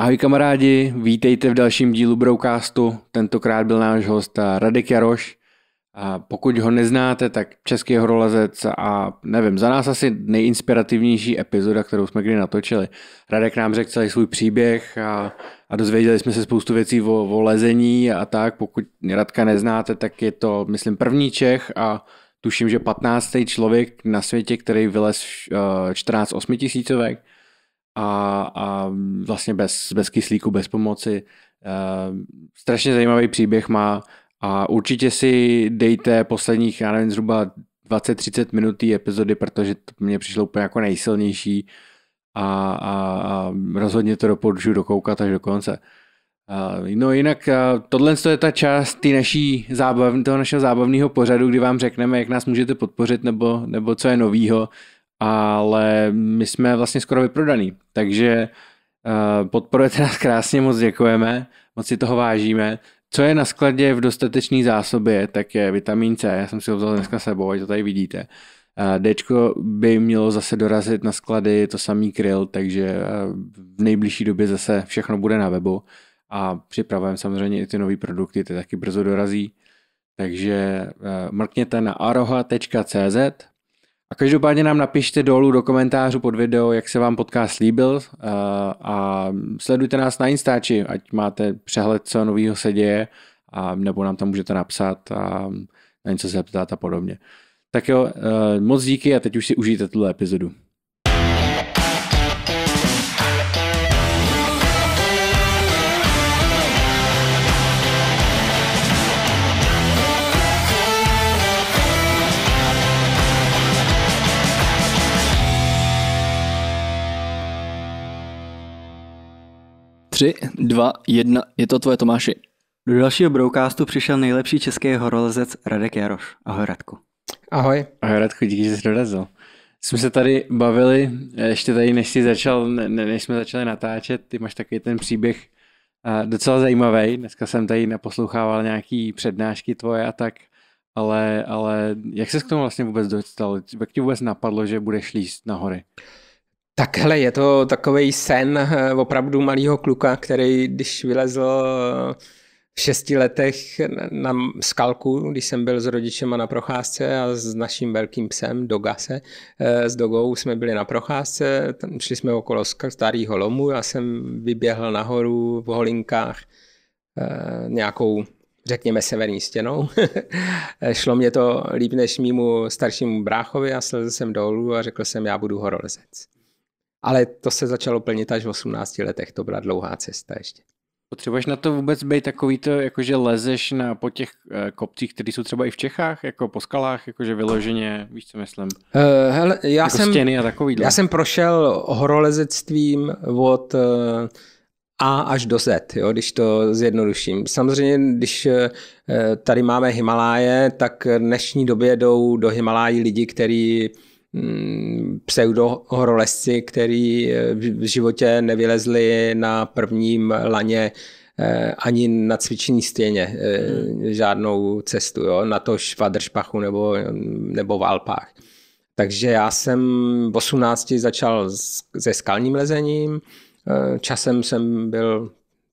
Ahoj kamarádi, vítejte v dalším dílu Broadcastu. Tentokrát byl náš host eh, Radek Jaroš. A pokud ho neznáte, tak český horolezec a nevím, za nás asi nejinspirativnější epizoda, kterou jsme kdy natočili. Radek nám řekl celý svůj příběh a, a dozvěděli jsme se spoustu věcí o, o lezení a tak. Pokud Radka neznáte, tak je to, myslím, první Čech a tuším, že 15. člověk na světě, který vylez 14 eh, osmitisícovek. tisícovek a, a vlastně bez, bez kyslíku, bez pomoci. Uh, strašně zajímavý příběh má a určitě si dejte posledních, já nevím, zhruba 20-30 minutý epizody, protože to mě přišlo úplně jako nejsilnější a, a, a rozhodně to doporučuji dokoukat až do konce. Uh, no jinak uh, tohle je ta část tý naší zábav, toho našeho zábavného pořadu, kdy vám řekneme, jak nás můžete podpořit nebo, nebo co je novýho ale my jsme vlastně skoro vyprodaný, takže eh, podporujete nás krásně, moc děkujeme, moc si toho vážíme. Co je na skladě v dostatečné zásobě, tak je vitamin C, já jsem si ho vzal dneska sebou, ať to tady vidíte. Eh, D by mělo zase dorazit na sklady, to samý kryl, takže eh, v nejbližší době zase všechno bude na webu a připravujeme samozřejmě i ty nové produkty, ty taky brzo dorazí. Takže mrkněte na aroha.cz a každopádně nám napište dolů do komentářů pod video, jak se vám podcast líbil eh, a sledujte nás na Instači, ať máte přehled, co nového se děje, a, nebo nám tam můžete napsat a na něco se a podobně. Tak jo, eh, moc díky a teď už si užijte tuhle epizodu. 3, 2, 1, je to tvoje Tomáši. Do dalšího broadcastu přišel nejlepší český horolezec Radek Jaroš. Ahoj Radku. Ahoj. Ahoj Radku, díky, že jsi dorazil. Jsme se tady bavili, eh, ještě tady než, jsi začal, ne, než jsme začali natáčet, ty máš takový ten příběh eh, docela zajímavý. Dneska jsem tady naposlouchával nějaký přednášky tvoje a tak, ale, ale jak se k tomu vlastně vůbec dostal? Jak ti vůbec napadlo, že budeš líst na hory? Tak hele, je to takový sen eh, opravdu malého kluka, který když vylezl eh, v šesti letech na skalku, když jsem byl s rodičema na procházce a s naším velkým psem Dogase, eh, s Dogou jsme byli na procházce, tam šli jsme okolo starého lomu a jsem vyběhl nahoru v holinkách nějakou řekněme severní stěnou. Šlo mě to líp než mýmu staršímu bráchovi a slezl jsem dolů a řekl jsem, já budu horolezec. Ale to se začalo plnit až v 18 letech, to byla dlouhá cesta ještě. Potřebuješ na to vůbec být takový to, jakože lezeš na, po těch eh, kopcích, které jsou třeba i v Čechách, jako po skalách, jakože vyloženě, víš co myslím? Uh, hele, já, jako jsem, stěny a takový, já jsem prošel horolezectvím od e, a až do Z, jo, když to zjednoduším. Samozřejmě, když tady máme Himaláje, tak v dnešní době jdou do Himalájí lidi, kteří Mm, horolezci, který eh, v životě nevylezli na prvním laně eh, ani na cvičení stěně eh, hmm. žádnou cestu, jo? na to švadršpachu nebo, nebo v Alpách. Takže já jsem v 18 začal se skalním lezením, časem jsem byl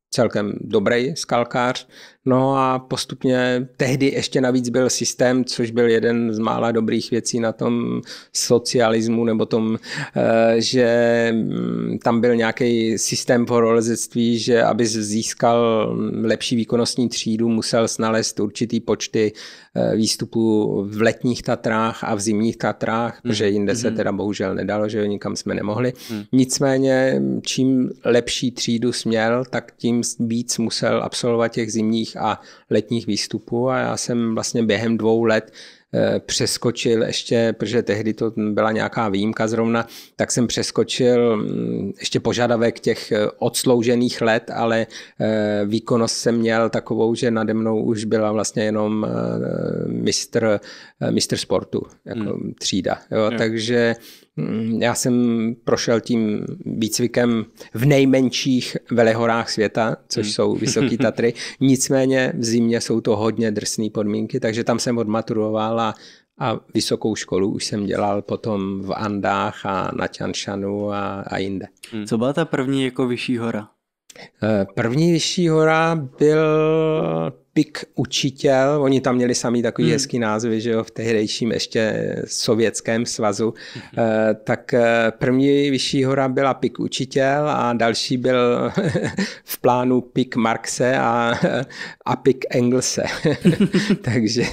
celkem dobrý skalkář No a postupně tehdy ještě navíc byl systém, což byl jeden z mála dobrých věcí na tom socialismu nebo tom, eh, že mm, tam byl nějaký systém horolezectví, že aby získal lepší výkonnostní třídu, musel snalézt určitý počty eh, výstupů v letních Tatrách a v zimních Tatrách, mm. protože jinde mm. se hmm. teda bohužel nedalo, že nikam jsme nemohli. Mm. Nicméně čím lepší třídu směl, tak tím víc musel absolvovat těch zimních a letních výstupů a já jsem vlastně během dvou let eh, přeskočil ještě, protože tehdy to byla nějaká výjimka zrovna, tak jsem přeskočil mm, ještě požadavek těch eh, odsloužených let, ale eh, výkonnost jsem měl takovou, že nade mnou už byla vlastně jenom mistr, mistr sportu, jako hmm. třída. Jo? hmm. Takže Mm, já jsem prošel tím výcvikem v nejmenších velehorách světa, což hmm. jsou Vysoký Tatry. Nicméně v zimě jsou to hodně drsné podmínky, takže tam jsem odmaturoval a, a vysokou školu už jsem dělal potom v Andách a na Tianšanu a, a jinde. Hmm. Co byla ta první jako vyšší hora? Eh, první vyšší hora byl Pik učitel, oni tam měli sami takový hmm. hezký názvy, že jo, v tehdejším ještě sovětském svazu, hmm. e, tak eh, první vyšší hora byla Pik učitel a další byl v plánu Pik Markse a, a Pik Engelse. Takže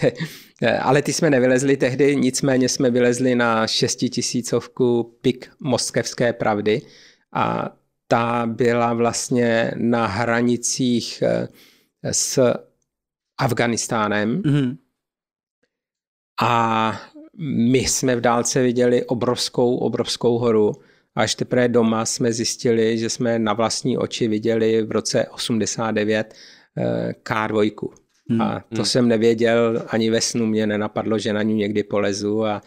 eh, ale ty jsme nevylezli tehdy, nicméně jsme vylezli na šestitisícovku pik moskevské pravdy a ta byla vlastně na hranicích s Afganistánem. Mm-hmm. A my jsme v dálce viděli obrovskou, obrovskou horu. Až teprve doma jsme zjistili, že jsme na vlastní oči viděli v roce 89 K2. Hmm. A to mm. jsem nevěděl, ani ve snu mě nenapadlo, že na ní někdy polezu a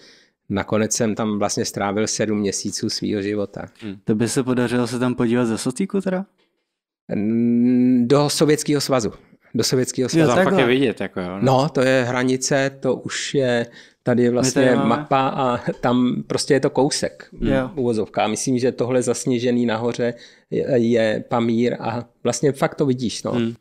nakonec jsem tam vlastně strávil sedm měsíců svého života. Hmm. To by se podařilo se tam podívat ze Sotíku teda? Do Sovětského svazu do Sovětského svazu. Tam je vidět. Jako, jo, no. no, to je hranice, to už je, tady je vlastně tady máme... mapa a tam prostě je to kousek yeah. uvozovka. Myslím, že tohle zasněžený nahoře je, je Pamír a vlastně fakt to vidíš. No. Hmm.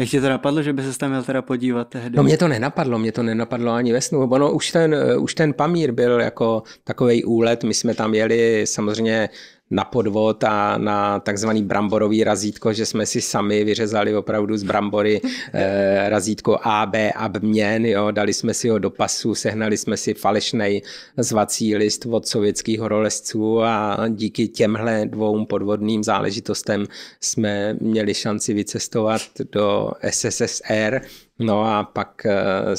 Jak tě to napadlo, že by se tam měl teda podívat tehdy? No mě to nenapadlo, mě to nenapadlo ani ve snu. Ono už ten, už ten Pamír byl jako takový úlet, my jsme tam jeli samozřejmě na podvod a na takzvaný bramborový razítko, že jsme si sami vyřezali opravdu z brambory eh, razítko A, B a měn, jo, dali jsme si ho do pasu, sehnali jsme si falešný zvací list od sovětských horolezců a díky těmhle dvou podvodným záležitostem jsme měli šanci vycestovat do SSSR, No a pak eh,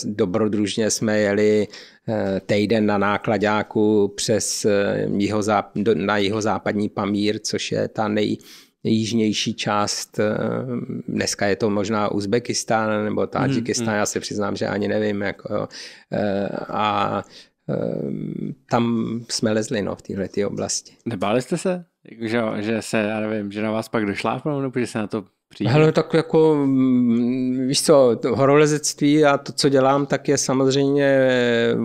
dobrodružně jsme jeli Eh, týden na nákladáku přes eh, na jihozápadní Pamír, což je ta nej, jižnější část, eh, dneska je to možná Uzbekistán nebo Tadžikistán, hmm, hmm. já se přiznám, že ani nevím. Jako, A tam jsme lezli no, v téhle oblasti. Nebáli jste se? Že, že se, já nevím, že na vás pak došlápnou, nebo že se na to přijde? Hele, tak jako, mm, víš co, horolezectví a to, co dělám, tak je samozřejmě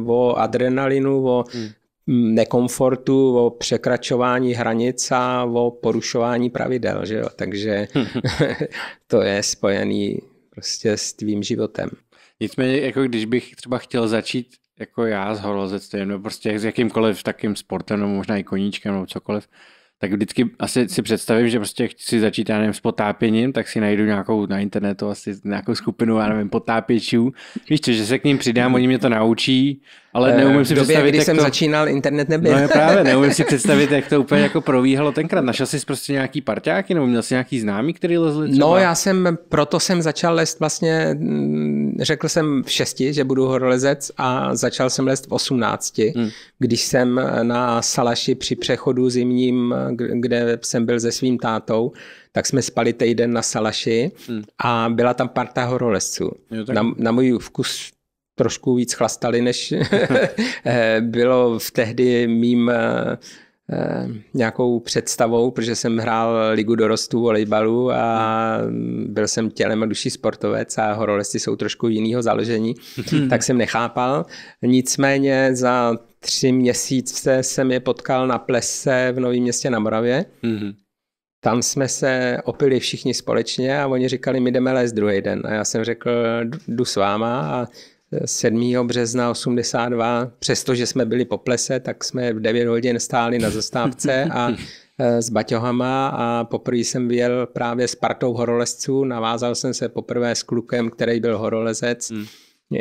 o adrenalinu, o hmm. Mm, nekomfortu, o překračování hranic a o porušování pravidel, že jo? Takže to je spojený prostě s tvým životem. Nicméně, jako když bych třeba chtěl začít jako já s horolezectvím, nebo prostě s jakýmkoliv takým sportem, nebo možná i koníčkem, nebo cokoliv, tak vždycky asi si představím, že prostě chci začít, já nevím, s potápěním, tak si najdu nějakou na internetu asi nějakou skupinu, já nevím, potápěčů. Víš to, že se k ním přidám, oni mě to naučí, ale eh, neumím si představit, době, představit, Když jsem to... začínal, internet nebyl. No je právě, neumím si představit, jak to úplně jako províhalo tenkrát. Našel jsi prostě nějaký parťáky nebo měl jsi nějaký známý, který lezli třeba? No já jsem, proto jsem začal lézt vlastně, mm, řekl jsem v šesti, že budu horolezec a začal jsem lézt v osmnácti, hmm. když jsem na Salaši při přechodu zimním, kde jsem byl se svým tátou, tak jsme spali týden na Salaši hmm. a byla tam parta horolezců. Jo, tak... na, na můj vkus trošku víc chlastali, než eh, bylo v tehdy mým eh, eh, nějakou představou, protože jsem hrál ligu dorostů volejbalu a byl jsem tělem a duší sportovec a horolezci jsou trošku jiného založení, hmm. tak jsem nechápal. Nicméně za tři měsíce jsem je potkal na plese v Novém městě na Moravě. Hmm. Tam jsme se opili všichni společně a oni říkali, my jdeme lézt druhý den. A já jsem řekl, jdu s váma a 7. března 82, přestože jsme byli po plese, tak jsme v 9 hodin stáli na zastávce a eh, s baťohama a poprvé jsem vyjel právě s partou horolezců. Navázal jsem se poprvé s klukem, který byl horolezec. Hmm.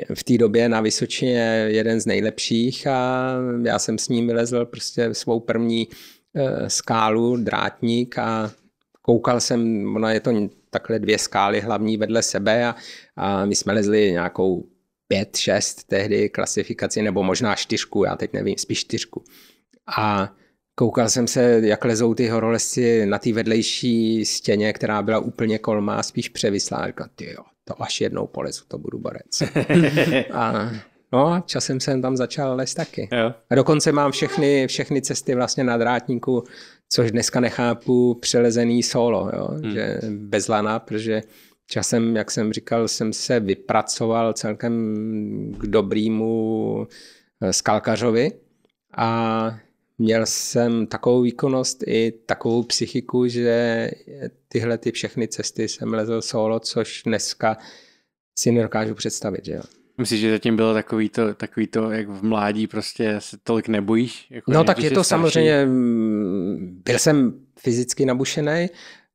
Eh, v té době na Vysočině jeden z nejlepších a já jsem s ním vylezl prostě svou první eh, skálu, drátník a koukal jsem, ona je to takhle dvě skály hlavní vedle sebe a, a my jsme lezli nějakou pět, šest tehdy klasifikaci, nebo možná čtyřku, já teď nevím, spíš čtyřku. A koukal jsem se, jak lezou ty horolezci na té vedlejší stěně, která byla úplně kolmá, spíš převislá. Říkal, jo, to až jednou polezu, to budu borec. a No, časem jsem tam začal les taky. Jo. A dokonce mám všechny, všechny cesty vlastně na drátníku, což dneska nechápu, přelezený solo, jo? Hmm. Že bez lana, protože Časem, jak jsem říkal, jsem se vypracoval celkem k dobrému eh, skalkařovi a měl jsem takovou výkonnost i takovou psychiku, že tyhle ty všechny cesty jsem lezl solo, což dneska si nedokážu představit. Že jo. Myslím, že zatím bylo takový to, takový to, jak v mládí prostě se tolik nebojíš? Jako no tak je to starší. samozřejmě, mm, byl jsem fyzicky nabušený,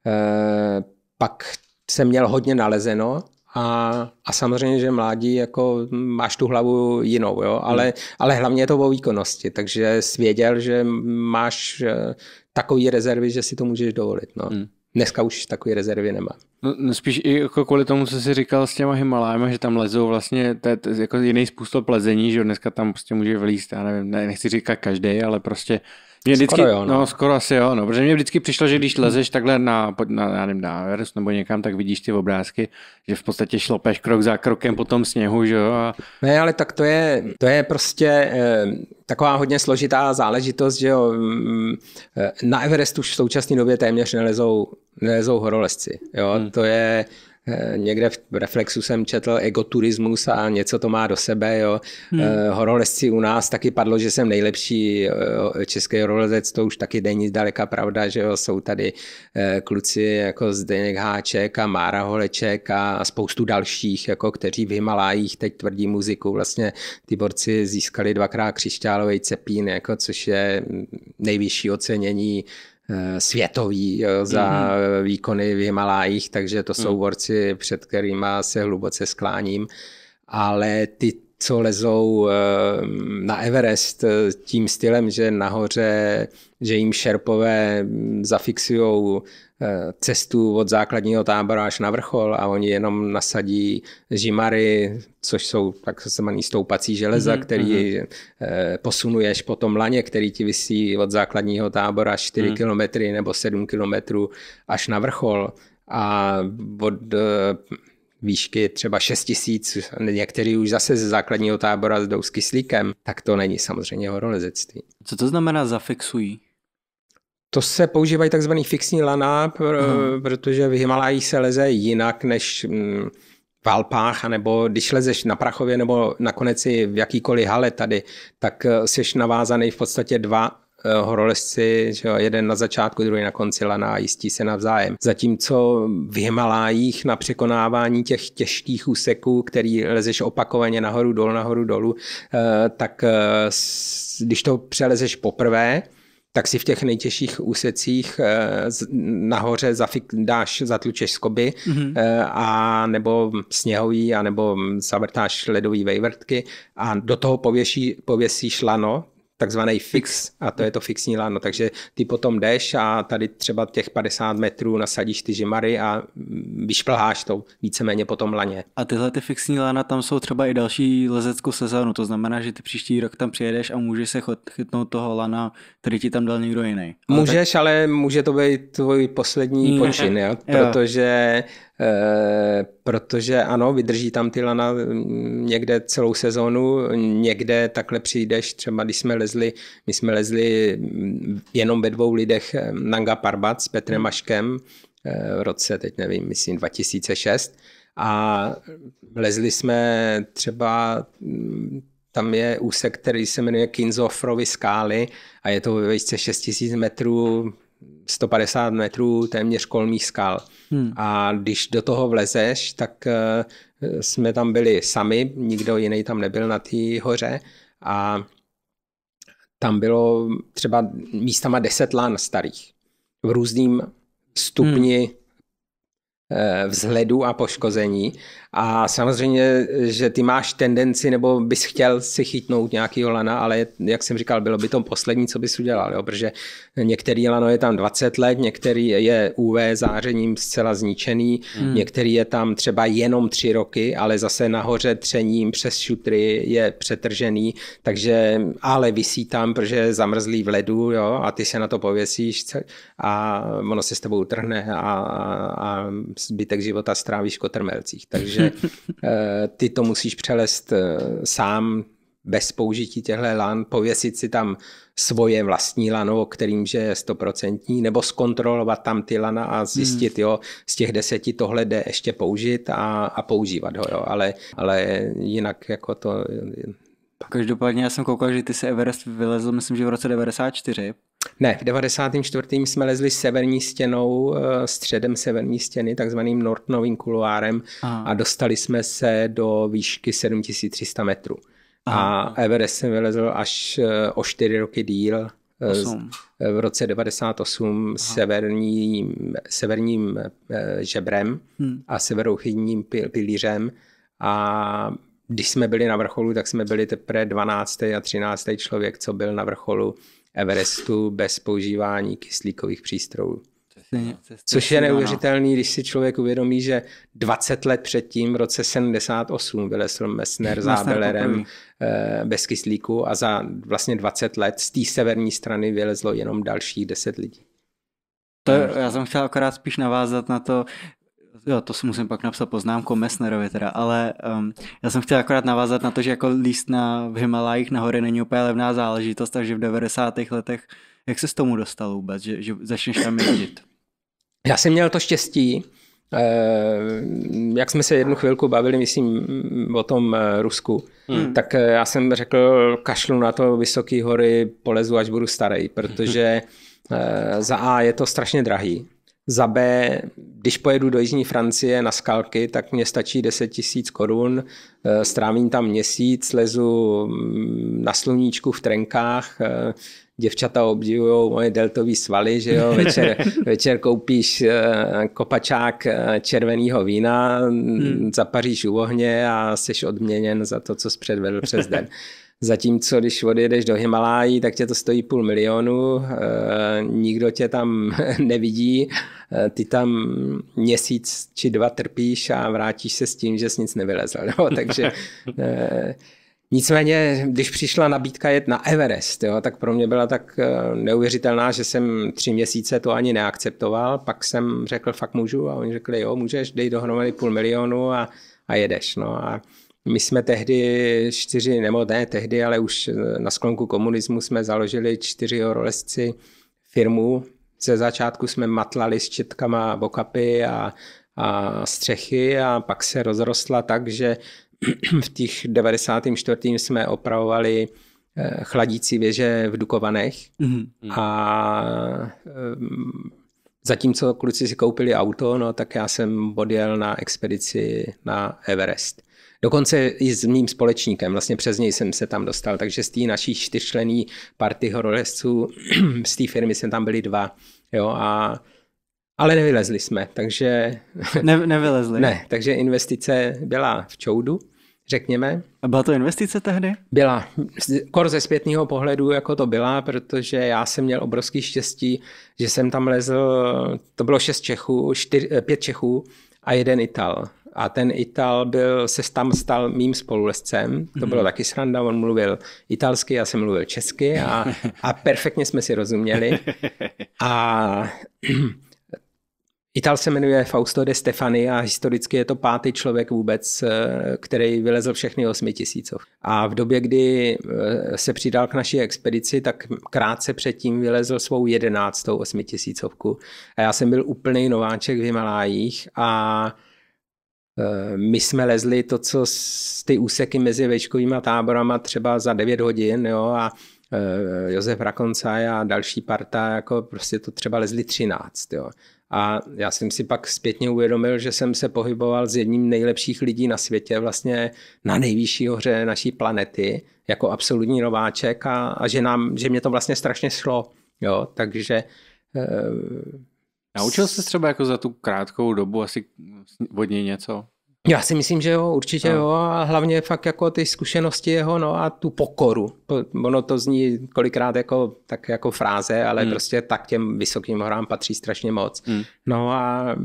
eh, pak jsem měl hodně nalezeno, a, a samozřejmě, že mládí, jako máš tu hlavu jinou, jo? Ale, hmm. ale hlavně je to o výkonnosti, takže svěděl, že máš eh, takový rezervy, že si to můžeš dovolit. No. Hmm. Dneska už takové rezervy nemá. No, no, spíš i jako kvůli tomu, co jsi říkal s těma Himalájama, že tam lezou vlastně, to je jako jiný způsob lezení, že dneska tam prostě může vlíst, já nevím, ne, nechci říkat každý, ale prostě mě vždycky, skoro jo, no. no. skoro asi jo, no, protože mě vždycky přišlo, že když lezeš takhle na, na já nevím, na Everest nebo někam, tak vidíš ty obrázky, že v podstatě šlopeš krok za krokem po tom sněhu, že jo. A... Ne, ale tak to je, to je prostě eh, taková hodně složitá záležitost, že jo. Mm, eh, na Everestu už v současné době téměř nelezou, nelezou horolezci, jo. Hmm. To je, eh, Eh, někde v Reflexu jsem četl egoturismus a něco to má do sebe. Jo. Hmm. Eh, horolezci u nás taky padlo, že jsem nejlepší eh, český horolezec, to už taky není daleka pravda, že jo. jsou tady kluci jako Zdeněk Háček a Mára Holeček a spoustu dalších, jako kteří v Himalájích teď tvrdí muziku. Vlastně ty borci získali dvakrát křišťálový cepín, jako, což je mm, nejvyšší ocenění Eh, světový jo, za mm-hmm. výkony v Himalájích, takže to mhm. jsou mm. borci, před kterými se hluboce skláním, ale ty co lezou eh, na Everest eh, tím stylem, že nahoře, že jim šerpové hm, zafixují Eh, cestu od základního tábora až na vrchol a oni jenom nasadí žimary, což jsou takzvaný stoupací železa, mm-hmm, který mm-hmm. posunuješ po tom laně, který ti vysí od základního tábora 4 mm. nebo 7 km až na vrchol a od eh, výšky třeba 6 tisíc, některý už zase ze základního tábora jdou s kyslíkem, tak to není samozřejmě horolezectví. Co to znamená zafixují? To se používají takzvaný fixní lana, pr- hmm. protože v Himalají se leze jinak než mm, v Alpách, nebo když lezeš na Prachově nebo nakonec i v jakýkoliv hale tady, tak eh, jsi navázaný v podstatě dva eh, horolezci, že jo, jeden na začátku, druhý na konci lana a jistí se navzájem. Zatímco v Himalájích na překonávání těch těžkých úseků, který lezeš opakovaně nahoru, dolů, nahoru, dolů, eh, tak když to přelezeš poprvé, tak si v těch nejtěžších úsecích eh, nahoře zafik, dáš, zatlučeš skoby mm-hmm. a nebo sněhový, a nebo zavrtáš ledový vejvrtky a do toho pověší, pověsíš lano, takzvaný fix a to je to fixní lano. Takže ty potom jdeš a tady třeba těch 50 metrů nasadíš ty žimary a vyšplháš to víceméně po tom laně. A tyhle ty fixní lana tam jsou třeba i další lezeckou sezónu. To znamená, že ty příští rok tam přijedeš a můžeš se chytnout toho lana, který ti tam dal někdo jiný. Ale můžeš, tak... ale může to být tvůj poslední počin, jo? protože Eh, protože ano, vydrží tam ty lana mm, někde celou sezónu, někde takhle přijdeš, třeba když jsme lezli, my jsme lezli mm, jenom ve dvou lidech eh, Nanga Parbat s Petrem hmm. Maškem eh, v roce, teď nevím, myslím 2006 a lezli jsme třeba mm, tam je úsek, který se jmenuje Kinzofrovy skály a je to ve výšce 6000 metrů, 150 metrů téměř kolmých skal. Hmm. A když do toho vlezeš, tak eh, jsme tam byli sami, nikdo jiný tam nebyl na té hoře a tam bylo třeba místama 10 lán starých v různým stupni hmm. Eh, vzhledu a poškození a samozřejmě, že ty máš tendenci, nebo bys chtěl si chytnout nějakýho lana, ale jak jsem říkal, bylo by to poslední, co bys udělal, jo? protože některý lano je tam 20 let, některý je UV zářením zcela zničený, hmm. některý je tam třeba jenom 3 roky, ale zase nahoře třením přes šutry je přetržený, takže ale vysí tam, protože je zamrzlý v ledu jo? a ty se na to pověsíš a ono se s tebou utrhne a, a zbytek života strávíš v kotrmelcích. Takže protože eh, ty to musíš přelest eh, sám bez použití těchto lan, pověsit si tam svoje vlastní lano, o kterým že je stoprocentní, nebo zkontrolovat tam ty lana a zjistit, hmm. jo, z těch deseti tohle jde ještě použít a, a používat ho, jo, ale, ale jinak jako to... Eh, Každopádně já jsem koukal, že ty se Everest vylezl, myslím, že v roce 94, ne, v 94. jsme lezli severní stěnou, eh, středem severní stěny, takzvaným Nortnovým kuluárem Aha. a dostali jsme se do výšky 7300 metrů. A Everest jsem vylezl až eh, o 4 roky díl. 8. Eh, v roce 98 Aha. severní, severním žebrem hmm. a severouchyním pilířem a když jsme byli na vrcholu, tak jsme byli teprve 12. a 13. člověk, co byl na vrcholu Everestu bez používání kyslíkových přístrojů. Což je no, no. neuvěřitelný, když si člověk uvědomí, že 20 let předtím, v roce 78, vylesl Messner zábelerem bez kyslíku a za vlastně 20 let z té severní strany vylezlo jenom dalších 10 lidí. To, no. já jsem chtěl akorát spíš navázat na to, jo, to si musím pak napsat poznámku Messnerovi teda, ale um, já jsem chtěl akorát navázat na to, že jako líst na, v Himalajích nahoře není úplně levná záležitost, takže v 90. letech, jak se s tomu dostal vůbec, že, že začneš tam jezdit? Já jsem měl to štěstí, eh, jak jsme se jednu chvilku bavili, myslím, o tom eh, Rusku, hmm. tak eh, já jsem řekl, kašlu na to vysoké hory, polezu, až budu starý, protože za A je to strašně drahý. Za B, když pojedu do Jižní Francie na skalky, tak mě stačí 10 tisíc korun, eh, strávím tam měsíc, lezu mm, na sluníčku v trenkách, eh, děvčata obdivují moje deltové svaly, že jo, večer, večer koupíš eh, kopačák červeného vína, hmm. zapaříš u ohně a jsi odměněn za to, co jsi předvedl přes den. Zatímco, když odjedeš do Himalájí, tak tě to stojí půl milionu, eh, nikdo tě tam nevidí, eh, ty tam měsíc či dva trpíš a vrátíš se s tím, že jsi nic nevylezl. No, takže eh, Nicméně, když přišla nabídka jet na Everest, jo, tak pro mě byla tak neuvěřitelná, že jsem tři měsíce to ani neakceptoval. Pak jsem řekl, fakt můžu a oni řekli, jo, můžeš, dej dohromady půl milionu a, a jedeš. No. A my jsme tehdy čtyři, nebo ne tehdy, ale už na sklonku komunismu jsme založili čtyři horolezci firmu. Ze začátku jsme matlali s četkama bokapy a, a střechy a pak se rozrostla tak, že v těch 94. jsme opravovali eh, chladící věže v Dukovanech mm-hmm. a eh, zatímco kluci si koupili auto, no tak já jsem odjel na expedici na Everest. Dokonce i s mým společníkem, vlastně přes něj jsem se tam dostal, takže z té naší čtyřčlený party horolezců z té firmy jsme tam byli dva. Jo, a ale nevylezli jsme, takže... Ne, nevylezli. Ne, takže investice byla v čoudu, řekněme. A byla to investice tehdy? Byla. Kor ze zpětného pohledu jako to byla, protože já jsem měl obrovský štěstí, že jsem tam lezl, to bylo šest Čechů, čtyř, eh, pět Čechů a jeden Ital a ten Ital byl, se tam stal mým spolulescem, to bylo mm-hmm. taky sranda, on mluvil italsky, já jsem mluvil česky a, a perfektně jsme si rozuměli. A Ital se jmenuje Fausto de Stefani a historicky je to pátý člověk vůbec, eh, který vylezl všechny osmi tisícov. A v době, kdy eh, se přidal k naší expedici, tak krátce předtím vylezl svou jedenáctou osmi tisícovku. A já jsem byl úplný nováček v Himalájích a Eh, my jsme lezli to, co z ty úseky mezi vejškovýma táborama třeba za 9 hodin, jo, a eh, Josef Rakoncaj a další parta, jako prostě to třeba lezli 13, jo. A já jsem si pak zpětně uvědomil, že jsem se pohyboval s jedním nejlepších lidí na světě, vlastně na nejvyšší hoře naší planety, jako absolutní nováček a, a že, nám, že mě to vlastně strašně šlo. Jo? Takže eh, Naučil jsi třeba jako za tu krátkou dobu asi od něj něco? Já si myslím, že jo, určitě no. jo a hlavně fakt jako ty zkušenosti jeho, no a tu pokoru. Ono to zní kolikrát jako, tak jako fráze, ale mm. prostě tak těm vysokým horám patří strašně moc. Mm. No a,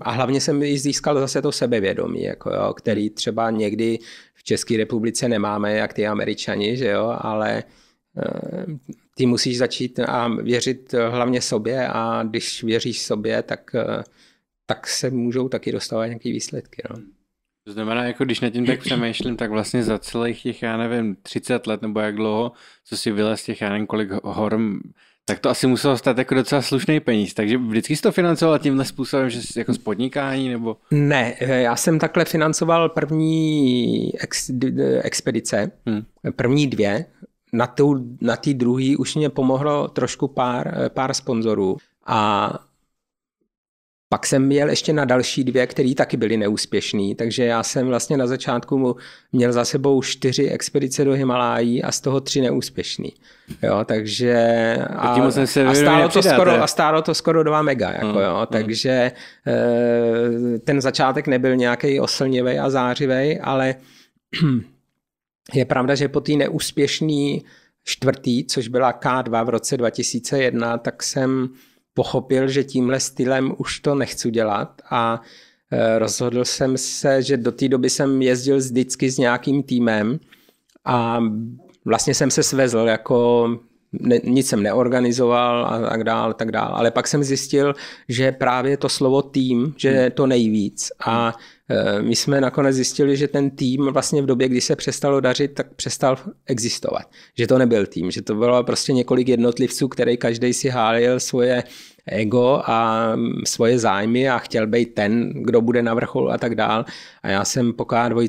a hlavně jsem i získal zase to sebevědomí, jako jo, který hmm. třeba někdy v České republice nemáme, jak ty američani, že jo, ale eh, ty musíš začít a věřit eh, hlavně sobě a když věříš sobě, tak, eh, tak se můžou taky dostávat nějaké výsledky. No. To znamená, jako když na tím tak přemýšlím, tak vlastně za celých těch, já nevím, 30 let nebo jak dlouho, co si vylez těch, já nevím, kolik horm, tak to asi muselo stát jako docela slušný peníz. Takže vždycky jsi to financoval tímhle způsobem, že jsi jako z podnikání nebo? Ne, eh, já jsem takhle financoval první ex, expedice, hmm. první dvě na té na druhé už mě pomohlo trošku pár, pár sponzorů. A pak jsem měl ještě na další dvě, které taky byly neúspěšné, takže já jsem vlastně na začátku měl za sebou čtyři expedice do Himalájí a z toho tři neúspěšný. Jo, takže a, a, stálo to skoro, a stálo to skoro dva mega, jako, hmm, jo, hmm. takže eh, ten začátek nebyl nějaký oslnivý a zářivý, ale Je pravda, že po té neúspěšné čtvrtý, což byla K2 v roce 2001, tak jsem pochopil, že tímhle stylem už to nechci dělat a e, rozhodl jsem se, že do té doby jsem jezdil vždycky s nějakým týmem a vlastně jsem se svezl jako ne, nic jsem neorganizoval a tak dál, a tak dál. Ale pak jsem zjistil, že právě to slovo tým, že je to nejvíc. A Eh, my jsme nakonec zjistili, že ten tým vlastně v době, kdy se přestalo dařit, tak přestal existovat. Že to nebyl tým, že to bylo prostě několik jednotlivců, který každý si hálil svoje ego a mm, svoje zájmy a chtěl být ten, kdo bude na vrcholu a tak dál. A já jsem po K2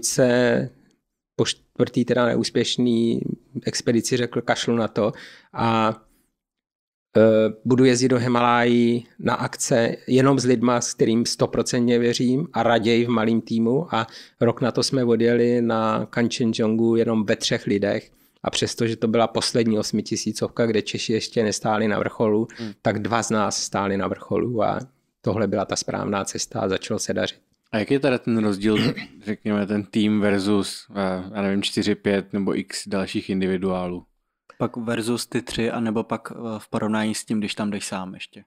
po čtvrtý teda neúspěšný expedici řekl kašlu na to a Eh, budu jezdit do Himalájí na akce jenom s lidma, s kterým stoprocentně věřím a raději v malém týmu a rok na to jsme odjeli na Kanchenjongu jenom ve třech lidech a přestože to byla poslední osmitisícovka, kde Češi ještě nestáli na vrcholu, hmm. tak dva z nás stáli na vrcholu a tohle byla ta správná cesta a začalo se dařit. A jak je teda ten rozdíl, řekněme, ten tým versus, eh, já nevím, 4-5 nebo x dalších individuálů? Pak versus ty tři, anebo pak eh, v porovnání s tím, když tam jdeš sám ještě.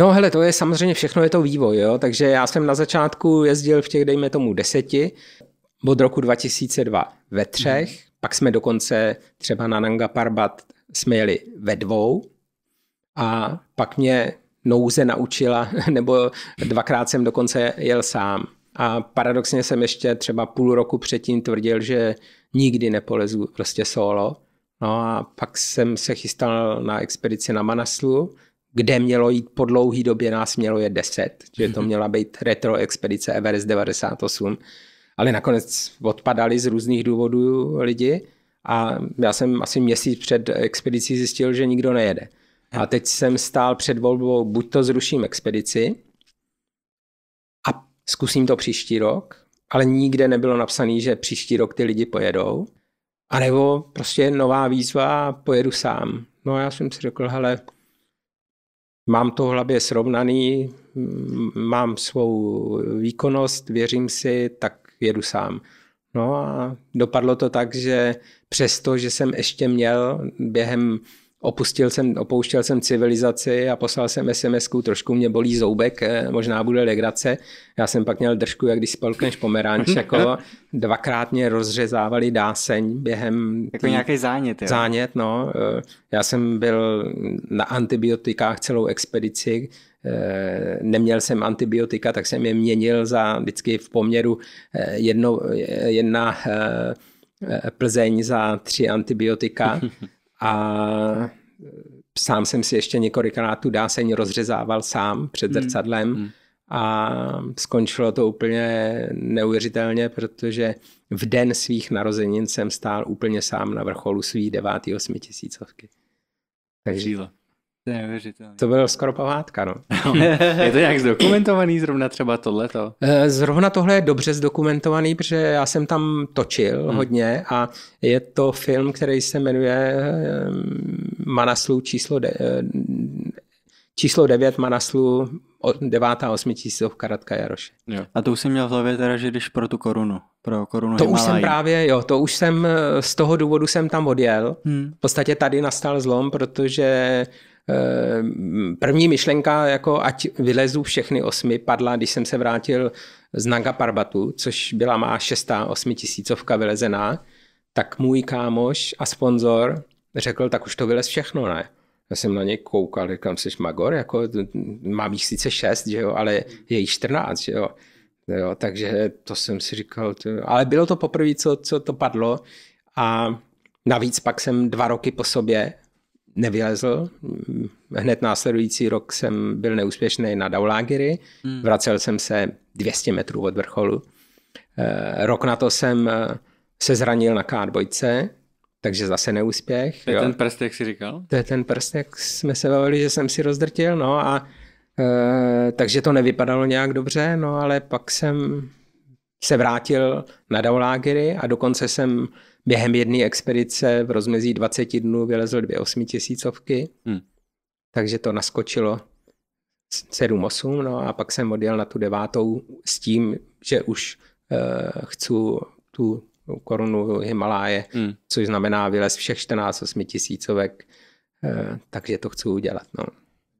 No hele, to je samozřejmě všechno, je to vývoj, jo? takže já jsem na začátku jezdil v těch, dejme tomu, deseti, od roku 2002 ve třech, mm-hmm. pak jsme dokonce třeba na Nanga Parbat jsme jeli ve dvou a pak mě nouze naučila, nebo dvakrát jsem dokonce jel sám. A paradoxně jsem ještě třeba půl roku předtím tvrdil, že nikdy nepolezu prostě solo. No a pak jsem se chystal na expedici na Manaslu, kde mělo jít po dlouhý době, nás mělo je 10, že to měla být retro expedice Everest 98, ale nakonec odpadali z různých důvodů lidi a já jsem asi měsíc před expedicí zjistil, že nikdo nejede. A teď jsem stál před volbou, buď to zruším expedici a zkusím to příští rok, ale nikde nebylo napsané, že příští rok ty lidi pojedou. A nebo prostě nová výzva, pojedu sám. No já jsem si řekl, hele, mám to v hlavě srovnaný, mám svou výkonnost, věřím si, tak jedu sám. No a dopadlo to tak, že přesto, že jsem ještě měl během opustil jsem, opouštěl jsem civilizaci a poslal jsem sms trošku mě bolí zoubek, eh, možná bude legrace. Já jsem pak měl držku, jak když spolkneš pomeranč, mhm. jako dvakrát mě rozřezávali dáseň během... Jako tý... nějaký zánět, jo? Zánět, no. Eh, já jsem byl na antibiotikách celou expedici, eh, neměl jsem antibiotika, tak jsem je měnil za vždycky v poměru jedno, jedna Plzeň za tři antibiotika. A e, sám jsem si ještě několikrát tu dáseň rozřezával sám před hmm. zrcadlem mm. a skončilo to úplně neuvěřitelně, protože v den svých narozenin jsem stál úplně sám na vrcholu svých devátý osmitisícovky. Takže, Žíla. To je neuvěřitelné. To bylo skoro památka, no. no. je to nějak zdokumentovaný zrovna třeba tohleto? Eh, zrovna tohle je dobře zdokumentovaný, protože já jsem tam točil hmm. hodně a je to film, který se jmenuje eh, Manaslu číslo, de, eh, číslo 9 Manaslu devátá tisícovka Radka Jaroše. A to už jsem měl v hlavě teda, že když pro tu korunu, pro korunu To už jsem právě, jo, to už jsem, z toho důvodu jsem tam odjel. Hmm. V podstatě tady nastal zlom, protože Ehm, první myšlenka, jako ať vylezu všechny osmi, padla, když jsem se vrátil z Naga Parbatu, což byla má šestá osmitisícovka vylezená, tak můj kámoš a sponzor řekl, tak už to vylez všechno, ne? Já jsem na něj koukal, říkám, jsi magor, jako mám jich sice šest, že jo, ale je jich čtrnáct, že jo. jo takže to jsem si říkal, to, ale bylo to poprvé, co, co to padlo a navíc pak jsem dva roky po sobě nevylezl. Hned následující rok jsem byl neúspěšný na Daulagiri, hmm. vracel jsem se 200 metrů od vrcholu. Eh, rok na to jsem eh, se zranil na kádbojce, takže zase neúspěch. To je jo. ten prst, jak jsi říkal? To je ten prst, jak jsme se bavili, že jsem si rozdrtil, no a e, takže to nevypadalo nějak dobře, no ale pak jsem se vrátil na Daulagiri a dokonce jsem během jedné expedice v rozmezí 20 dnů vylezl dvě osmitisícovky, hmm. takže to naskočilo 7-8, no a pak jsem odjel na tu devátou s tím, že už uh, chci tu korunu Himaláje, hmm. což znamená vylez všech 14 osmitisícovek, uh, takže to chci udělat. No.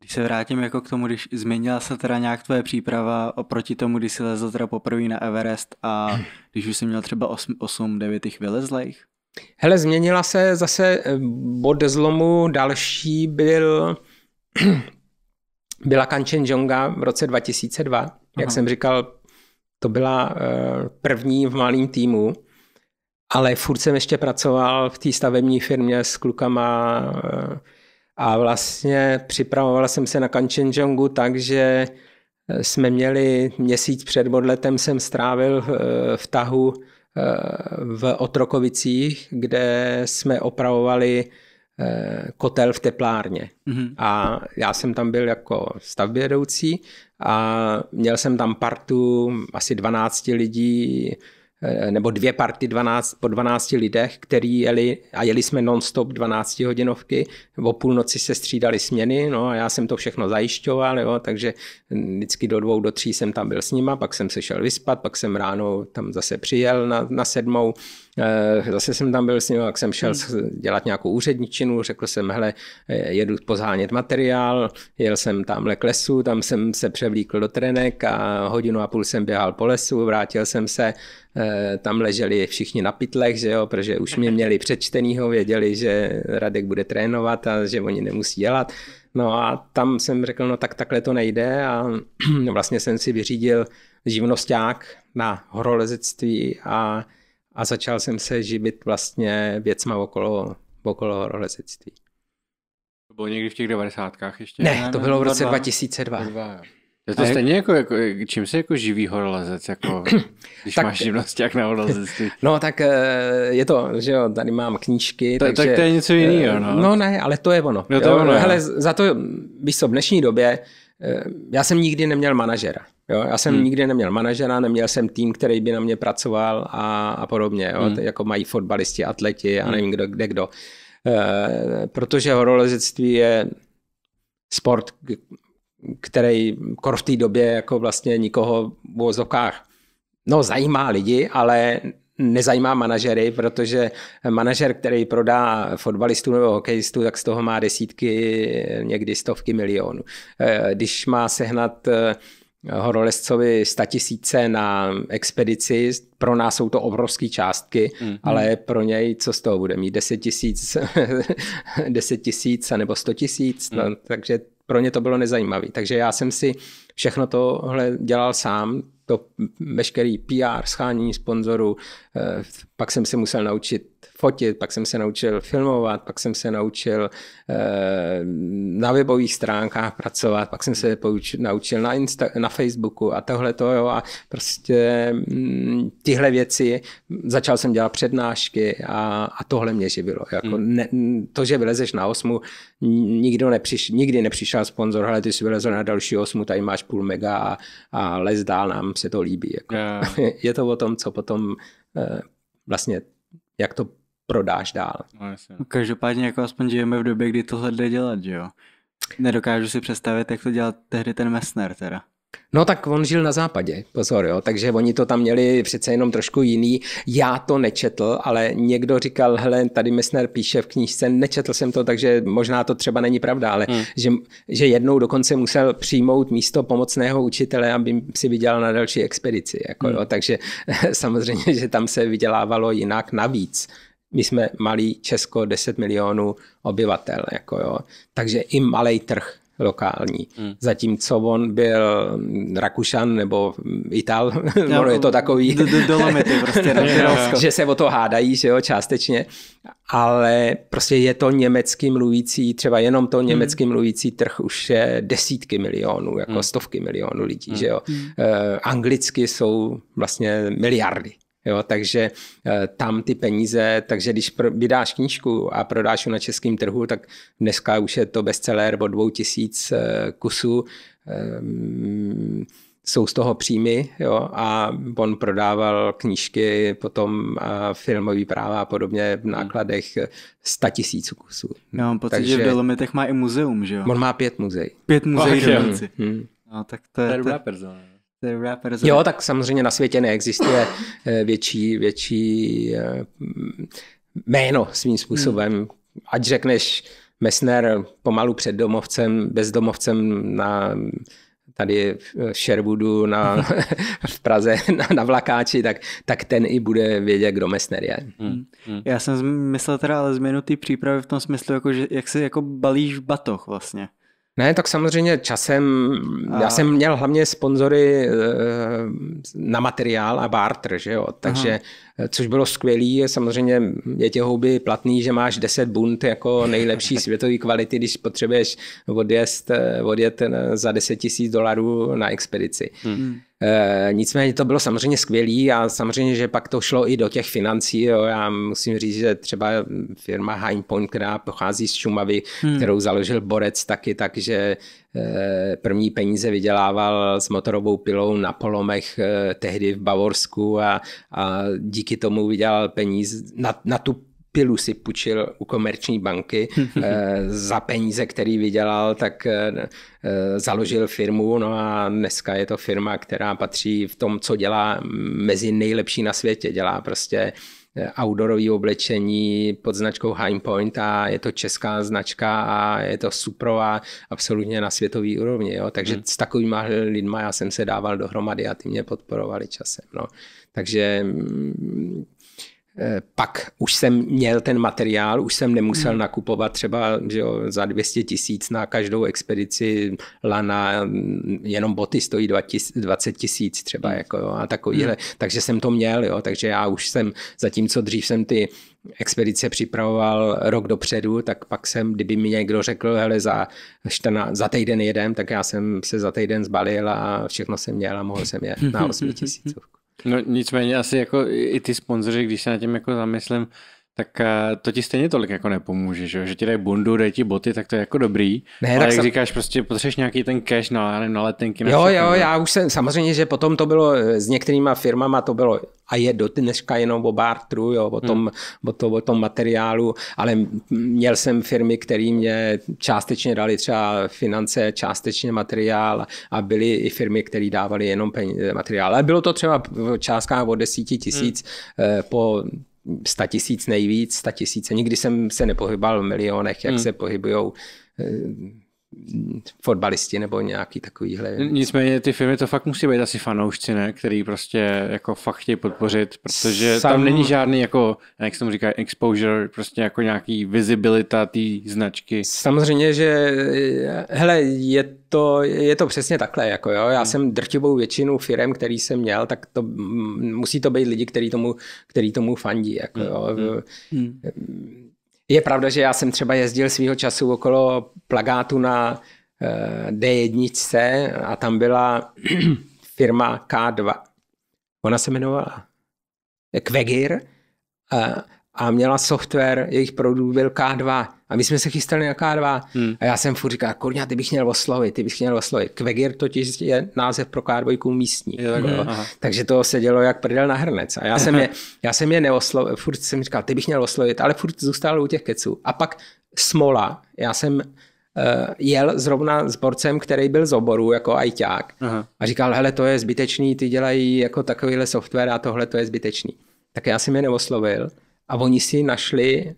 Když se vrátím jako k tomu, když změnila se teda nějak tvoje příprava oproti tomu, když jsi lezl teda poprvé na Everest a když už jsi měl třeba 8-9 těch vylezlejch? Hele, změnila se zase eh, bod zlomu. Další byl byla Kanchenjunga v roce 2002. Aha. Jak jsem říkal, to byla eh, první v malém týmu. Ale furt jsem ještě pracoval v té stavební firmě s klukama eh, a vlastně připravoval jsem se na Kanchenjungu tak, že eh, jsme měli měsíc před bodletem, jsem strávil v eh, tahu eh, v Otrokovicích, kde jsme opravovali kotel v teplárně. Mm-hmm. A já jsem tam byl jako stavbědoucí a měl jsem tam partu asi 12 lidí, Eh, nebo dvě party 12, po 12 lidech, který jeli, a jeli jsme non-stop 12 hodinovky, o půlnoci se střídali směny, no a já jsem to všechno zajišťoval, jo, takže vždycky do dvou, do tří jsem tam byl s nima, pak jsem se šel vyspat, pak jsem ráno tam zase přijel na, na sedmou, Eh, zase jsem tam byl s ním, jak jsem šel hmm. dělat nějakou úředničinu, řekl jsem, hele, eh, jedu pozhánět materiál, jel jsem tamhle k lesu, tam jsem se převlíkl do trenek a hodinu a půl jsem běhal po lesu, vrátil jsem se, eh, tam leželi všichni na pitlech, že jo, protože už mě měli přečtenýho, věděli, že Radek bude trénovat a že oni nemusí dělat. No a tam jsem řekl, no tak takhle to nejde a vlastně jsem si vyřídil živnosták na horolezectví a a začal jsem se živit vlastně věcma okolo, okolo horolezectví. To bylo někdy v těch devadesátkách ještě? Ne, to bylo v roce 2002. 2002. Je to stejně jako, jako, čím se jako živý horolezec, jako, když tak, máš živnost jak na horolezectví? No tak eh, je to, že jo, tady mám knížky. Ta, takže, tak to je něco jiného, eh, no. No ne, ale to je ono. No to jo, je ono, Hele, za to, víš co, v dnešní době, eh, já jsem nikdy neměl manažera. Jo, já jsem hmm. nikdy neměl manažera, neměl jsem tým, který by na mě pracoval a, a podobně. Jo? Hmm. jako mají fotbalisti, atleti a hmm. nevím kdo, kde kdo. E, protože horolezectví je sport, který kor v té době jako vlastně nikoho v vozovkách no, zajímá lidi, ale nezajímá manažery, protože manažer, který prodá fotbalistu nebo hokejistu, tak z toho má desítky, někdy stovky milionů. Eh, když má sehnat eh, horolezcovi tisíce na expedici, pro nás jsou to obrovské částky, mm. ale pro něj co z toho bude mít? 10 tisíc, 10 tisíc nebo 100 tisíc, no, mhm. takže pro ně to bylo nezajímavé. Takže já jsem si všechno tohle dělal sám, to veškerý PR, schánění sponzorů, eh, pak jsem si musel naučit fotit, pak jsem se naučil filmovat, pak jsem se naučil eh, na webových stránkách pracovat, pak jsem se naučil na, Insta- na Facebooku a tohle to, jo, a prostě mm, tyhle věci, začal jsem dělat přednášky a, a tohle mě živilo. Jako hmm. ne, to, že vylezeš na osmu, nikdo nepřiš, nikdy nepřišel sponzor, ale ty jsi vylezl na další osmu, tady máš půl mega a, a les dál, nám se to líbí. Jako. Yeah. Je to o tom, co potom eh, vlastně, jak to prodáš dál. No, no, Každopádně jako aspoň žijeme v době, kdy tohle jde dělat, že jo? Nedokážu si představit, jak to dělal tehdy ten Messner teda. No tak on žil na západě, pozor, jo, takže oni to tam měli přece jenom trošku jiný. Já to nečetl, ale někdo říkal, hele, tady Messner píše v knížce, nečetl jsem to, takže možná to třeba není pravda, ale hmm. že, že jednou dokonce musel přijmout místo pomocného učitele, aby si vydělal na další expedici, jako, hmm. jo, takže samozřejmě, že tam se vydělávalo jinak navíc my jsme malý Česko, 10 milionů obyvatel, jako jo. takže i malý trh lokální. Hmm. Zatímco on byl Rakušan nebo Ital, no, no, je to takový... Do, do, dolomity prostě, no, že se o to hádají, že jo, částečně, ale prostě je to německy mluvící, třeba jenom to hmm. německy hmm. mluvící trh už je desítky milionů, jako hmm. stovky milionů lidí, hmm. že jo. Hmm. Uh, anglicky jsou vlastně miliardy. Jo, takže eh, tam ty peníze, takže když vydáš knížku a prodáš ji na českém trhu, tak dneska už je to bestseller o dvou tisíc eh, kusů. Ehm, jsou z toho příjmy jo, a on prodával knížky, potom eh, filmový práva a podobně v hmm. nákladech 100 tisíců kusů. Já mám pocit, Takže, že v Dolomitech má i muzeum, že jo? On má pět muzeí. Pět muzeí. Oh, hmm, hmm. No, tak to je... To je dobrá persona. Jo, tak samozřejmě na světě neexistuje eh, větší, větší eh, jméno svým způsobem. Hmm. Ať řekneš Messner pomalu před domovcem, bezdomovcem na tady v Sherwoodu na, v Praze na, na Vlakáči, tak, tak ten i bude vědět, kdo Messner je. Hmm. Hmm. hmm. Já jsem myslel teda ale změnu té přípravy v tom smyslu, jako, že jak se jako balíš v batoh vlastně. Ne, tak samozřejmě časem, a... já jsem měl hlavně sponzory eh, na materiál a barter, že jo, takže což bylo skvělé. Samozřejmě je tě houby platný, že máš 10 bunt jako nejlepší světové kvality, když potřebuješ odjet, eh, odjet eh, za 10 tisíc dolarů na expedici. Hmm. E, nicméně to bylo samozřejmě skvělé a samozřejmě, že pak to šlo i do těch financí. Jo. Já musím říct, že třeba firma Heinpoint, která pochází z Šumavy, hmm. kterou založil Borec taky, takže Eh, první peníze vydělával s motorovou pilou na polomech eh, tehdy v Bavorsku a, a díky tomu vydělal peníze na, na tu pilu si půjčil u komerční banky eh, za peníze, který vydělal, tak založil firmu, no a dneska je to firma, která patří v tom, co dělá mezi nejlepší na světě. Dělá prostě Eh, outdoorové oblečení pod značkou High Point a je to česká značka a je to suprová absolutně na světový úrovni. Jo? Takže hmm. s takovými lidmi já jsem se dával dohromady a ty mě podporovali časem. No. Takže mm, Eh, pak už jsem měl ten materiál, už jsem nemusel hmm. nakupovat třeba že jo, za 200 tisíc na každou expedici lana, mm, jenom boty stojí 20 tisíc třeba hmm. jako, jo, a takovýhle. Hmm. Takže jsem to měl, jo, takže já už jsem, zatímco dřív jsem ty expedice připravoval rok dopředu, tak pak jsem, kdyby mi někdo řekl, hele, za, 14, za týden jedem, tak já jsem se za týden zbalil a všechno jsem měl a mohl jsem je na 8 tisícovku. No nicméně asi jako i ty sponzoři, když se na tím jako zamyslím, tak eh, to ti stejně tolik jako nepomůže, že, že ti dají bundu, dají ti boty, tak to je jako dobrý. Ne, ale tak jak sam... říkáš, prostě potřebuješ nějaký ten cash na, na letenky. Na jo, všechny, jo, ne? No. já už jsem, samozřejmě, že potom to bylo eh, s některýma firmama, to bylo a je do dneška jenom o bartru, jo, o, tom, hmm. o, to, o tom materiálu, ale měl jsem firmy, které mě částečně dali třeba finance, částečně materiál a byly i firmy, které dávali jenom peníze, materiál. Ale bylo to třeba v částkách od desíti tisíc hmm. Eh, po 100 tisíc nejvíc, 100 tisíce. Nikdy jsem se nepohybal v milionech, jak hmm. se pohybujou. Eh, fotbalisti nebo nějaký takovýhle. Nicméně ty firmy to fakt musí být asi fanoušci, ne? Který prostě jako fakt chtějí podpořit, protože Sam... tam není žádný jako, jak se tomu říká, exposure, prostě jako nějaký visibilita té značky. Samozřejmě, že hele, je to, je to přesně takhle, jako jo. Já hmm. jsem drtivou většinu firm, který jsem měl, tak to musí to být lidi, který tomu, který tomu fandí, jako hmm. jo. Hmm. hmm. Je pravda, že já jsem třeba jezdil svýho času okolo plagátu na eh, D1 a tam byla firma K2. Ona se jmenovala Kvegir eh, a měla software, jejich produkt byl K2 a my jsme se chystali na K2 hmm. a já jsem furt říkal, kurňa, ty bych měl oslovit, ty bych měl oslovit. Kvegir totiž je název pro K2 místní. Jo, tak, jo. Takže to se dělo jak prdel na hrnec. A já jsem je, já jsem je neoslovil, furt jsem říkal, ty bych měl oslovit, ale furt zůstal u těch keců. A pak Smola, já jsem uh, jel zrovna s borcem, který byl z oboru jako ajťák Aha. a říkal, hele, to je zbytečný, ty dělají jako takovýhle software a tohle to je zbytečný. Tak já jsem je neoslovil. A oni si našli eh,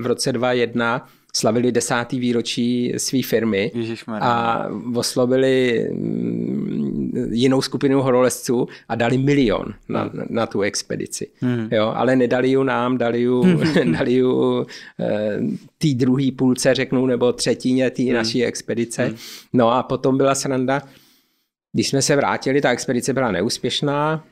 v roce 2001 slavili desátý výročí své firmy Ježišmarja. a oslovili mm, jinou skupinu horolezců a dali milion na, hmm. na tu expedici. Hmm. Jo, ale nedali ju nám, dali ju, hmm. dali ju eh, tý druhý půlce, řeknu, nebo třetině té hmm. naší expedice. Hmm. No a potom byla sranda, když jsme se vrátili, ta expedice byla neúspěšná,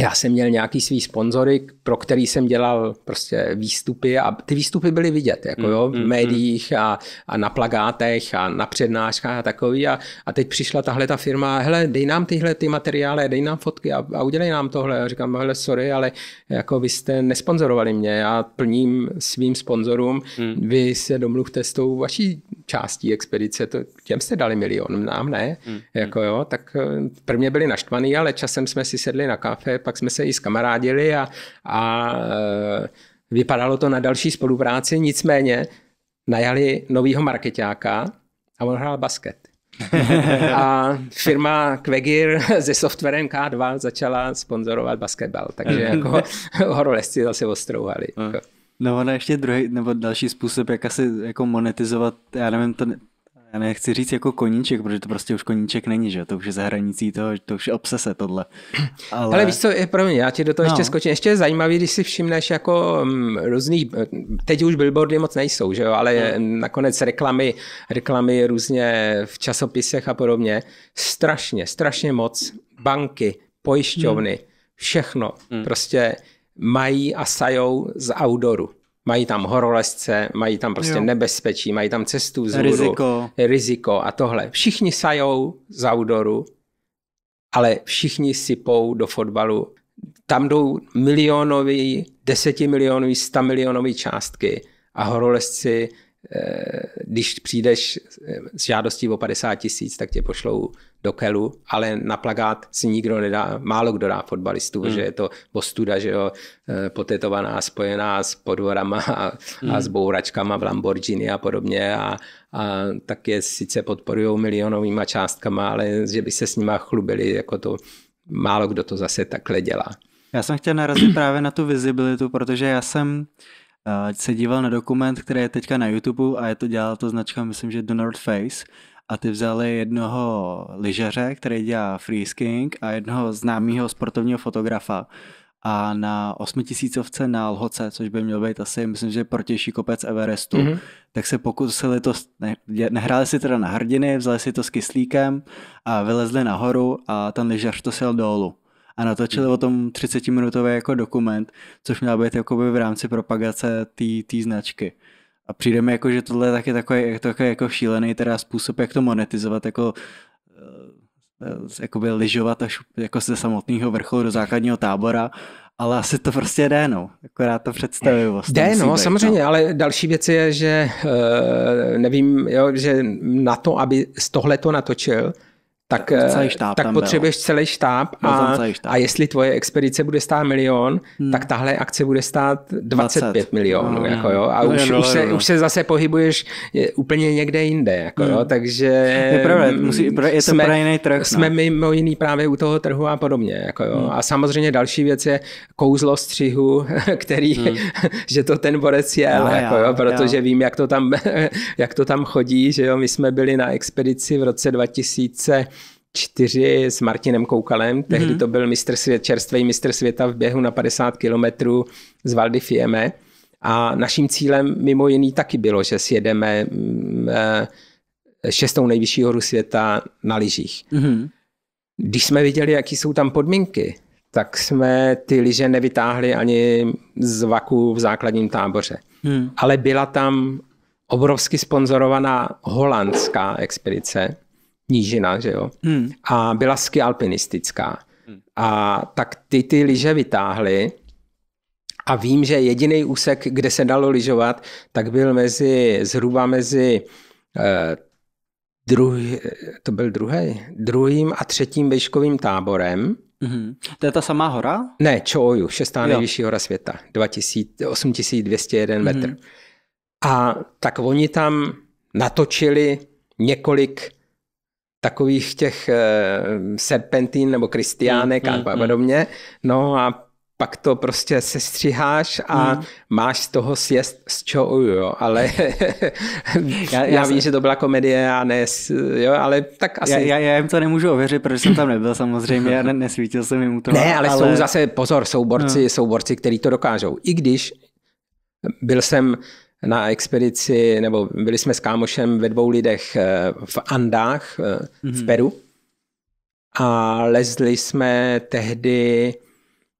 já jsem měl nějaký svý sponzory, pro který jsem dělal prostě výstupy a ty výstupy byly vidět, jako mm, jo, v mm, mm. médiích a, a na plagátech a na přednáškách a takový a, a teď přišla tahle ta firma, hele, dej nám tyhle ty materiály, dej nám fotky a, a udělej nám tohle. A říkám, hele, sorry, ale jako vy jste nesponzorovali mě, já plním svým sponzorům, hmm. vy se domluvte s tou vaší částí expedice, to, těm jste dali milion, nám ne, hmm. jako hmm. jo, tak eh, prvně byli naštvaný, ale časem jsme si sedli na kafe, pak jsme se i skamarádili a, a e, vypadalo to na další spolupráci, nicméně najali novýho marketáka a on hrál basket. a firma Kvegir se softwarem K2 začala sponzorovat basketbal, takže mhm. jako horolezci zase ostrouhali. No, no ono ještě druhý, nebo další způsob, jak asi jako monetizovat, já nevím, to já nechci říct jako koníček, protože to prostě už koníček není, že? To už je za hranicí toho, to už je obsese tohle. Ale, Ale víš co, je, promiň, já ti do toho no. ještě skočím. Ještě je zajímavý, když si všimneš jako různý, mm, různých, teď už billboardy moc nejsou, že jo? Ale no. nakonec reklamy, reklamy různě v časopisech a podobně. Strašně, strašně moc. Banky, pojišťovny, hmm. všechno hmm. prostě mají a sajou z outdooru mají tam horolezce, mají tam prostě jo. nebezpečí, mají tam cestu z riziko. riziko a tohle. Všichni sajou z outdooru, ale všichni sypou do fotbalu. Tam jdou milionový, desetimilionový, stamilionový částky a horolezci Eh, když přijdeš eh, s žádostí o 50 tisíc, tak tě pošlou do kelu, ale na plagát si nikdo nedá, málo kdo dá fotbalistů, hmm. že je to ostuda, že jo, eh, potetovaná, spojená s podvorama a, hmm. a s bouračkama v Lamborghini a podobně a, a tak je sice podporují milionovými částkama, ale že by se s nima chlubili, jako to málo kdo to zase takhle dělá. Já jsem chtěl narazit právě na tu vizibilitu, protože já jsem uh, Eh, se díval na dokument, který je teďka na YouTube a je to dělal to značka, myslím, že The North Face a ty vzali jednoho lyžaře, který dělá freeskiing a jednoho známého sportovního fotografa a na osmitisícovce na Lhoce, což by měl být asi, myslím, že protější kopec Everestu, mm-hmm. tak se pokusili to, ne, nehráli si teda na hrdiny, vzali si to s kyslíkem a vylezli nahoru a ten lyžař to sjel dolů a natočili o tom 30-minutový jako dokument, což měl být jakoby v rámci propagace té značky. A přijde mi jako, že tohle je taky takový, takový jako šílený teda způsob, jak to monetizovat, jako eh, jakoby lyžovat až jako ze samotného vrcholu do základního tábora, ale asi to prostě jde, no. Akorát to představivost. Jde, no, být, samozřejmě, no. ale další věc je, že eh, nevím, jo, že na to, aby tohle to natočil, tak, eh, celý štáb tak potřebuješ celý štáb a, celý štáb a jestli tvoje expedice bude stát milion, hmm. tak tahle akce bude stát 25 20. milionů. No, no jako, no. jo? A no, už, no, už, no, se, no. už se zase pohybuješ je, eh, úplně někde jinde. Jako, hmm. jo? Takže je, pravda, musí, mm, je to jsme, jiný trh. No. Jsme mimo jiný právě u toho trhu a podobně. Jako, jo? Hmm. A samozřejmě další věc je kouzlo střihu, který, hmm. že to ten borec je, no, jako, jo? protože jo. vím, jak to, tam, jak to tam chodí. Že jo? My jsme byli na expedici v roce 2000 čtyři s Martinem Koukalem, tehdy mhm. to byl mistr svět, čerstvý mistr světa v běhu na 50 kilometrů z Valdy Fieme. A naším cílem mimo jiný taky bylo, že sjedeme mm, eh, šestou nejvyšší horu světa na lyžích. Mm-hmm. Když jsme viděli, jaký jsou tam podmínky, tak jsme ty lyže nevytáhli ani z vaku v základním táboře. Mm. Ale byla tam obrovsky sponzorovaná holandská expedice, nížina, že jo, hmm. a byla ski alpinistická. Hmm. A tak ty ty lyže vytáhly a vím, že jediný úsek, kde se dalo lyžovat, tak byl mezi, zhruba mezi eh, druhý, to byl druhý, druhým a třetím výškovým táborem. Mm-hmm. To je ta samá hora? Ne, Čoju, šestá nejvyšší hora světa, 2000, 8201 mm-hmm. metr. A tak oni tam natočili několik takových těch eh, serpentín nebo kristiánek mm, a mm, mm. podobně. Mm. No a pak to prostě sestřiháš a mm. máš z toho sjest z čou, jo, ale já, já, já vím, že to byla komedie a ne, jo, ale tak asi. Já, já, já jim to nemůžu ověřit, protože jsem tam nebyl samozřejmě, já ne, nesvítil jsem jim u toho. Ne, ale, ale... jsou zase, pozor, jsou no. jsou který to dokážou. I když byl jsem na expedici, nebo byli jsme s kámošem ve dvou lidech eh, v Andách mm-hmm. v mhm. Peru a lezli jsme tehdy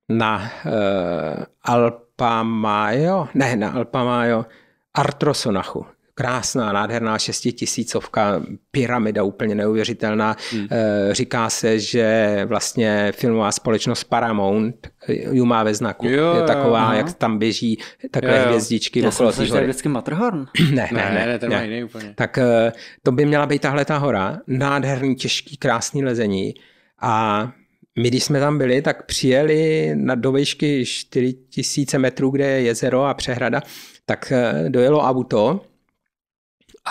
na uh, Alpamayo, ne, na Alpamayo, Artrosonachu krásná, nádherná šestitisícovka, pyramida úplně neuvěřitelná. Hmm. Eh, říká se, že vlastně filmová společnost Paramount eh, ju má ve znaku. Jo, je taková, jo, jak tam běží takové jo, jo. hvězdičky Já okolo jsem že to je vždycky Matterhorn. Ne, ne, ne. ne, ne, ne. úplně. Tak eh, to by měla být tahle ta hora. Nádherný, těžký, krásný lezení. A my, když jsme tam byli, tak přijeli na do výšky 4000 metrů, kde je jezero a přehrada, tak dojelo auto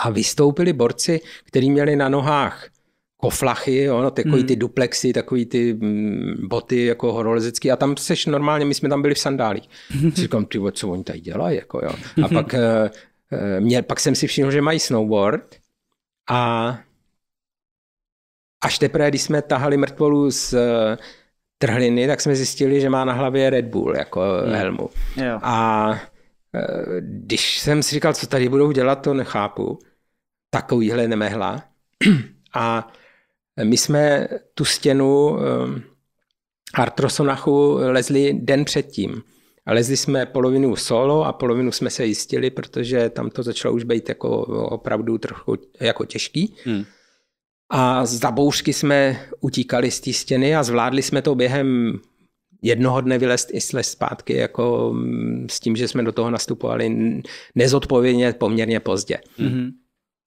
a vystoupili borci, kteří měli na nohách koflachy, jo, no, takový hmm. ty duplexy, takový ty mm, boty jako horolezecký a tam seš normálně, my jsme tam byli v sandálích. Hmm. Říkám, ty co oni tady dělají, jako jo. A hmm. pak, eh, eh, mě, pak jsem si všiml, že mají snowboard a až teprve, když jsme tahali mrtvolu z eh, trhliny, tak jsme zjistili, že má na hlavě Red Bull jako hmm. helmu. Jo. A Eh, když jsem si říkal, co tady budou dělat, to nechápu. Takovýhle nemehla. A my jsme tu stěnu ehm, Artrosonachu lezli den předtím. A lezli jsme polovinu solo a polovinu jsme se jistili, protože tam to začalo už být jako opravdu trochu jako těžký. Hmm. A za bouřky jsme utíkali z té stěny a zvládli jsme to během jednoho dne vylézt i slez zpátky jako mm, s tím, že jsme do toho nastupovali nezodpovědně poměrně pozdě. Mm-hmm.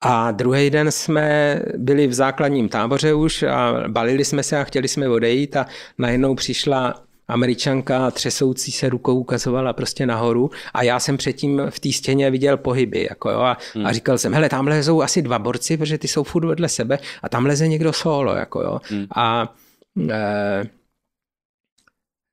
A druhý den jsme byli v základním táboře už a balili jsme se a chtěli jsme odejít a najednou přišla američanka třesoucí se rukou ukazovala prostě nahoru a já jsem předtím v té stěně viděl pohyby jako jo, a, hmm. a říkal jsem, hele, tamhle jsou asi dva borci, protože ty jsou furt vedle sebe a tam leze někdo solo jako jo. Hmm. A e,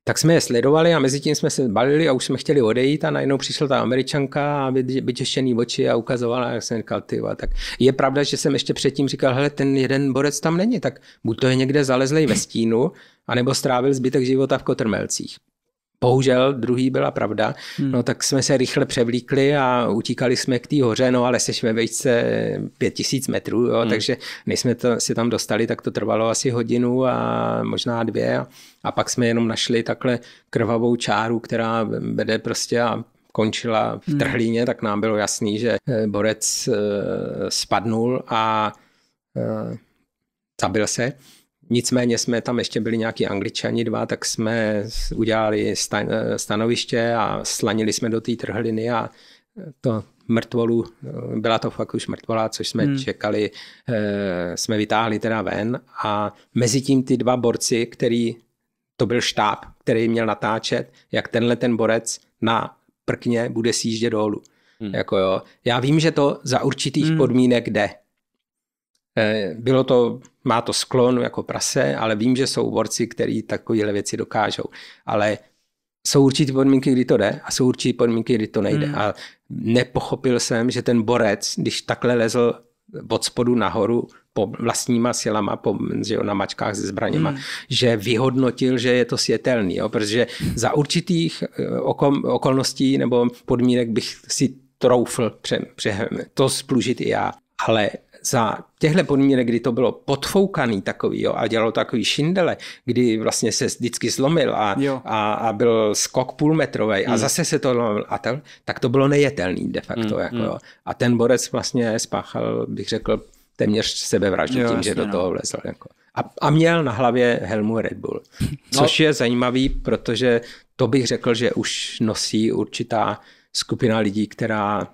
tak jsme je sledovali a mezi tím jsme se balili a už jsme chtěli odejít a najednou přišla ta američanka a vytěšený oči a ukazovala, jak jsem říkal, ty, tak je pravda, že jsem ještě předtím říkal, hele, ten jeden borec tam není, tak buď to je někde zalezlej ve stínu, anebo strávil zbytek života v kotrmelcích bohužel druhý byla pravda, hmm. no tak jsme se rychle převlíkli a utíkali jsme k té hoře, no ale seš ve vejce tisíc metrů, jo, hmm. takže než jsme to, si tam dostali, tak to trvalo asi hodinu a možná dvě a pak jsme jenom našli takhle krvavou čáru, která vede prostě a končila v hmm. trhlíně, hmm. tak nám bylo jasný, že eh, borec eh, spadnul a eh, zabil se. Nicméně jsme tam ještě byli nějaký angličani dva, tak jsme udělali stanoviště a slanili jsme do té trhliny a to mrtvolu, byla to fakt už mrtvola, což jsme hmm. čekali, eh, jsme vytáhli teda ven a mezi tím ty dva borci, který, to byl štáb, který měl natáčet, jak tenhle ten borec na prkně bude sjíždět dolů. Hmm. Jako jo. Já vím, že to za určitých hmm. podmínek jde, Eh, bylo to, má to sklon jako prase, ale vím, že jsou borci, kteří takovéhle věci dokážou. Ale jsou určitý podmínky, kdy to jde a jsou určitý podmínky, kdy to nejde. Hmm. A nepochopil jsem, že ten borec, když takhle lezl od spodu nahoru po vlastníma silama, po, že jo, na mačkách se zbraněma, hmm. že vyhodnotil, že je to světelný, jo, protože za určitých eh, okom, okolností nebo podmínek bych si troufl pře, pře, to splužit i já. Ale za těchto podmínek, kdy to bylo podfoukaný takový jo, a dělalo takový šindele, kdy vlastně se vždycky zlomil a, a, a byl skok půlmetrový mm. a hmm. zase se to zlomil a tel, tak to bylo nejetelný de facto. Mm. Jako, hmm. jo. A ten borec vlastně spáchal, bych řekl, téměř sebevraždu tím, že do no. toho vlezl. Jako. A, a měl na hlavě helmu Red Bull, no. což no. je zajímavý, protože to bych řekl, že už nosí určitá skupina lidí, která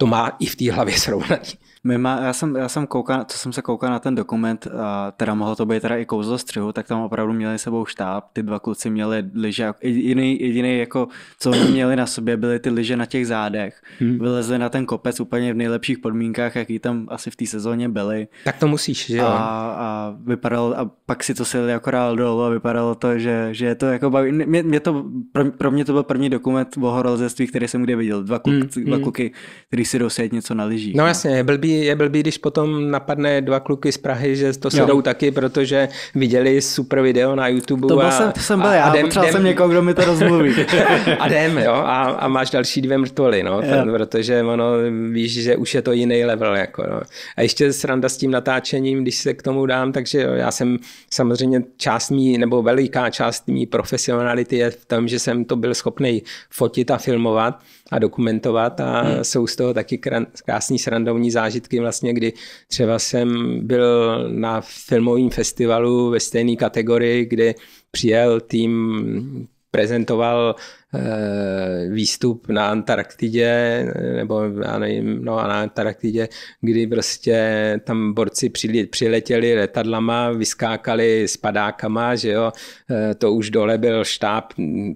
to má i v té hlavě srovnaný. My má, já, jsem, já jsem koukal, co jsem se koukal na ten dokument, a teda mohlo to být teda i kouzlo střihu, tak tam opravdu měli sebou štáb, ty dva kluci měli liže, jediný, jediný jako, co oni měli na sobě, byly ty liže na těch zádech. Hmm. Vylezli na ten kopec úplně v nejlepších podmínkách, jaký tam asi v té sezóně byly. Tak to musíš, že jo? A, a, vypadalo, a pak si to sjeli jako dál dolů a vypadalo to, že, že je to jako baví. Mě, mě to, pro, pro, mě to byl první dokument o horolezectví, který jsem kde viděl. Dva, kluk, hmm. dva hmm. kluky, kteří si jdou něco na lyžích. No, no. jasně, blbý je blbý, když potom napadne dva kluky z Prahy, že to se jdou taky, protože viděli super video na YouTube. To byl a, jsem, to jsem byl a, já, a jdem, potřeboval jsem někoho, kdo mi to rozmluví. a jdem, jo, a, a máš další dvě mrtvoly, no, ten, protože ono, víš, že už je to jiný level, jako, no. A ještě sranda s tím natáčením, když se k tomu dám, takže jo, já jsem samozřejmě část mý, nebo veliká část mý profesionality je v tom, že jsem to byl schopný fotit a filmovat, a dokumentovat a hmm. jsou z toho taky krásní srandovní zážitky, vlastně, kdy třeba jsem byl na filmovém festivalu ve stejné kategorii, kdy přijel tým prezentoval Eh, výstup na Antarktidě, nebo já nevím, no a na Antarktidě, kdy prostě tam borci přiletěli letadlama, vyskákali s padákama, že jo, eh, to už dole byl štáb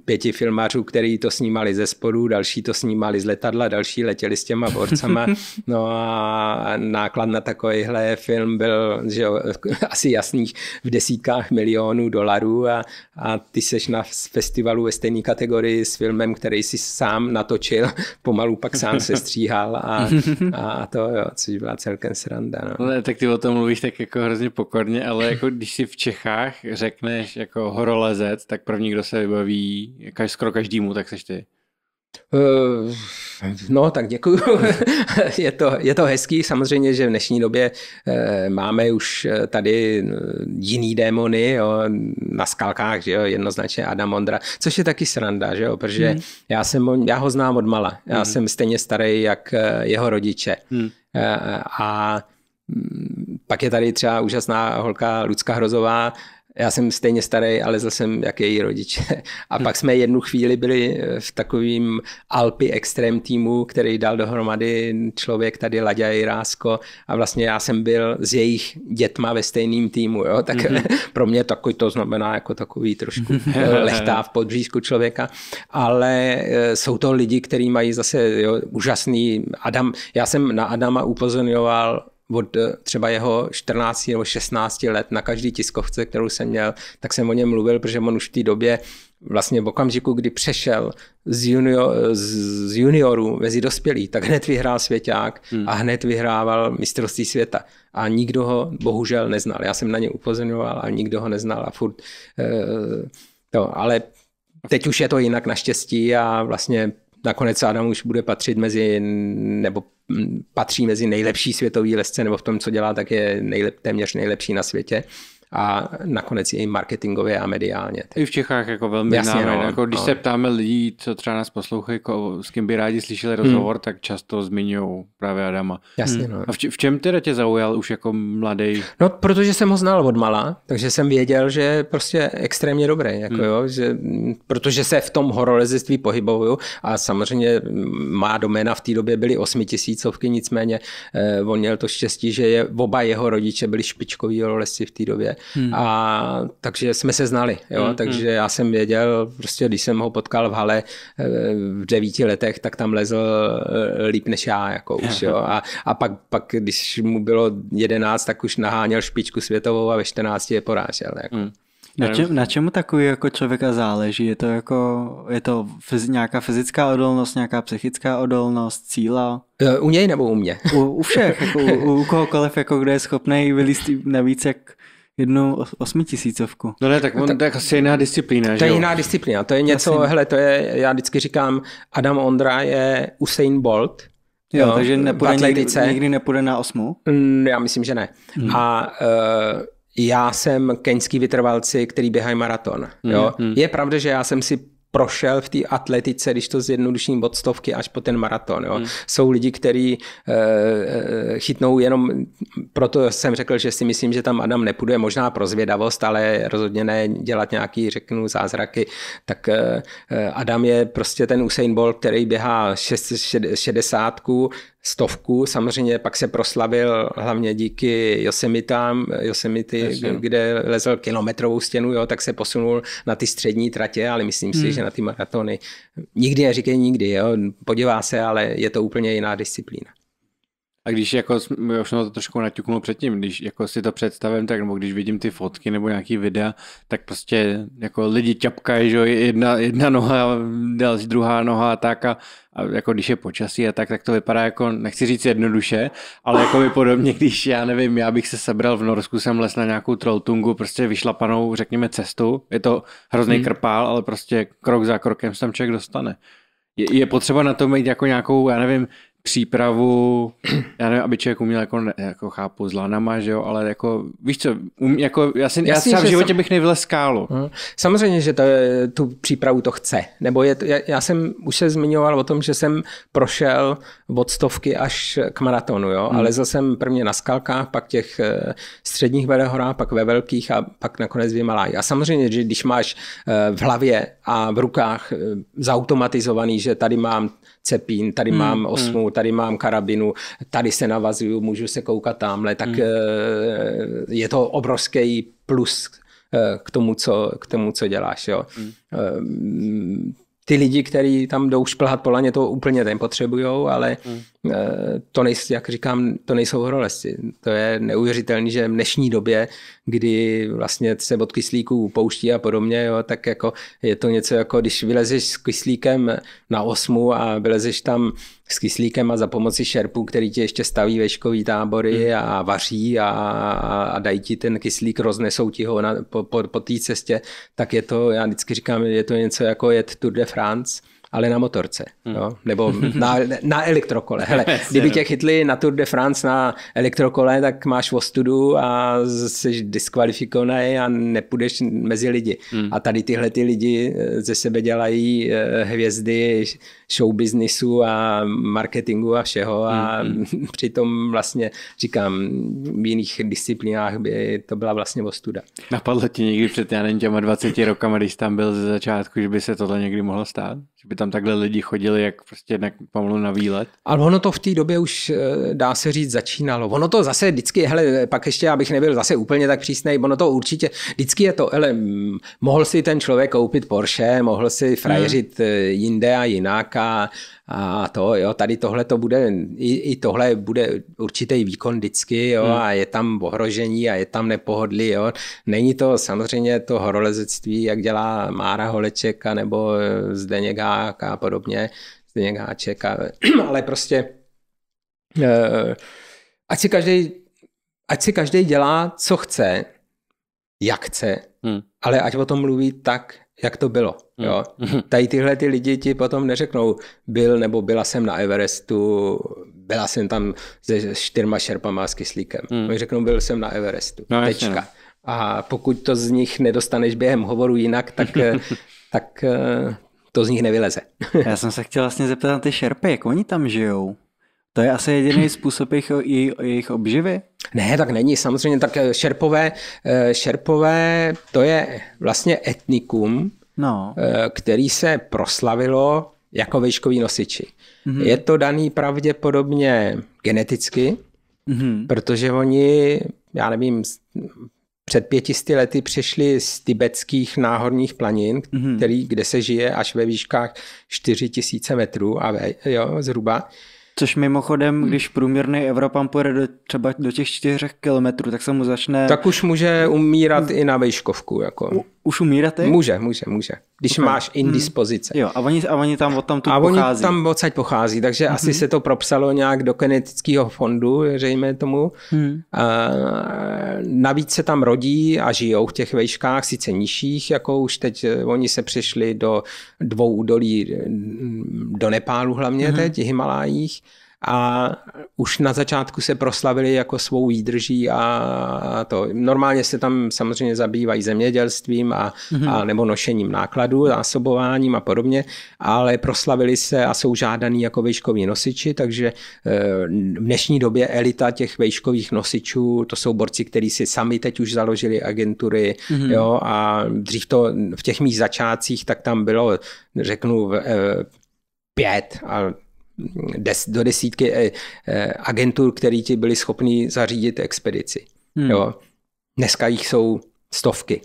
pěti filmařů, který to snímali ze spodu, další to snímali z letadla, další letěli s těma borcama, no a náklad na takovýhle film byl, že jo, asi jasných v desítkách milionů dolarů a, a ty seš na festivalu ve stejné kategorii s filmem, který si sám natočil, pomalu pak sám se stříhal a, a to, jo, což byla celkem sranda. No. Ne, no, tak ty o tom mluvíš tak jako hrozně pokorně, ale jako když si v Čechách řekneš jako horolezec, tak první, kdo se vybaví, každý, skoro každému, tak seš ty. Uh No, tak děkuji. je, to, je to hezký. Samozřejmě, že v dnešní době eh, máme už eh, tady eh, jiný démony jo, na skalkách, že jo, jednoznačně Adam Ondra, což je taky sranda, že jo, protože mm. já, jsem, já ho znám od mala. Já mm. jsem stejně starý, jak jeho rodiče. Hmm. Mm. A, a pak je tady třeba úžasná holka Lucka Hrozová, já jsem stejně starý, ale zase jsem jak její rodiče. A pak jsme jednu chvíli byli v takovým Alpi Extrém týmu, který dal dohromady člověk tady Laďa Jirásko a vlastně já jsem byl s jejich dětma ve stejným týmu, jo? tak mm-hmm. pro mě takový to znamená jako takový trošku eh, lechtá v podbřízku člověka, ale eh, jsou to lidi, kteří mají zase jo, úžasný Adam, já jsem na Adama upozorňoval od eh, třeba jeho 14 nebo 16 let na každý tiskovce, kterou jsem měl, tak jsem o něm mluvil, protože on už v té době vlastně v okamžiku, kdy přešel z, junior, z juniorů mezi dospělí, tak hned vyhrál svěťák hmm. a hned vyhrával mistrovství světa. A nikdo ho bohužel neznal. Já jsem na ně upozorňoval a nikdo ho neznal a furt uh, to, ale teď už je to jinak naštěstí a vlastně nakonec Adam už bude patřit mezi, nebo patří mezi nejlepší světový lesce, nebo v tom, co dělá, tak je nejlep, téměř nejlepší na světě a nakonec je i marketingově a mediálně. I v Čechách jako velmi Jasně, známe. No, jako když no. se ptáme lidí, co třeba nás poslouchají, jako s kým by rádi slyšeli hmm. rozhovor, hmm. tak často zmiňují právě Adama. Jasně, hmm. no. A v, v čem teda tě zaujal už jako mladý? No, protože jsem ho znal od mala, takže jsem věděl, že je prostě extrémně dobrý, jako hmm. jo, že, protože se v tom horolezectví pohybuju a samozřejmě má doména v té době byly osmitisícovky, nicméně eh, on měl to štěstí, že je, oba jeho rodiče byli špičkoví horolezci v té době Hmm. A, takže jsme se znali, jo? Hmm. takže hmm. já jsem věděl, prostě když jsem ho potkal v hale eh, v devíti letech, tak tam lezl eh, líp než já, jako už, jo? A, a pak, pak, když mu bylo jedenáct, tak už naháněl špičku světovou a ve 14 je porážel. Jako. Hmm. Na, čem, na čemu takový jako člověka záleží? Je to jako, je to fyz, nějaká fyzická odolnost, nějaká psychická odolnost, cíla? Eh, u něj nebo u mě? U, u všech, jako u, u kohokoliv, jako kdo je schopný vylíst navíc jak jednu osmitisícovku. No ne, tak on, tak jako asi jiná disciplína, To je jiná disciplína, to je něco, asi... hele, to je, já vždycky říkám, Adam Ondra je Usain Bolt, Jo, jo takže nepůjde nikdy, nikdy nepůjde na osmu? Mm, já myslím, že ne. Hmm. A uh, já jsem keňský vytrvalci, který běhají maraton. Jo? Hmm. hmm. Je pravda, že já jsem si prošel v té atletice, když to zjednoduším od stovky až po ten maraton. Jo. Hmm. Jsou lidi, kteří e, chytnou jenom, proto jsem řekl, že si myslím, že tam Adam nepůjde, možná pro zvědavost, ale rozhodně ne dělat nějaký, řeknu, zázraky. Tak e, Adam je prostě ten Usain Bolt, který běhá 6, 60 stovku. Samozřejmě pak se proslavil hlavně díky Yosemitám, Yosemity, Jasně. No. kde lezl kilometrovou stěnu, jo, tak se posunul na ty střední tratě, ale myslím si, hmm. že na ty maratony nikdy neříkej nikdy, jo, podívá se, ale je to úplně jiná disciplína. A když jako, už jsem to trošku naťuknul předtím, když jako si to představím, tak nebo když vidím ty fotky nebo nějaký videa, tak prostě jako lidi ťapkají, že jedna, jedna noha, další druhá noha a tak a, a, jako když je počasí a tak, tak to vypadá jako, nechci říct jednoduše, ale jako by podobně, když já nevím, já bych se sebral v Norsku, jsem les na nějakou trolltungu, prostě vyšlapanou, řekněme, cestu, je to hrozný hmm. krpál, ale prostě krok za krokem se tam člověk dostane. Je, je potřeba na to mít jako nějakou, já nevím, přípravu, já nevím, aby člověk uměl jako, jako chápu s lanama, že jo, ale jako, víš co, um, jako, já, si, já, já třeba v životě jsem... bych nevylez skálu. Hmm. Samozřejmě, že to, tu přípravu to chce, nebo je to, já, já, jsem už se zmiňoval o tom, že jsem prošel od stovky až k maratonu, jo, hmm. ale zase jsem prvně na skalkách, pak těch eh, středních vedehorách, pak ve velkých a pak nakonec vymalá. A samozřejmě, že když máš eh, v hlavě a v rukách eh, zautomatizovaný, že tady mám cepín, tady hmm, mám hmm. osmu, hmm. tady mám karabinu, tady se navazuju, můžu se koukat tamhle, tak hmm. Eh, je to obrovský plus eh, k tomu, co, k tomu, co děláš. Jo. Hmm. Eh, ty lidi, kteří tam jdou šplhat po laně, to úplně nepotřebují, ale hmm. to nejsou, jak říkám, to nejsou horolezci. To je neuvěřitelné, že v dnešní době kdy vlastně se od kyslíků pouští a podobně, jo, tak jako je to něco jako, když vylezeš s kyslíkem na osmu a vylezeš tam s kyslíkem a za pomoci šerpu, který ti ještě staví veškový tábory hmm. a vaří a, a, a dají ti ten kyslík, roznesou ti ho na, po, po, po té cestě, tak je to, já vždycky říkám, je to něco jako jet Tour de France, ale na motorce, hmm. jo? nebo na, na elektrokole. Hele, kdyby no. tě chytli na Tour de France na elektrokole, tak máš ostudu a jsi diskvalifikovaný a nepůjdeš mezi lidi. Hmm. A tady tyhle ty lidi eh, ze sebe dělají eh, hvězdy show businessu a marketingu a všeho a hmm. hmm. přitom vlastně říkám, v jiných disciplinách by to byla vlastně ostuda. Napadlo ti někdy před já nevím, těma 20 rokama, když tam byl ze začátku, že by se tohle někdy mohlo stát? Že by tam takhle lidi chodili, jak prostě na, pomalu na výlet. Ale ono to v té době už, eh, dá se říct, začínalo. Ono to zase vždycky, hele, pak ještě, abych nebyl zase úplně tak přísný, ono to určitě, vždycky je to, hele, mohl si ten člověk koupit Porsche, mohl si frajeřit hmm. Eh, jinde a jinak a a to, jo, tady tohle to bude, i, i tohle bude určitý výkon vždycky, jo, hmm. a je tam ohrožení a je tam nepohodlí, jo. Není to samozřejmě to horolezectví, jak dělá Mára Holeček nebo e, Zdeněk Hák a podobně, Zdeněk Háček, a, ale prostě e, ať si každý ať si každý dělá, co chce, jak chce, hmm. ale ať o tom mluví tak, jak to bylo. Hmm. Jo? Tady tyhle ty lidi ti potom neřeknou, byl nebo byla jsem na Everestu, byla jsem tam se čtyřma šerpama s kyslíkem. Hmm. Oni řeknou, byl jsem na Everestu. No, tečka. Jasně. No. A pokud to z nich nedostaneš během hovoru jinak, tak, eh, tak eh, to z nich nevyleze. Já jsem se chtěl vlastně zeptat na ty šerpy, jak oni tam žijou? To je asi jediný způsob jejich, jejich obživy? Ne, tak není. Samozřejmě tak eh, šerpové, šerpové to je vlastně etnikum, no. Eh, který se proslavilo jako výškový nosiči. Mm-hmm. Je to daný pravděpodobně geneticky, mm-hmm. protože oni, já nevím, před pětisty lety přišli z tibetských náhorních planin, mm-hmm. který, kde se žije až ve výškách 4000 metrů a ve, jo, zhruba. Což mimochodem, hmm. když průměrný Evropan pojede do, třeba do těch čtyřech kilometrů, tak se mu začne... Tak už může umírat i na vejškovku. Jako. Už umírat? Může, může, může. Když okay. máš indispozice. Hmm. Mm. Jo, a oni, a oni tam tam tu pochází. A oni tam odsaď pochází, takže mm-hmm. asi mhm. se to propsalo nějak do kinetického fondu, řejmě tomu. Mm. A, navíc se tam rodí a žijou v těch vejškách, sice nižších, jako už teď eh, oni se přišli do dvou údolí, eh, do Nepálu hlavně mm-hmm. teď, Himalájích a už na začátku se proslavili jako svou výdrží a to. Normálně se tam samozřejmě zabývají zemědělstvím a, mm-hmm. a nebo nošením nákladů, zásobováním a podobně, ale proslavili se a jsou žádaný jako vejškoví nosiči, takže e, v dnešní době elita těch vejškových nosičů, to jsou borci, kteří si sami teď už založili agentury mm-hmm. jo, a dřív to v těch mých začátcích, tak tam bylo, řeknu, e, pět a des, do desítky eh, eh, agentur, který ti byli schopni zařídit expedici. Hmm. Jo. Dneska jich jsou stovky.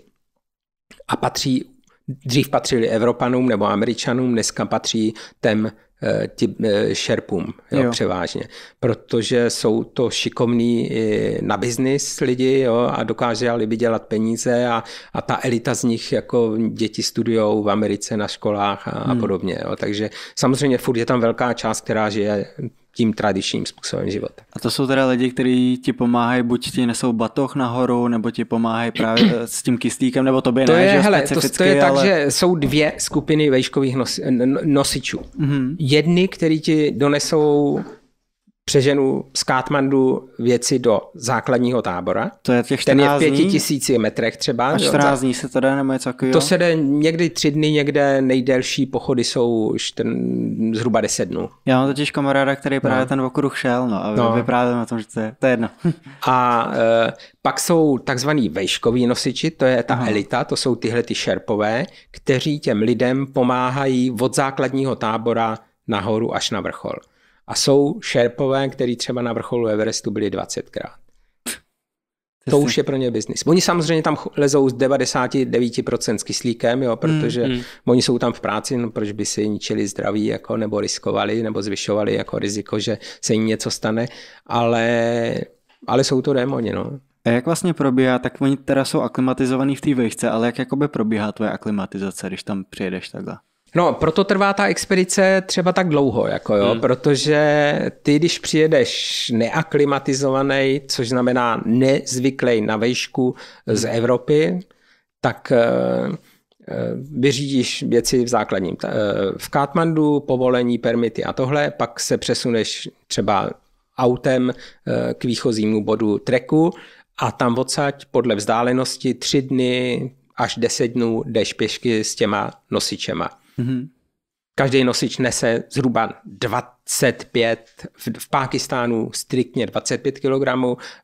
A patří, dřív patřili Evropanům nebo Američanům, dneska patří tem Eh, ti eh, šerpům jo, jo. převážně, protože jsou to šikovní eh, na biznis lidi jo, a dokáželi by dělat peníze a, a ta elita z nich jako děti studujou v Americe na školách a, hmm. a podobně. Jo. Takže samozřejmě furt je tam velká část, která žije tím tradičním způsobem života. A to jsou teda lidi, kteří ti pomáhají, buď ti nesou batoh nahoru, nebo ti pomáhají právě eh, s tím kyslíkem, nebo tobě to ne, je, že hele, to, to je ale... tak, že jsou dvě skupiny vejškových nosi, nosičů. Mm-hmm. Jedny, který ti donesou přeženu z Katmandu věci do základního tábora. To je těch 14 Ten je v pěti tisíci metrech třeba. A 14 dní se to jde nebo něco takového? To se jde někdy tři dny, někde nejdelší pochody jsou čtr... zhruba 10 dnů. Já mám totiž kamaráda, který no. právě no. ten okruh šel no, a no. vyprávěl na tom, že to je, to je jedno. a e, pak jsou takzvaní vejškový nosiči, to je ta Aha. elita, to jsou tyhle ty šerpové, kteří těm lidem pomáhají od základního tábora nahoru až na vrchol. A jsou šerpové, který třeba na vrcholu Everestu byli 20krát. To už je pro ně biznis. Oni samozřejmě tam lezou z 99% s kyslíkem, jo, protože mm, mm. oni jsou tam v práci, no proč by si ničili zdraví, jako, nebo riskovali, nebo zvyšovali jako riziko, že se jim něco stane, ale, ale jsou to démoni. No. A jak vlastně probíhá, tak oni teda jsou aklimatizovaní v té výšce, ale jak jakoby probíhá tvoje aklimatizace, když tam přijedeš takhle? No, proto trvá ta expedice třeba tak dlouho, jako jo, hmm. protože ty, když přijedeš neaklimatizovaný, což znamená nezvyklý na vejšku hmm. z Evropy, tak eh, eh, vyřídíš věci v základním. Eh, v Katmandu povolení, permity a tohle, pak se přesuneš třeba autem k výchozímu bodu treku a tam odsaď podle vzdálenosti tři dny až deset dnů jdeš pěšky s těma nosičema. Mm-hmm. Každý nosič nese zhruba 25, v, v Pákistánu striktně 25 kg,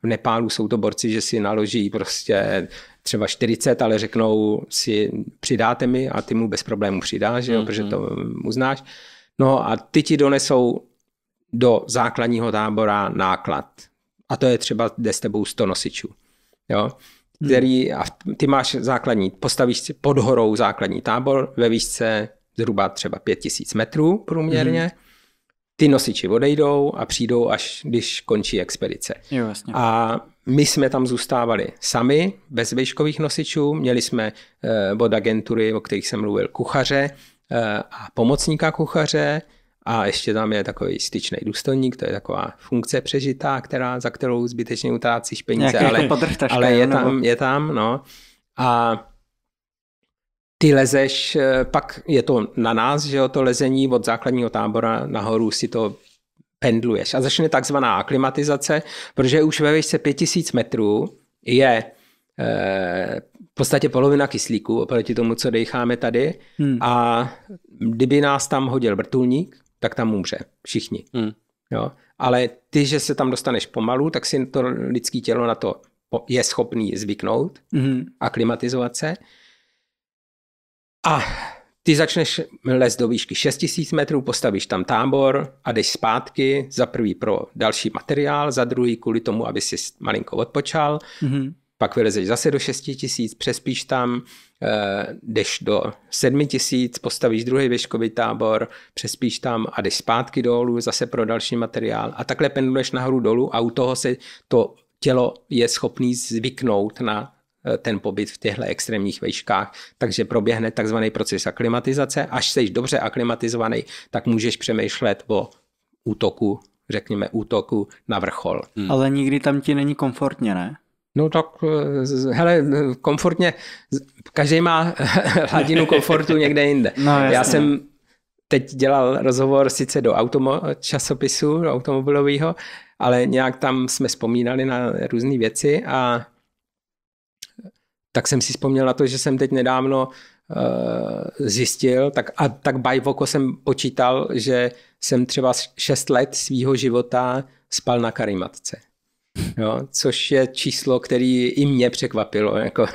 v Nepálu jsou to borci, že si naloží prostě třeba 40, ale řeknou si přidáte mi a ty mu bez problému přidáš, mm-hmm. jo, protože to uznáš. No a ty ti donesou do základního tábora náklad. A to je třeba, jde s tebou 100 nosičů. Jo? Mm. Který, a ty máš základní, postavíš si pod horou základní tábor ve výšce zhruba třeba 5000 metrů průměrně. Mm. Ty nosiči odejdou a přijdou, až když končí expedice. Jo, jasně. A my jsme tam zůstávali sami, bez výškových nosičů. Měli jsme eh, od agentury, o kterých jsem mluvil, kuchaře eh, a pomocníka kuchaře. A ještě tam je takový styčný důstojník, to je taková funkce přežitá, která, za kterou zbytečně utrácíš peníze, Nějaký ale, jako ale je, tam, je tam. No. A ty lezeš, eh, pak je to na nás, že jo, to lezení od základního tábora nahoru si to pendluješ. A začne takzvaná aklimatizace, protože už ve výšce 5000 metrů je eh, v podstatě polovina kyslíku oproti tomu, co decháme tady. Hmm. A kdyby nás tam hodil vrtulník, tak tam umře všichni. Hmm. Jo? Ale ty, že se tam dostaneš pomalu, tak si to lidské tělo na to je schopný zvyknout, hmm. aklimatizovat se. A ty začneš lézt do výšky 6000 metrů, postavíš tam tábor a jdeš zpátky, za prvý pro další materiál, za druhý kvůli tomu, aby si malinko odpočal, mm-hmm. pak vylezeš zase do 6000, přespíš tam, eh, jdeš do 7000, postavíš druhý věžkový tábor, přespíš tam a jdeš zpátky dolů zase pro další materiál a takhle pendluješ nahoru dolů a u toho se to tělo je schopný zvyknout na Eh, ten pobyt v těchto extrémních vejškách, takže proběhne takzvaný proces aklimatizace. Až jsi dobře aklimatizovaný, tak můžeš přemýšlet o útoku, řekněme útoku na vrchol. Hmm. Ale nikdy tam ti není komfortně, ne? No tak, eh, hele, komfortně, každý má hladinu komfortu někde jinde. No, Já jsem no. teď dělal rozhovor sice do automo- časopisu automobilového, ale nějak tam jsme vzpomínali na různé věci a tak jsem si vzpomněl na to, že jsem teď nedávno eh, zjistil, tak, a tak voko jsem počítal, že jsem třeba 6 let svého života spal na karimatce. Jo, což je číslo, který i mě překvapilo. Jako.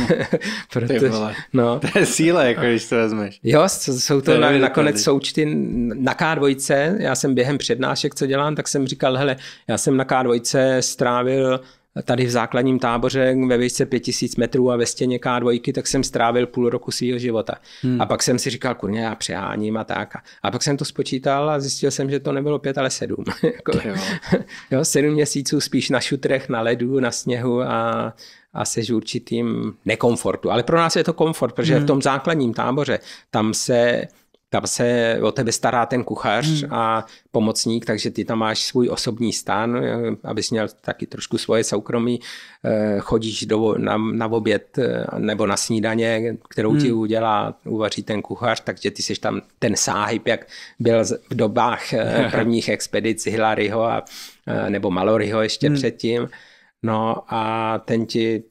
Protože, no. To je síla, jako, když to vezmeš. Jo, jsou to, to na, nakonec součty na K2. Já jsem během přednášek, co dělám, tak jsem říkal, hele, já jsem na K2 strávil tady v základním táboře ve výšce 5000 metrů a ve stěně K2, tak jsem strávil půl roku svého života. Hmm. A pak jsem si říkal, kurně, já přeháním a tak. A pak jsem to spočítal a zjistil jsem, že to nebylo pět, ale sedm. Jako, jo. jo, sedm měsíců spíš na šutrech, na ledu, na sněhu a, a se určitým nekomfortu. Ale pro nás je to komfort, protože hmm. v tom základním táboře tam se tam se o tebe stará ten kuchař hmm. a pomocník, takže ty tam máš svůj osobní stán, eh, abys měl taky trošku svoje soukromí. Eh, chodíš do, na, na oběd eh, nebo na snídaně, kterou hmm. ti udělá, uvaří ten kuchař, takže ty jsi tam ten sáhyb, jak byl v dobách prvních expedic Hilaryho a, nebo Maloryho ještě hmm. předtím. No a ten ti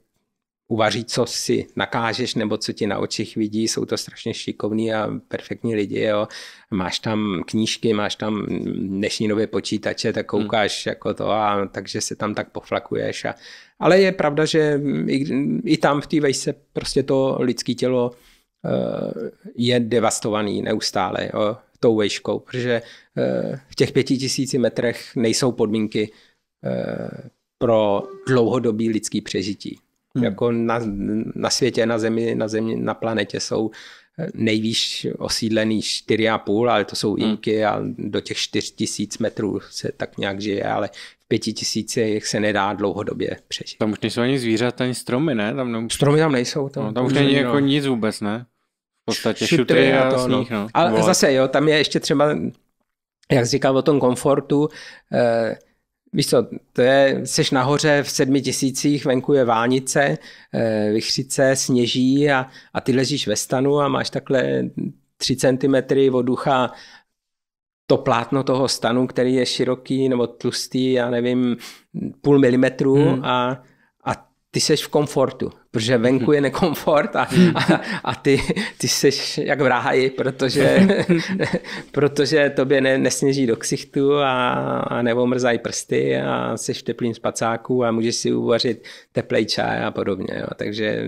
uvaří, co si nakážeš nebo co ti na očích vidí, jsou to strašně šikovní a perfektní lidi, jo. Máš tam knížky, máš tam dnešní nové počítače, tak hmm. koukáš hmm. jako to a takže se tam tak poflakuješ. A, ale je pravda, že i, i tam v té vejce prostě to lidské tělo uh, je devastovaný neustále, jo, tou vejškou, protože uh, v těch pěti tisíci metrech nejsou podmínky uh, pro dlouhodobý lidský přežití. Hmm. Jako na, na světě, na zemi, na zemi, na planetě jsou eh, nejvýš osídlený 4,5, ale to jsou hmm. Inky a do těch 4 tisíc metrů se tak nějak žije, ale v pěti jich se nedá dlouhodobě přežít. Tam už nejsou ani zvířata, ani stromy, ne? Tam nemůžu... Stromy tam nejsou. Tam, no, tam už není jako no. nic vůbec, ne? V podstatě šutry, šutry a, to, no. sníh, no. no. Ale zase jo, tam je ještě třeba, jak říkal o tom komfortu, eh, Víš co, to je, jsi nahoře v sedmi tisících, venku je vánice, eh, vychřice, sněží a, a ty ležíš ve stanu a máš takhle 3 cm od ducha to plátno toho stanu, který je široký nebo tlustý, já nevím, půl milimetru hmm. a ty seš v komfortu, protože venku je nekomfort a, a, a ty, ty seš jak v ráji, protože, protože tobě ne, nesněží do ksichtu a, a nebo mrzají prsty a seš v teplým spacáku a můžeš si uvařit teplý čaj a podobně. Jo. Takže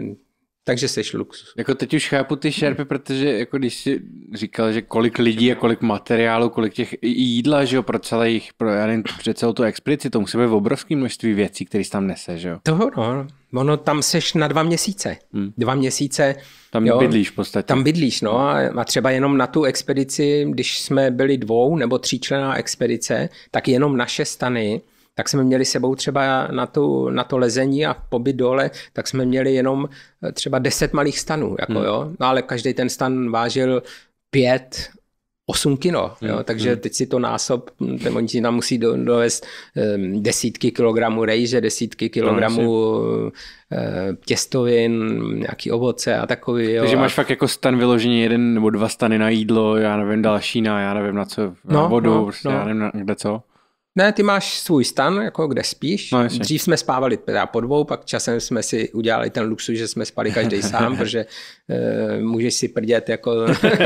takže seš luxus. Jako teď už chápu ty šerpy, protože jako když jsi říkal, že kolik lidí a kolik materiálu, kolik těch jídla, že jo, pro celé jich, pro, já nevím, před celou tu expedici to musí být obrovské množství věcí, které tam nese, že jo? To no, no, ono tam seš na dva měsíce. Hmm. Dva měsíce. Tam jo, bydlíš v podstatě. Tam bydlíš, no a, a třeba jenom na tu expedici, když jsme byli dvou nebo tříčlená expedice, tak jenom naše stany, tak jsme měli sebou třeba na, tu, na to lezení a pobyt dole, tak jsme měli jenom eh, třeba 10 malých stanů, jako hmm. jo. No ale každý ten stan vážil pět 8 kilo, hmm. jo? Hmm, takže hmm. teď si to násob, ten, oni tam musí do, dovést ehm, desítky kilogramů rejže, desítky kilogramů no, eh, těstovin, nějaký ovoce a takový. Jo? Takže máš a... fakt jako stan vyložený jeden nebo dva stany na jídlo, já nevím, další na, já nevím na co, na no, vodu, no, prostě, no. já nevím na kde co. Ne, ty máš svůj stan, jako kde spíš. No, Dřív jsme spávali teda po dvou, pak časem jsme si udělali ten luxus, že jsme spali každý sám, protože e, můžeš si prdět jako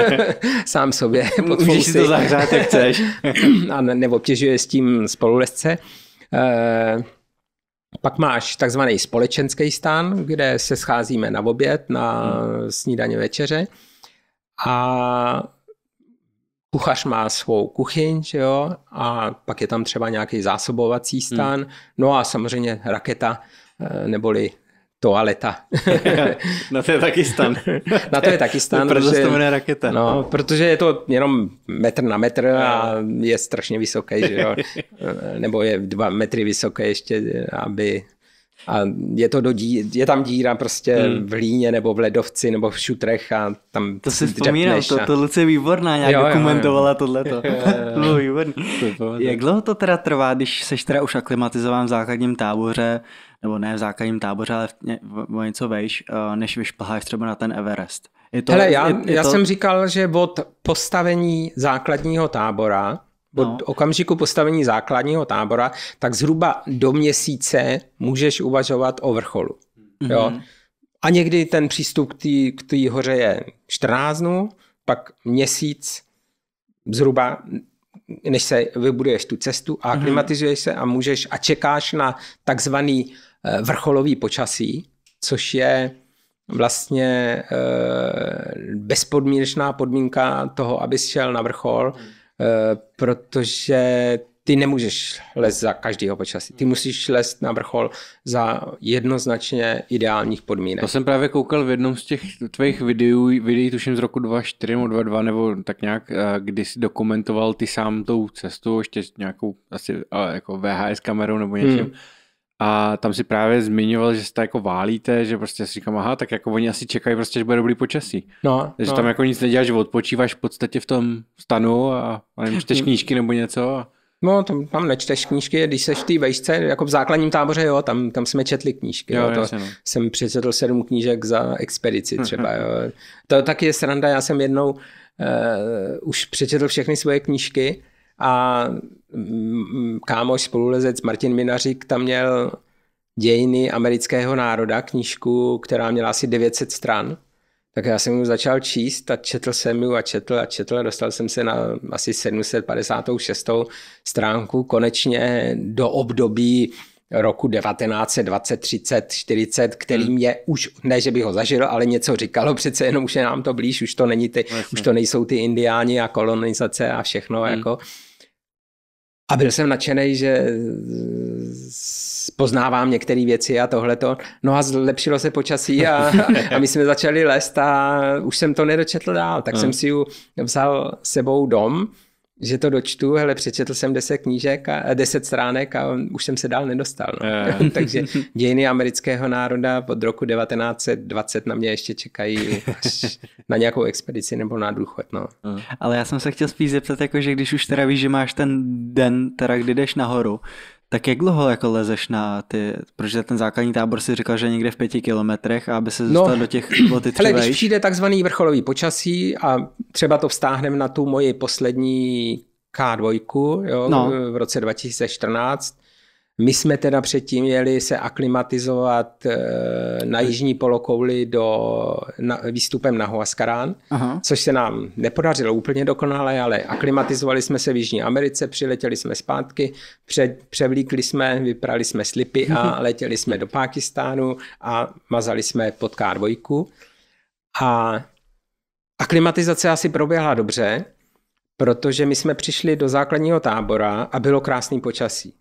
sám sobě. Pod můžeš si to zahřát, jak chceš. a ne, neobtěžuje s tím spolulesce. E, pak máš takzvaný společenský stan, kde se scházíme na oběd, na hmm. snídaně večeře. A kuchař má svou kuchyň, že jo, a pak je tam třeba nějaký zásobovací hmm. stan, hmm. no a samozřejmě raketa eh, neboli toaleta. Na to je taky stan. na to je taky stan. Proto protože, se to jmenuje raketa. No, protože je to jenom metr na metr a je strašně vysoký, že jo? Eh, nebo je dva metry vysoké ještě, aby a je to do dí, je tam díra prostě hmm. v líně nebo v ledovci nebo v šutrech a tam To si vzpomínal, to, a... to Luce je výborná, nějak jo, dokumentovala jo, jo. tohleto. Jo, jo, jo. to bylo To Jak dlouho to teda trvá, když seš teda už aklimatizován v základním táboře, nebo ne v základním táboře, ale v, v, něco vejš, eh, než vyšplháš třeba na ten Everest? Je to, Hele, já, je, je já to... jsem říkal, že od postavení základního tábora od no. okamžiku postavení základního tábora, tak zhruba do měsíce můžeš uvažovat o vrcholu. Mm-hmm. Jo? A někdy ten přístup k té hoře je 14 dnů, pak měsíc zhruba, než se vybuduješ tu cestu a mhm. aklimatizuješ mm-hmm. se a můžeš a čekáš na takzvaný eh, vrcholový počasí, což je vlastně eh, bezpodmínečná podmínka toho, abys šel na vrchol. Mm-hmm Eh, protože ty nemůžeš lézt za každého počasí. Ty musíš lézt na vrchol za jednoznačně ideálních podmínek. To jsem právě koukal v jednom z těch tvých videů, videí tuším z roku 2004 nebo 2002 nebo tak nějak, eh, kdy jsi dokumentoval ty sám tou cestu, ještě nějakou asi eh, jako VHS kamerou nebo hmm. něčím. Hmm a tam si právě zmiňoval, že se to jako válíte, že prostě si říkám, aha, tak jako oni asi čekají prostě, že bude dobrý počasí. No, Takže no. tam jako nic neděláš, že odpočíváš v podstatě v tom stanu a, a nevím, čteš hmm. knížky nebo něco. A... No, tam, tam nečteš knížky, když seš v té vejšce, jako v základním táboře, jo, tam, tam jsme četli knížky. Jo, jo, to jasně, no. jsem přečetl sedm knížek za expedici mhm. třeba, jo. To taky je sranda, já jsem jednou uh, už přečetl všechny svoje knížky a mm, mm, kámoš spolulezec Martin Minařík tam měl dějiny amerického národa, knížku, která měla asi 900 stran. Tak já jsem mu začal číst a četl jsem ji a četl a četl a dostal jsem se na asi 756. stránku konečně do období roku 1920, 30, 40, který hmm. mě už, ne že by ho zažil, ale něco říkalo, přece jenom už je nám to blíž, už to, není ty, už to nejsou ty indiáni a kolonizace a všechno. Hmm. Jako. A byl jsem nadšený, že poznávám některé věci a tohleto. No a zlepšilo se počasí a, a my jsme začali lézt a už jsem to nedočetl dál. Tak hmm. jsem si ju vzal sebou dom že to dočtu, hele, přečetl jsem 10 knížek a 10 eh, stránek a už jsem se dál nedostal. No. Yeah. Takže dějiny amerického národa od roku 1920 na mě ještě čekají na nějakou expedici nebo na důchod. No. Uh. Ale já jsem se chtěl spíš zeptat, jako, že když už teda víš, že máš ten den, teda kdy jdeš nahoru, tak jak dlouho jako lezeš na ty, protože ten základní tábor si říkal, že někde v pěti kilometrech, aby se no, dostal no, do těch o ty Ale když přijde takzvaný vrcholový počasí a třeba to vztáhneme na tu moji poslední K2 jo, no. v roce 2014, my jsme teda předtím jeli se aklimatizovat eh, na jižní polokouli do, na, výstupem na Huascarán, Aha. což se nám nepodařilo úplně dokonale, ale aklimatizovali jsme se v Jižní Americe, přiletěli jsme zpátky, pře, převlíkli jsme, vyprali jsme slipy a letěli jsme do Pákistánu a mazali jsme pod kárvojku. A aklimatizace asi proběhla dobře, protože my jsme přišli do základního tábora a bylo krásný počasí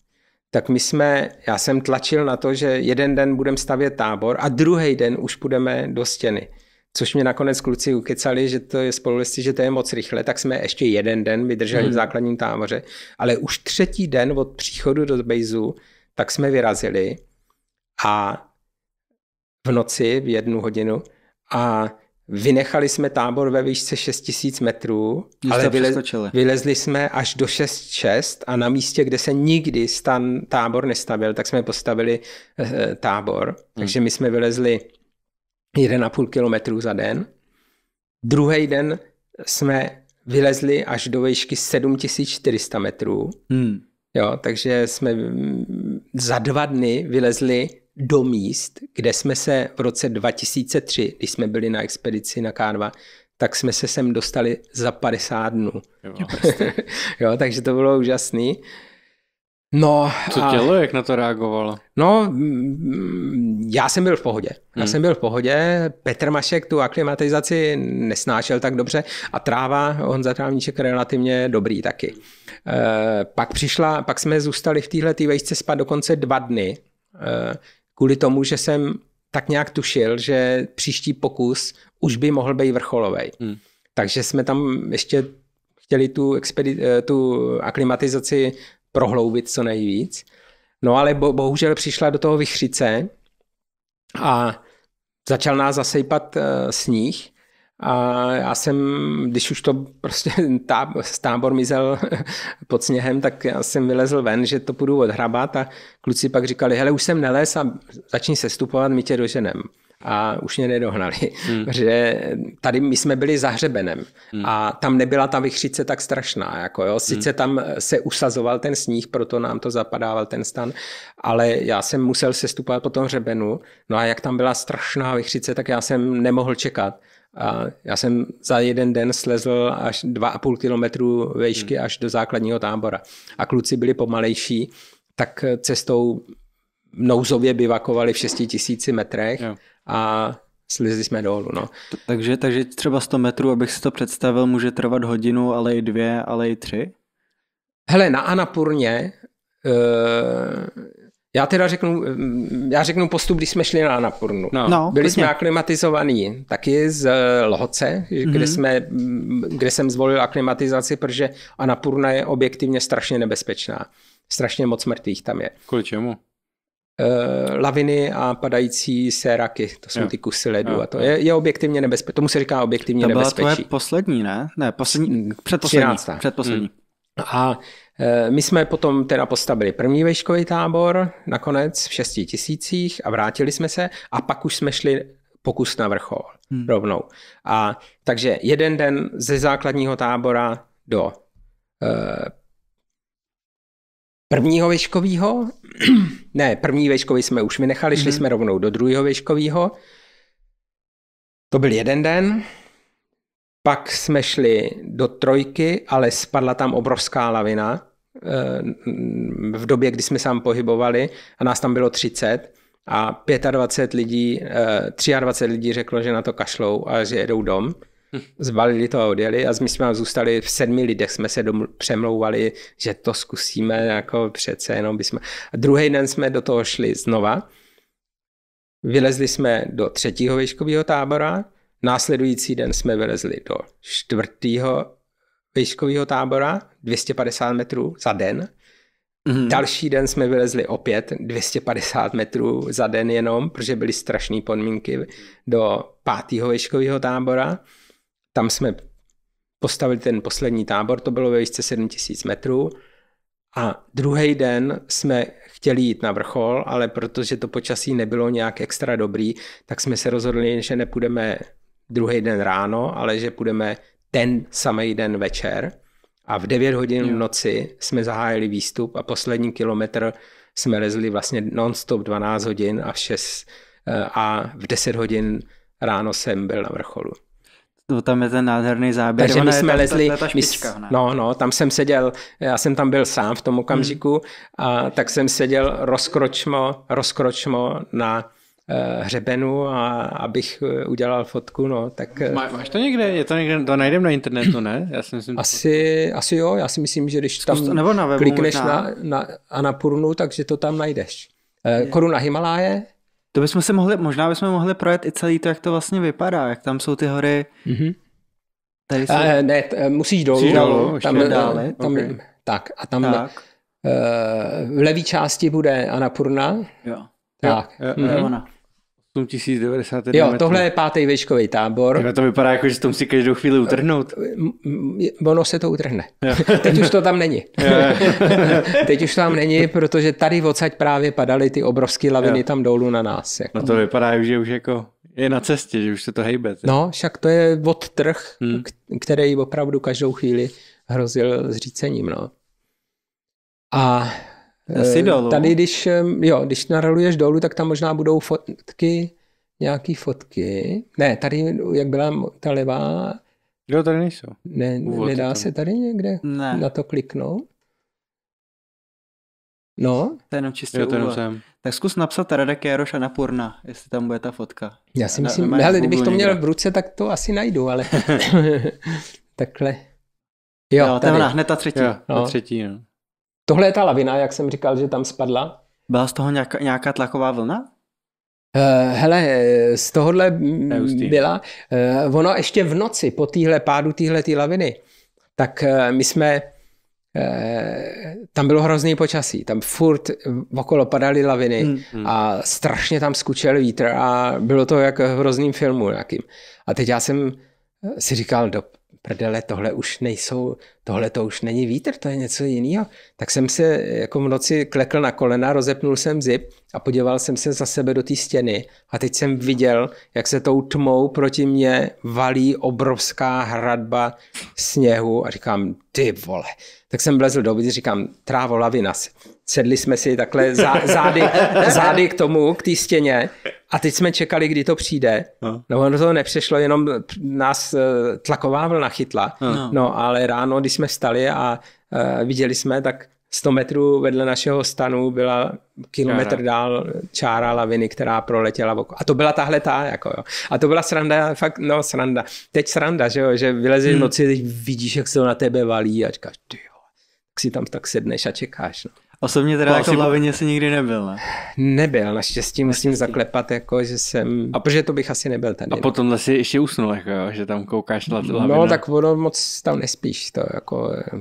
tak my jsme, já jsem tlačil na to, že jeden den budeme stavět tábor a druhý den už půjdeme do stěny. Což mě nakonec kluci ukecali, že to je spolulesti, že to je moc rychle, tak jsme ještě jeden den vydrželi hmm. v základním táboře, ale už třetí den od příchodu do Bejzu, tak jsme vyrazili a v noci v jednu hodinu a Vynechali jsme tábor ve výšce 6000 metrů, ale vylez, vylezli jsme až do 6.6 a na místě, kde se nikdy stan, tábor nestavil, tak jsme postavili e, tábor. Hmm. Takže my jsme vylezli 1,5 kilometru za den. Druhý den jsme vylezli až do výšky 7400 metrů. Hmm. Jo, takže jsme mm, za dva dny vylezli do míst, kde jsme se v roce 2003, když jsme byli na expedici na K2, tak jsme se sem dostali za 50 dnů. Jo, prostě. jo takže to bylo úžasný. No, Co a... tělo, jak na to reagovalo? No, mm, já jsem byl v pohodě. Já hmm. jsem byl v pohodě. Petr Mašek tu aklimatizaci nesnášel tak dobře a tráva, on za Trávníček relativně dobrý taky. E, pak přišla, pak jsme zůstali v téhle vejšce spát dokonce dva dny. E, kvůli tomu, že jsem tak nějak tušil, že příští pokus už by mohl být vrcholový. Hmm. Takže jsme tam ještě chtěli tu, expedi- eh, tu aklimatizaci prohloubit co nejvíc. No ale bo- bohužel přišla do toho vychřice a začal nás zasejpat uh, sníh a já jsem, když už to prostě tá, tábor mizel pod sněhem, tak já jsem vylezl ven, že to půjdu odhrabat a kluci pak říkali, hele, už jsem nelez a začni sestupovat, my tě doženem a už mě nedohnali, hmm. že tady my jsme byli za hřebenem hmm. a tam nebyla ta vychřice tak strašná. Jako jo. Hmm. Sice hmm. tam se usazoval ten sníh, proto nám to zapadával ten stan, ale já jsem musel sestupovat po tom hřebenu, no a jak tam byla strašná vychřice, tak já jsem nemohl čekat. A já jsem za jeden den slezl až 2,5 kilometru vejšky hmm. až do základního tábora. A kluci byli pomalejší, tak cestou nouzově bivakovali v 6 tisíci metrech jo. a slizli jsme dolů. No. Takže, takže třeba 100 metrů, abych si to představil, může trvat hodinu, ale i dvě, ale i tři? Hele, na Anapurně eh, já teda řeknu, já řeknu postup, když jsme šli na Anapurnu. No. No, Byli jsme aklimatizovaní taky z eh, Lhoce, mm-hmm. kde, mhm. jsme, mm, kde jsem zvolil aklimatizaci, protože Anapurna je objektivně strašně nebezpečná. Strašně moc mrtvých tam je. Kvůli čemu? Uh, laviny a padající séraky, to jsou jo. ty kusy ledu jo. a to je, je objektivně nebezpečné. Tomu se říká objektivně to nebezpečí. To byla tvoje poslední, ne? Ne, poslední, mm, předposlední. 13. Předposlední. Hmm. A Eh, my jsme potom teda postavili první veškový tábor, nakonec v šesti tisících a vrátili jsme se a pak už jsme šli pokus na vrchol hmm. rovnou. A takže jeden den ze základního tábora do uh, prvního veškovýho, ne, první veškový jsme už vynechali, šli hmm. jsme rovnou do druhého veškovýho. To byl jeden den. Pak jsme šli do trojky, ale spadla tam obrovská lavina eh, v době, kdy jsme tam pohybovali a nás tam bylo 30 a 25 lidí, 23 eh, lidí řeklo, že na to kašlou a že jedou dom. Hm. Zbalili to a odjeli a my jsme zůstali v sedmi lidech, jsme se domů přemlouvali, že to zkusíme jako přece jenom bychom. A druhý den jsme do toho šli znova. Vylezli jsme do třetího výškového tábora Následující den jsme vylezli do čtvrtého výškového tábora, 250 metrů za den. Mm-hmm. Další den jsme vylezli opět 250 metrů za den jenom, protože byly strašné podmínky do pátého výškového tábora. Tam jsme postavili ten poslední tábor, to bylo ve výšce 7000 metrů. A druhý den jsme chtěli jít na vrchol, ale protože to počasí nebylo nějak extra dobrý, tak jsme se rozhodli, že nepůjdeme druhý den ráno, ale že půjdeme ten samý den večer. A v 9 hodin v noci jsme zahájili výstup a poslední kilometr jsme lezli vlastně non-stop 12 hodin a v 6 eh, a v 10 hodin ráno jsem byl na vrcholu. To no, tam je ten nádherný záběr. Takže my jsme je lezli, ta, ta špička, my, no, no, tam jsem seděl, já jsem tam byl sám v tom hmm. okamžiku hmm. a tak jsem seděl rozkročmo, rozkročmo na Eh, hřebenu a abych eh, udělal fotku, no, tak... Eh, Má, máš to někde? Je to někde, to najdem na internetu, ne? Já si myslím, asi, to... asi jo, já si myslím, že když tam nebo na webu klikneš možná. na, na Purnu, takže to tam najdeš. Je. Koruna Himaláje? To bychom se mohli, možná bychom mohli projet i celý to, jak to vlastně vypadá, jak tam jsou ty hory. Mm-hmm. Tady jsou... A, ne, t, musíš dolů. Musíš dolů, no. tam, dále. Tam, okay. Tak, a tam tak. Uh, v levé části bude Anapurna. Jo. Tak. Jo, jo, mm-hmm. ona. 8091 Jo, tohle je pátý výškový tábor. Tyme, to vypadá jako, že to musí každou chvíli utrhnout. Ono se to utrhne. Jo. Teď už to tam není. Jo. Teď už tam není, protože tady odsaď právě padaly ty obrovské laviny jo. tam dolů na nás. Jako. No to vypadá, že už jako je na cestě, že už se to hejbe. Tě. No, však to je odtrh, hmm. který opravdu každou chvíli hrozil zřícením. No. A asi eh, dolů. Tady, když, jo, když naroluješ dolů, tak tam možná budou fotky, nějaký fotky. Ne, tady, jak byla ta levá... Jo, tady nejsou. Ne, nedá tam. se tady někde ne. na to kliknout? No. To je jenom čistě jo, to jenom jsem. Tak zkus napsat Rada Kéroš a Napurna, jestli tam bude ta fotka. Já si myslím, na, ale kdybych to měl někde. v ruce, tak to asi najdu, ale takhle. Jo, jo tady. Ten hned ta třetí. Jo, no. ta třetí, no. Tohle je ta lavina, jak jsem říkal, že tam spadla. Byla z toho nějaká, nějaká tlaková vlna? Eh, hele, z tohohle byla, eh, ono ještě v noci po téhle pádu téhle tý laviny, tak eh, my jsme, tam bylo hrozný počasí, tam furt okolo padaly laviny hmm. a strašně tam skučel vítr a bylo to jak v hrozným filmu nějakým. A teď já jsem si říkal, do prdele, tohle už nejsou, tohle to už není vítr, to je něco jiného. Tak jsem se jako v noci klekl na kolena, rozepnul jsem zip a podíval jsem se za sebe do té stěny a teď jsem viděl, jak se tou tmou proti mě valí obrovská hradba sněhu a říkám, ty vole. Tak jsem vlezl do říkám, trávo lavina. Sedli jsme si takhle zá, zády, zády k tomu, k té stěně a teď jsme čekali, kdy to přijde. No, no ono to nepřešlo, jenom nás eh, tlaková vlna chytla. No. no, no ale ráno, když jsme vstali a eh, viděli jsme, tak 100 metrů vedle našeho stanu byla kilometr čára. dál čára laviny, která proletěla okolo. A to byla tahle ta, jako jo. A to byla sranda, fakt, no sranda. Teď sranda, že jo, že vylezeš hmm. v noci, teď vidíš, jak se to na tebe valí a říkáš, ty jo, tak si tam tak sedneš a čekáš. No. Osobně teda no, jako v Lavině si nikdy nebyl, ne? Nebyl, naštěstí musím naštěstí. zaklepat, jako, že jsem... A protože to bych asi nebyl tady. A no. potom si ještě usnul, jako, že tam koukáš na Lavina. No, tak ono moc tam nespíš, to jako... Eh.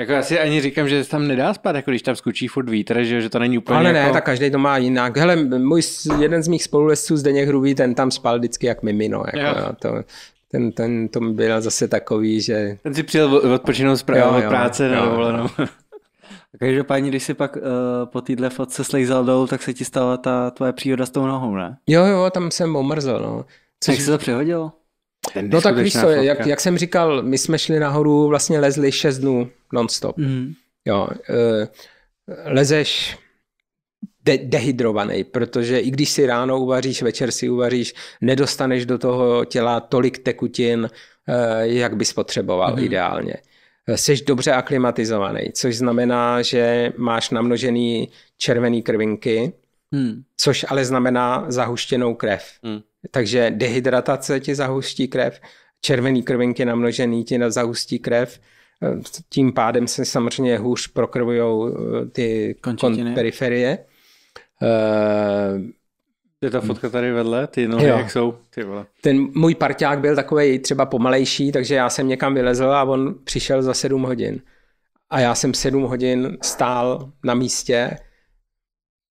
Jako já si ani říkám, že se tam nedá spát, jako když tam skučí furt vítr, že, že to není úplně Ale jako... ne, tak každý to má jinak. Hele, můj, jeden z mých spolulesců Zdeněk Hrubý, ten tam spal vždycky jak mimino. Jako, jo. to, ten, ten to byl zase takový, že... Ten si přijel odpočinout z pra- jo, jo, práce jo, na dovolenou. Jo. Každopádně, když jsi pak uh, po téhle fotce slejzal dolů, tak se ti stala ta tvoje příhoda s tou nohou, ne? Jo, jo, tam jsem omrzel, no. Což... Jak se to přehodil? No tak víš co, jak, jak jsem říkal, my jsme šli nahoru, vlastně lezli 6 dnů nonstop. Mm. Jo, uh, lezeš de- dehydrovaný, protože i když si ráno uvaříš, večer si uvaříš, nedostaneš do toho těla tolik tekutin, eh, jak bys potřeboval mm-hmm. ideálně jsi dobře aklimatizovaný, což znamená, že máš namnožený červený krvinky, hmm. což ale znamená zahuštěnou krev. Hmm. Takže dehydratace ti zahustí krev, červený krvinky namnožený ti zahustí krev, tím pádem se samozřejmě hůř prokrvují eh, ty periferie. Eh, je ta fotka hmm. tady vedle, ty nohy, jo. jak jsou, ty vole. Ten můj parťák byl takový třeba pomalejší, takže já jsem někam vylezl a on přišel za sedm hodin. A já jsem sedm hodin stál na místě,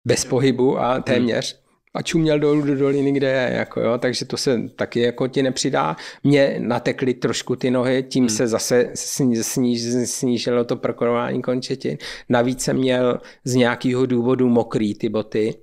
bez pohybu a hmm. téměř. A měl dolů do doliny, kde je, jako jo, takže to se taky jako ti nepřidá. Mě natekly trošku ty nohy, tím hmm. se zase sníž, snížilo to prokorování končetin. Navíc jsem měl z nějakého důvodu mokrý ty boty,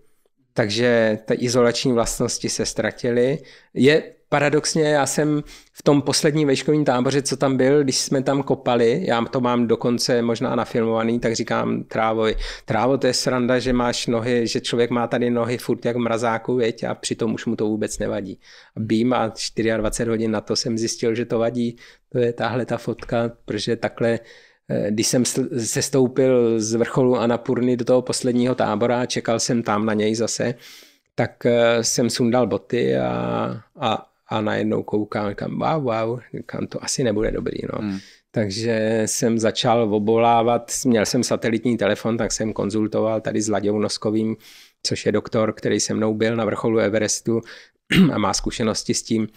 takže ty izolační vlastnosti se ztratily. Je paradoxně, já jsem v tom posledním vejškovém táboře, co tam byl, když jsme tam kopali, já to mám dokonce možná nafilmovaný, tak říkám trávoj, trávo to je sranda, že máš nohy, že člověk má tady nohy furt jak v mrazáku, věď, a přitom už mu to vůbec nevadí. A bím a 24 hodin na to jsem zjistil, že to vadí, to je tahle ta fotka, protože takhle Eh, když jsem se stoupil z vrcholu Anapurny do toho posledního tábora čekal jsem tam na něj zase, tak eh, jsem sundal boty a, a, a najednou koukám, říkám, wow, wow, říkám, to asi nebude dobrý. No. Hmm. Takže jsem začal obolávat, měl jsem satelitní telefon, tak jsem konzultoval tady s Laděou Noskovým, což je doktor, který se mnou byl na vrcholu Everestu a má zkušenosti s tím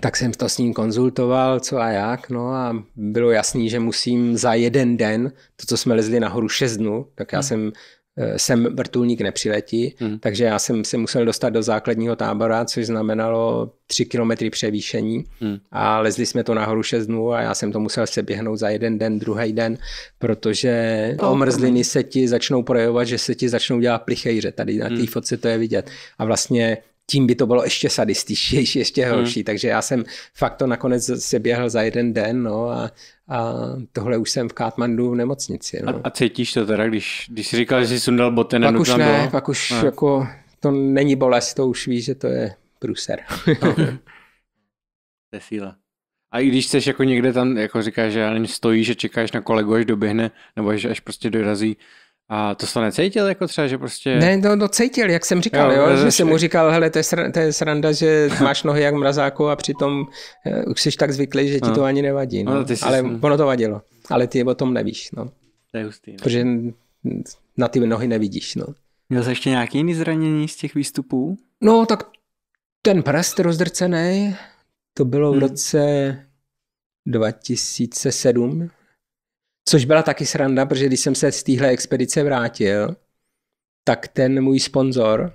tak jsem to s ním konzultoval, co a jak, no a bylo jasný, že musím za jeden den, to, co jsme lezli nahoru 6 dnů, tak já hmm. jsem eh, sem vrtulník nepřiletí, hmm. takže já jsem se musel dostat do základního tábora, což znamenalo 3 kilometry převýšení hmm. a lezli jsme to nahoru 6 dnů a já jsem to musel se běhnout za jeden den, druhý den, protože oh, omrzliny se ti začnou projevovat, že se ti začnou dělat plichejře, tady na té hmm. fotce to je vidět a vlastně tím by to bylo ještě sadističtější, ještě hmm. horší. Mm. Takže já jsem fakt to nakonec se běhl za jeden den no, a, a tohle už jsem v Katmandu v nemocnici. No. A, a cítíš to teda, když, když jsi říkal, že jsi sundal boty na Pak už ne, bylo? pak už ne. jako to není bolest, to už víš, že to je pruser. to je síla. A i když jsi jako někde tam, jako říkáš, že stojíš a čekáš na kolegu, až doběhne, nebo až, až prostě dorazí, a to jsi to necítil jako třeba, že prostě... Ne, no, no cítil, jak jsem říkal, jo, jo že jsem mu říkal, hele, to je, sranda, to je sranda, že máš nohy jak mrazáku a přitom uh, už jsi tak zvyklý, že ti no. to ani nevadí. No. No, ty jsi... Ale ono to vadilo, ale ty o tom nevíš. No. To je hustý. Ne? No. Protože na ty nohy nevidíš. No. Měl jsi ještě nějaký jiný zranění z těch výstupů? No, tak ten prst rozdrcený, to bylo v hmm. roce 2007, Což byla taky sranda, protože když jsem se z téhle expedice vrátil, tak ten můj sponzor,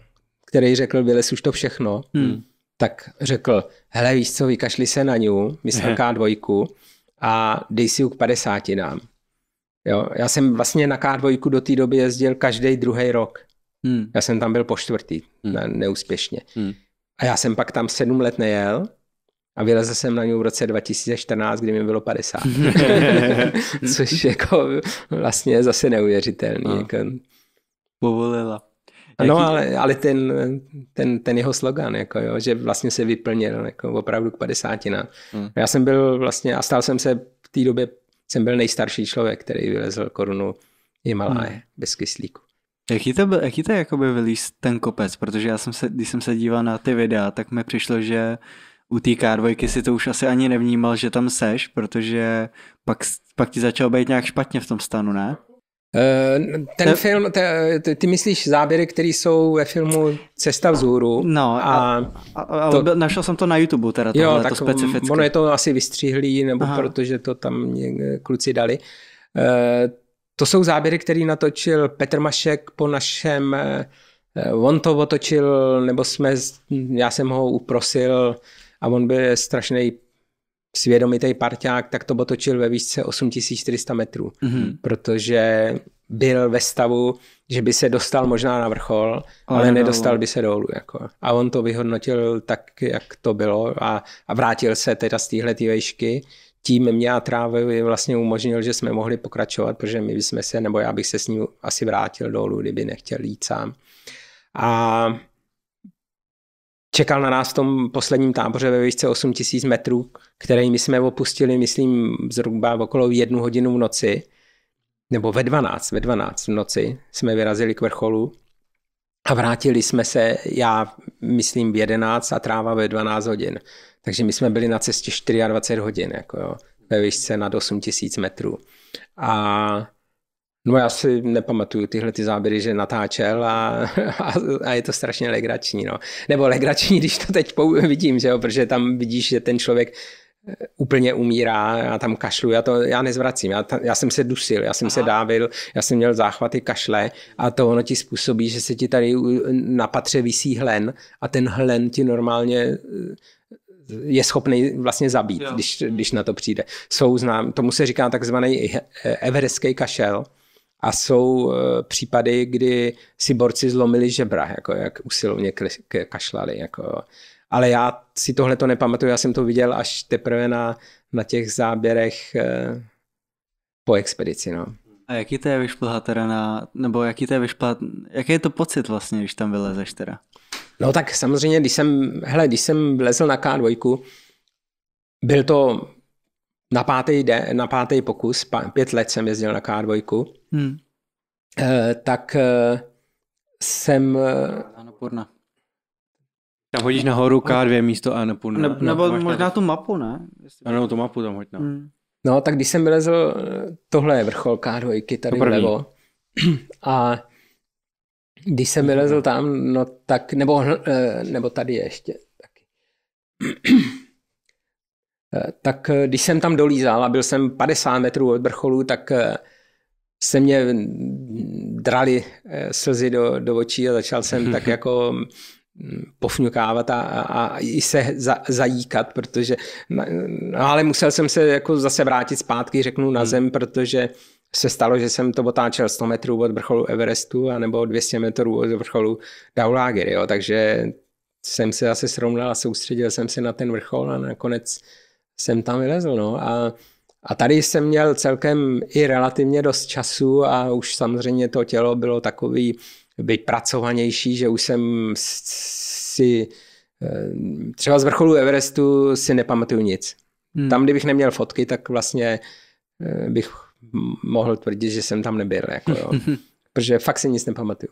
který řekl, vylez už to všechno, hmm. tak řekl, hele víš co, vykašli se na ňu, myslím K2 a dej si ju k 50 nám. Jo, já jsem vlastně na K2 do té doby jezdil každý druhý rok. Hmm. Já jsem tam byl po čtvrtý, hmm. neúspěšně. Hmm. A já jsem pak tam sedm let nejel a vylezl jsem na něj v roce 2014, kdy mi bylo 50. Což jako vlastně je zase neuvěřitelný. No. Jako... Povolila. No, jaký... No, ale, ale ten, ten, ten jeho slogan, jako jo, že vlastně se vyplnil jako opravdu k 50. Mm. Já jsem byl vlastně, a stal jsem se v té době, jsem byl nejstarší člověk, který vylezl korunu Himaláje mm. bez kyslíku. Jaký to, byl, jaký to jakoby vylíz ten kopec? Protože já jsem se, když jsem se díval na ty videa, tak mi přišlo, že u té kárvojky si to už asi ani nevnímal, že tam seš, protože pak, pak ti začal být nějak špatně v tom stanu, ne? Eh, ten ne... film, ty, ty myslíš záběry, které jsou ve filmu Cesta vzhůru. No, a, a, a to... našel jsem to na YouTube teda, jo, tak to specificky. Ono je to asi vystřihlý, nebo Aha. protože to tam kluci dali. Eh, to jsou záběry, které natočil Petr Mašek po našem eh, On to otočil, nebo jsme, já jsem ho uprosil a on byl strašný svědomitý parťák, tak to otočil ve výšce 8400 metrů, mm-hmm. protože byl ve stavu, že by se dostal možná na vrchol, ale, ale nedostal by se dolů. Jako. A on to vyhodnotil tak, jak to bylo a, a vrátil se teda z téhle vejšky. Tím mě a trávy vlastně umožnil, že jsme mohli pokračovat, protože my bychom se, nebo já bych se s ním asi vrátil dolů, kdyby nechtěl jít sám. A čekal na nás v tom posledním táboře ve výšce 8000 metrů, který my jsme opustili, myslím, zhruba v okolo jednu hodinu v noci, nebo ve 12, ve 12 v noci jsme vyrazili k vrcholu a vrátili jsme se, já myslím, v 11 a tráva ve 12 hodin. Takže my jsme byli na cestě 24 hodin, jako jo, ve výšce nad 8000 metrů. A No já si nepamatuju tyhle ty záběry, že natáčel a, a, a je to strašně legrační. No. Nebo legrační, když to teď vidím, že jo, protože tam vidíš, že ten člověk eh, úplně umírá, a tam kašlu, já to já nezvracím, já, ta, já jsem se dusil, já jsem Aha. se dávil, já jsem měl záchvaty kašle a to ono ti způsobí, že se ti tady na patře vysí hlen a ten hlen ti normálně eh, je schopný vlastně zabít, když, když na to přijde. Jsou znám, tomu se říká takzvaný eh, everestský kašel, a jsou eh, případy, kdy si borci zlomili žebra, jako jak usilovně kašlali. Jako. Ale já si tohle to nepamatuju, já jsem to viděl až teprve na, na těch záběrech eh, po expedici. No. A jaký to je vyšplhat teda na, nebo jaký to je vyšplha, jaký je to pocit vlastně, když tam vylezeš teda? No tak samozřejmě, když jsem, hele, když jsem vlezl na K2, byl to na pátý, de, na pátý pokus, pět let jsem jezdil na K2, Hmm. Eh, tak eh, jsem... Eh, Anapurna. Tam hodíš nahoru K2 místo Anapurna. Ne, nebo no, možná tu mapu, ne? Jestli ano, tu mapu tam hoď, no. Hmm. No, tak když jsem vylezl, tohle je vrchol K2, tady vlevo. A když jsem vylezl tam, no tak, nebo, nebo tady ještě Tak. tak když jsem tam dolízal a byl jsem 50 metrů od vrcholu, tak se mě drali eh, slzy do, do očí a začal jsem tak jako mm, pofňukávat a, a i se za, zajíkat, protože no ale musel jsem se jako zase vrátit zpátky, řeknu na hmm. zem, protože se stalo, že jsem to otáčel 100 metrů od vrcholu Everestu anebo 200 metrů od vrcholu Daulager, jo, takže jsem se zase srovnal a soustředil jsem se na ten vrchol a nakonec jsem tam vylezl, no a a tady jsem měl celkem i relativně dost času a už samozřejmě to tělo bylo takový vypracovanější, že už jsem si eh, třeba z vrcholu Everestu si nepamatuju nic. Hmm. Tam, kdybych neměl fotky, tak vlastně eh, bych mohl tvrdit, že jsem tam nebyl. Jako jo. Protože fakt si nic nepamatuju.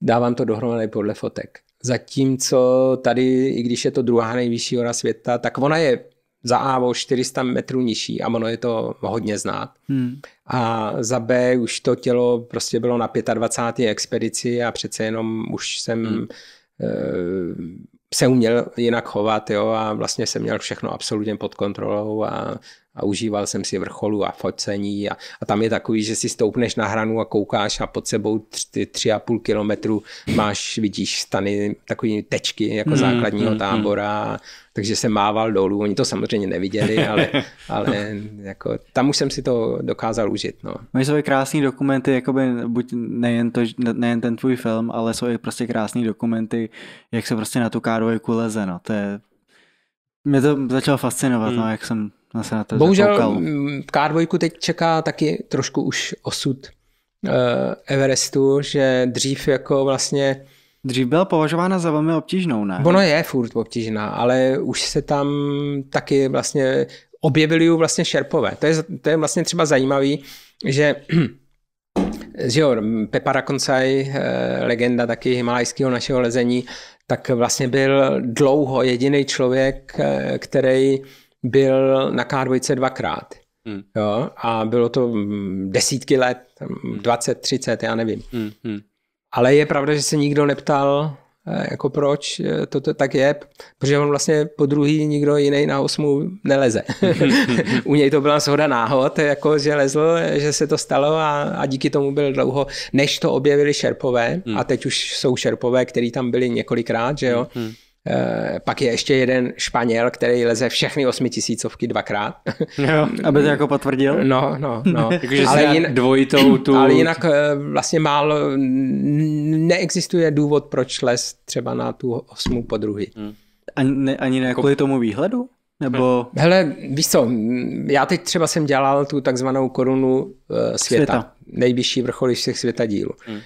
Dávám to dohromady podle fotek. Zatímco tady, i když je to druhá nejvyšší hora světa, tak ona je za A o 400 metrů nižší a ono je to hodně znát. Hmm. A za B už to tělo prostě bylo na 25. expedici a přece jenom už jsem hmm. Eh, se uměl jinak chovat jo, a vlastně jsem měl všechno absolutně pod kontrolou a a užíval jsem si vrcholu a focení a, a tam je takový, že si stoupneš na hranu a koukáš a pod sebou tři, tři a půl kilometru máš, vidíš stany, takové tečky jako mm, základního mm, tábora, mm. takže se mával dolů, oni to samozřejmě neviděli, ale, ale jako, tam už jsem si to dokázal užít. No. Mají jsou krásné dokumenty, jakoby buď nejen, to, nejen ten tvůj film, ale jsou i prostě krásné dokumenty, jak se prostě na tu kádovou leze, no, to je mě to začalo fascinovat, mm. no, jak jsem já no, se na to Bohužel mm, k teď čeká taky trošku už osud uh, Everestu, že dřív jako vlastně Dřív byla považována za velmi obtížnou, ne? Ono je furt obtížná, ale už se tam taky vlastně objevili ju vlastně šerpové. To je, to je vlastně třeba zajímavý, že že jo, Pepa Rakoncaj, eh, legenda taky himalajského našeho lezení, tak vlastně byl dlouho jediný člověk, eh, který byl na K2 dvakrát. Hmm. Jo, a bylo to mm, desítky let, 20, 30, hmm. já nevím. Hmm. Hmm. Ale je pravda, že se nikdo neptal, eh, jako proč eh, to, to tak je, protože on vlastně po druhý nikdo jiný na osmu neleze. U něj to byla shoda náhod, jako že lezl, že se to stalo a, a díky tomu byl dlouho, než to objevili šerpové, hmm. a teď už jsou šerpové, který tam byli několikrát, že jo, hmm, Eh, pak je ještě jeden Španěl, který leze všechny osmitisícovky dvakrát. Jo, aby to jako potvrdil. No, no, no. Takže ale, jin, dvojitou tu... ale jinak eh, vlastně mál neexistuje důvod, proč les třeba na tu osmu podruhy. druhý. Ani, hmm. ani ne jako- kvůli tomu výhledu? Nebo... Hmm. Hele, víš co, já teď třeba jsem dělal tu takzvanou korunu eh, světa, světa. nejvyšší vrchol všech světa dílu. Hmm.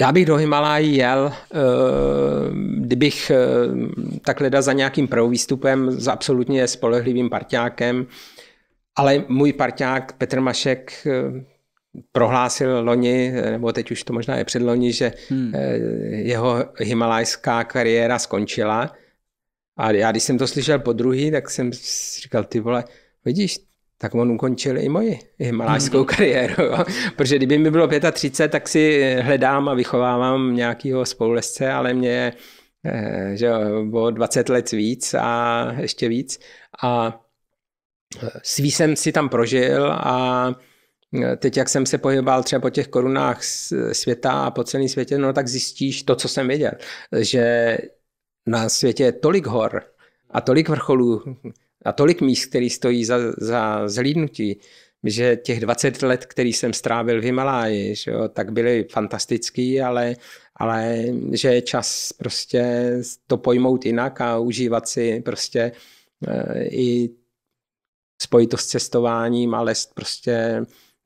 Já bych do Himalají jel, eh, kdybych eh, tak leda za nějakým prvovýstupem s absolutně spolehlivým parťákem, ale můj parťák Petr Mašek eh, prohlásil loni, nebo teď už to možná je předloni, že hmm. jeho himalajská kariéra skončila. A já když jsem to slyšel po druhý, tak jsem říkal, ty vole, vidíš, tak on ukončil i moji i malářskou mhm. kariéru. Jo? Protože kdyby mi bylo 35, tak si eh, hledám a vychovávám nějakého spolulesce, ale mě je eh, že o 20 let víc a ještě víc. A eh, svý jsem si tam prožil a teď, jak jsem se pohyboval třeba po těch korunách světa a po celém světě, no tak zjistíš to, co jsem věděl, že na světě je tolik hor a tolik vrcholů, a tolik míst, který stojí za, za zhlídnutí, že těch 20 let, který jsem strávil v Himaláji, že jo, tak byly fantastický, ale, ale že je čas prostě to pojmout jinak a užívat si prostě i eh, i spojitost s cestováním a prostě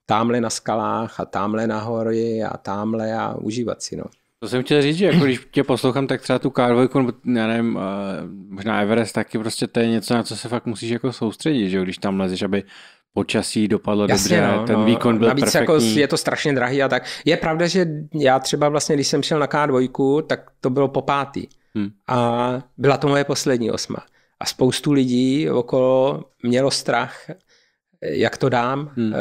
tamhle na skalách a tamhle na hory a tamhle a užívat si. No. To jsem chtěl říct, že jako když tě poslouchám, tak třeba tu K2, já nevím, eh, možná Everest, taky prostě to je něco, na co se fakt musíš jako soustředit, že když tam lezeš, aby počasí dopadlo Jasně, dobře, no, ten no. výkon byl Navíc jako perfektní. Jako je to strašně drahý a tak. Je pravda, že já třeba vlastně, když jsem šel na K2, tak to bylo po pátý. Hmm. A byla to moje poslední osma. A spoustu lidí okolo mělo strach, jak to dám. Hmm. Uh,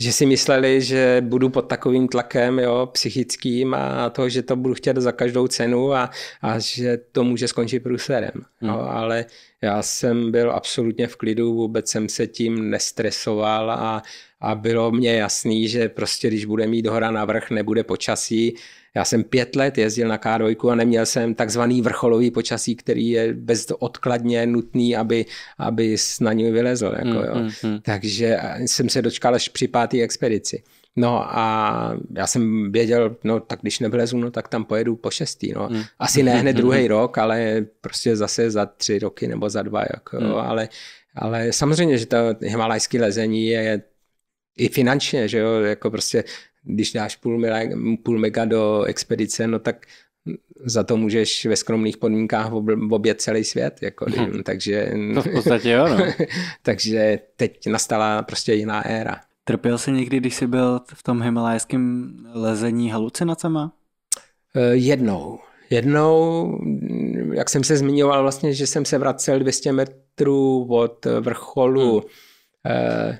že si mysleli, že budu pod takovým tlakem jo, psychickým a to, že to budu chtět za každou cenu a, a že to může skončit průserem. Hmm. No, ale já jsem byl absolutně v klidu, vůbec jsem se tím nestresoval a, a bylo mě jasný, že prostě když bude mít hora na vrch, nebude počasí, já jsem pět let jezdil na K2 a neměl jsem takzvaný vrcholový počasí, který je bezodkladně nutný, aby, aby na něj vylezl. Jako, hmm, jo. Mm, mm, mm. Takže eh, jsem se dočkal až při páté expedici. No a já jsem věděl, no tak když nevylezu, no tak tam pojedu po šestý, no. Mm. Asi ne hned hmm, hmm, druhý mm. rok, ale prostě zase za tři roky nebo za dva, jako, mm. ale, ale samozřejmě, že to himalajské lezení je i finančně, že jo, jako prostě když dáš půl, mega, půl mega do expedice, no tak za to můžeš ve skromných podmínkách obět celý svět. Jako, hm. takže, to v podstatě jo, no. takže teď nastala prostě jiná éra. Trpěl jsi někdy, když jsi byl v tom himalajském lezení halucinacema? Eh, jednou. Jednou, jak jsem se zmiňoval vlastně, že jsem se vracel 200 metrů od vrcholu hmm. eh,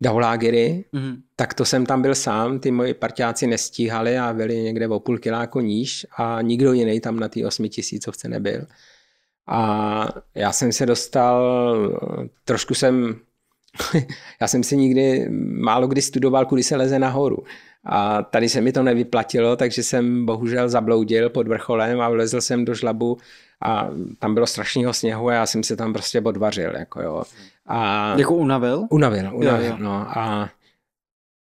Daholágery, mm-hmm. tak to jsem tam byl sám, ty moji parťáci nestíhali a byli někde o půl kiláku jako níž a nikdo jiný tam na té tisícovce nebyl. A já jsem se dostal, trošku jsem, já jsem si nikdy málo kdy studoval, kudy se leze nahoru. A tady se mi to nevyplatilo, takže jsem bohužel zabloudil pod vrcholem a vlezl jsem do žlabu a tam bylo strašného sněhu a já jsem se tam prostě bodvařil, jako jo. A, jako unavil? Unavil, unavil, jo, jo. no. A,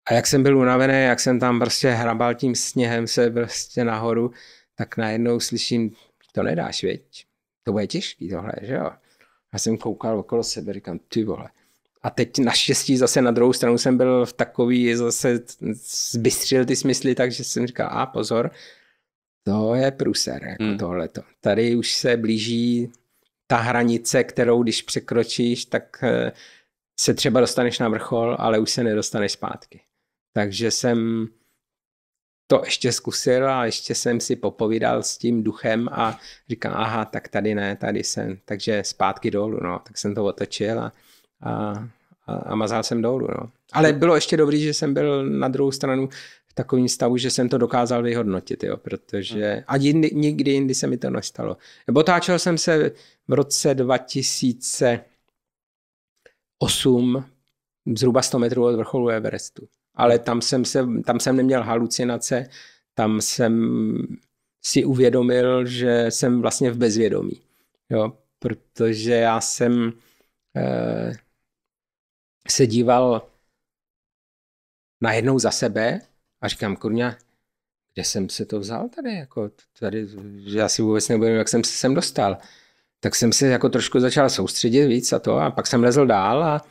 a jak jsem byl unavený, jak jsem tam prostě hrabal tím sněhem se prostě nahoru, tak najednou slyším, to nedáš, věď? To bude těžký tohle, že jo? Já jsem koukal okolo sebe, říkám, ty vole. A teď naštěstí zase na druhou stranu jsem byl v takový, zase zbystřil ty smysly, takže jsem říkal, a pozor, to je pruser jako hmm. tohleto. Tady už se blíží ta hranice, kterou když překročíš, tak eh, se třeba dostaneš na vrchol, ale už se nedostaneš zpátky. Takže jsem to ještě zkusil a ještě jsem si popovídal s tím duchem a říkám, aha, tak tady ne, tady jsem, takže zpátky dolů, no. Tak jsem to otočil a, a, a, a mazal jsem dolů, no. Ale hmm. bylo ještě dobrý, že jsem byl na druhou stranu takovým stavu, že jsem to dokázal vyhodnotit, jo, protože hmm. a jindy, nikdy jindy se mi to nestalo. Otáčel jsem se v roce 2008 zhruba 100 metrů od vrcholu Everestu. Ale tam jsem, se, tam jsem neměl halucinace, tam jsem si uvědomil, že jsem vlastně v bezvědomí. Jo, protože já jsem eh, se díval najednou za sebe a říkám, kurňa, kde jsem se to vzal tady, jako tady, že já si vůbec nevím, jak jsem se sem dostal. Tak jsem se jako trošku začal soustředit víc a to a pak jsem lezl dál a,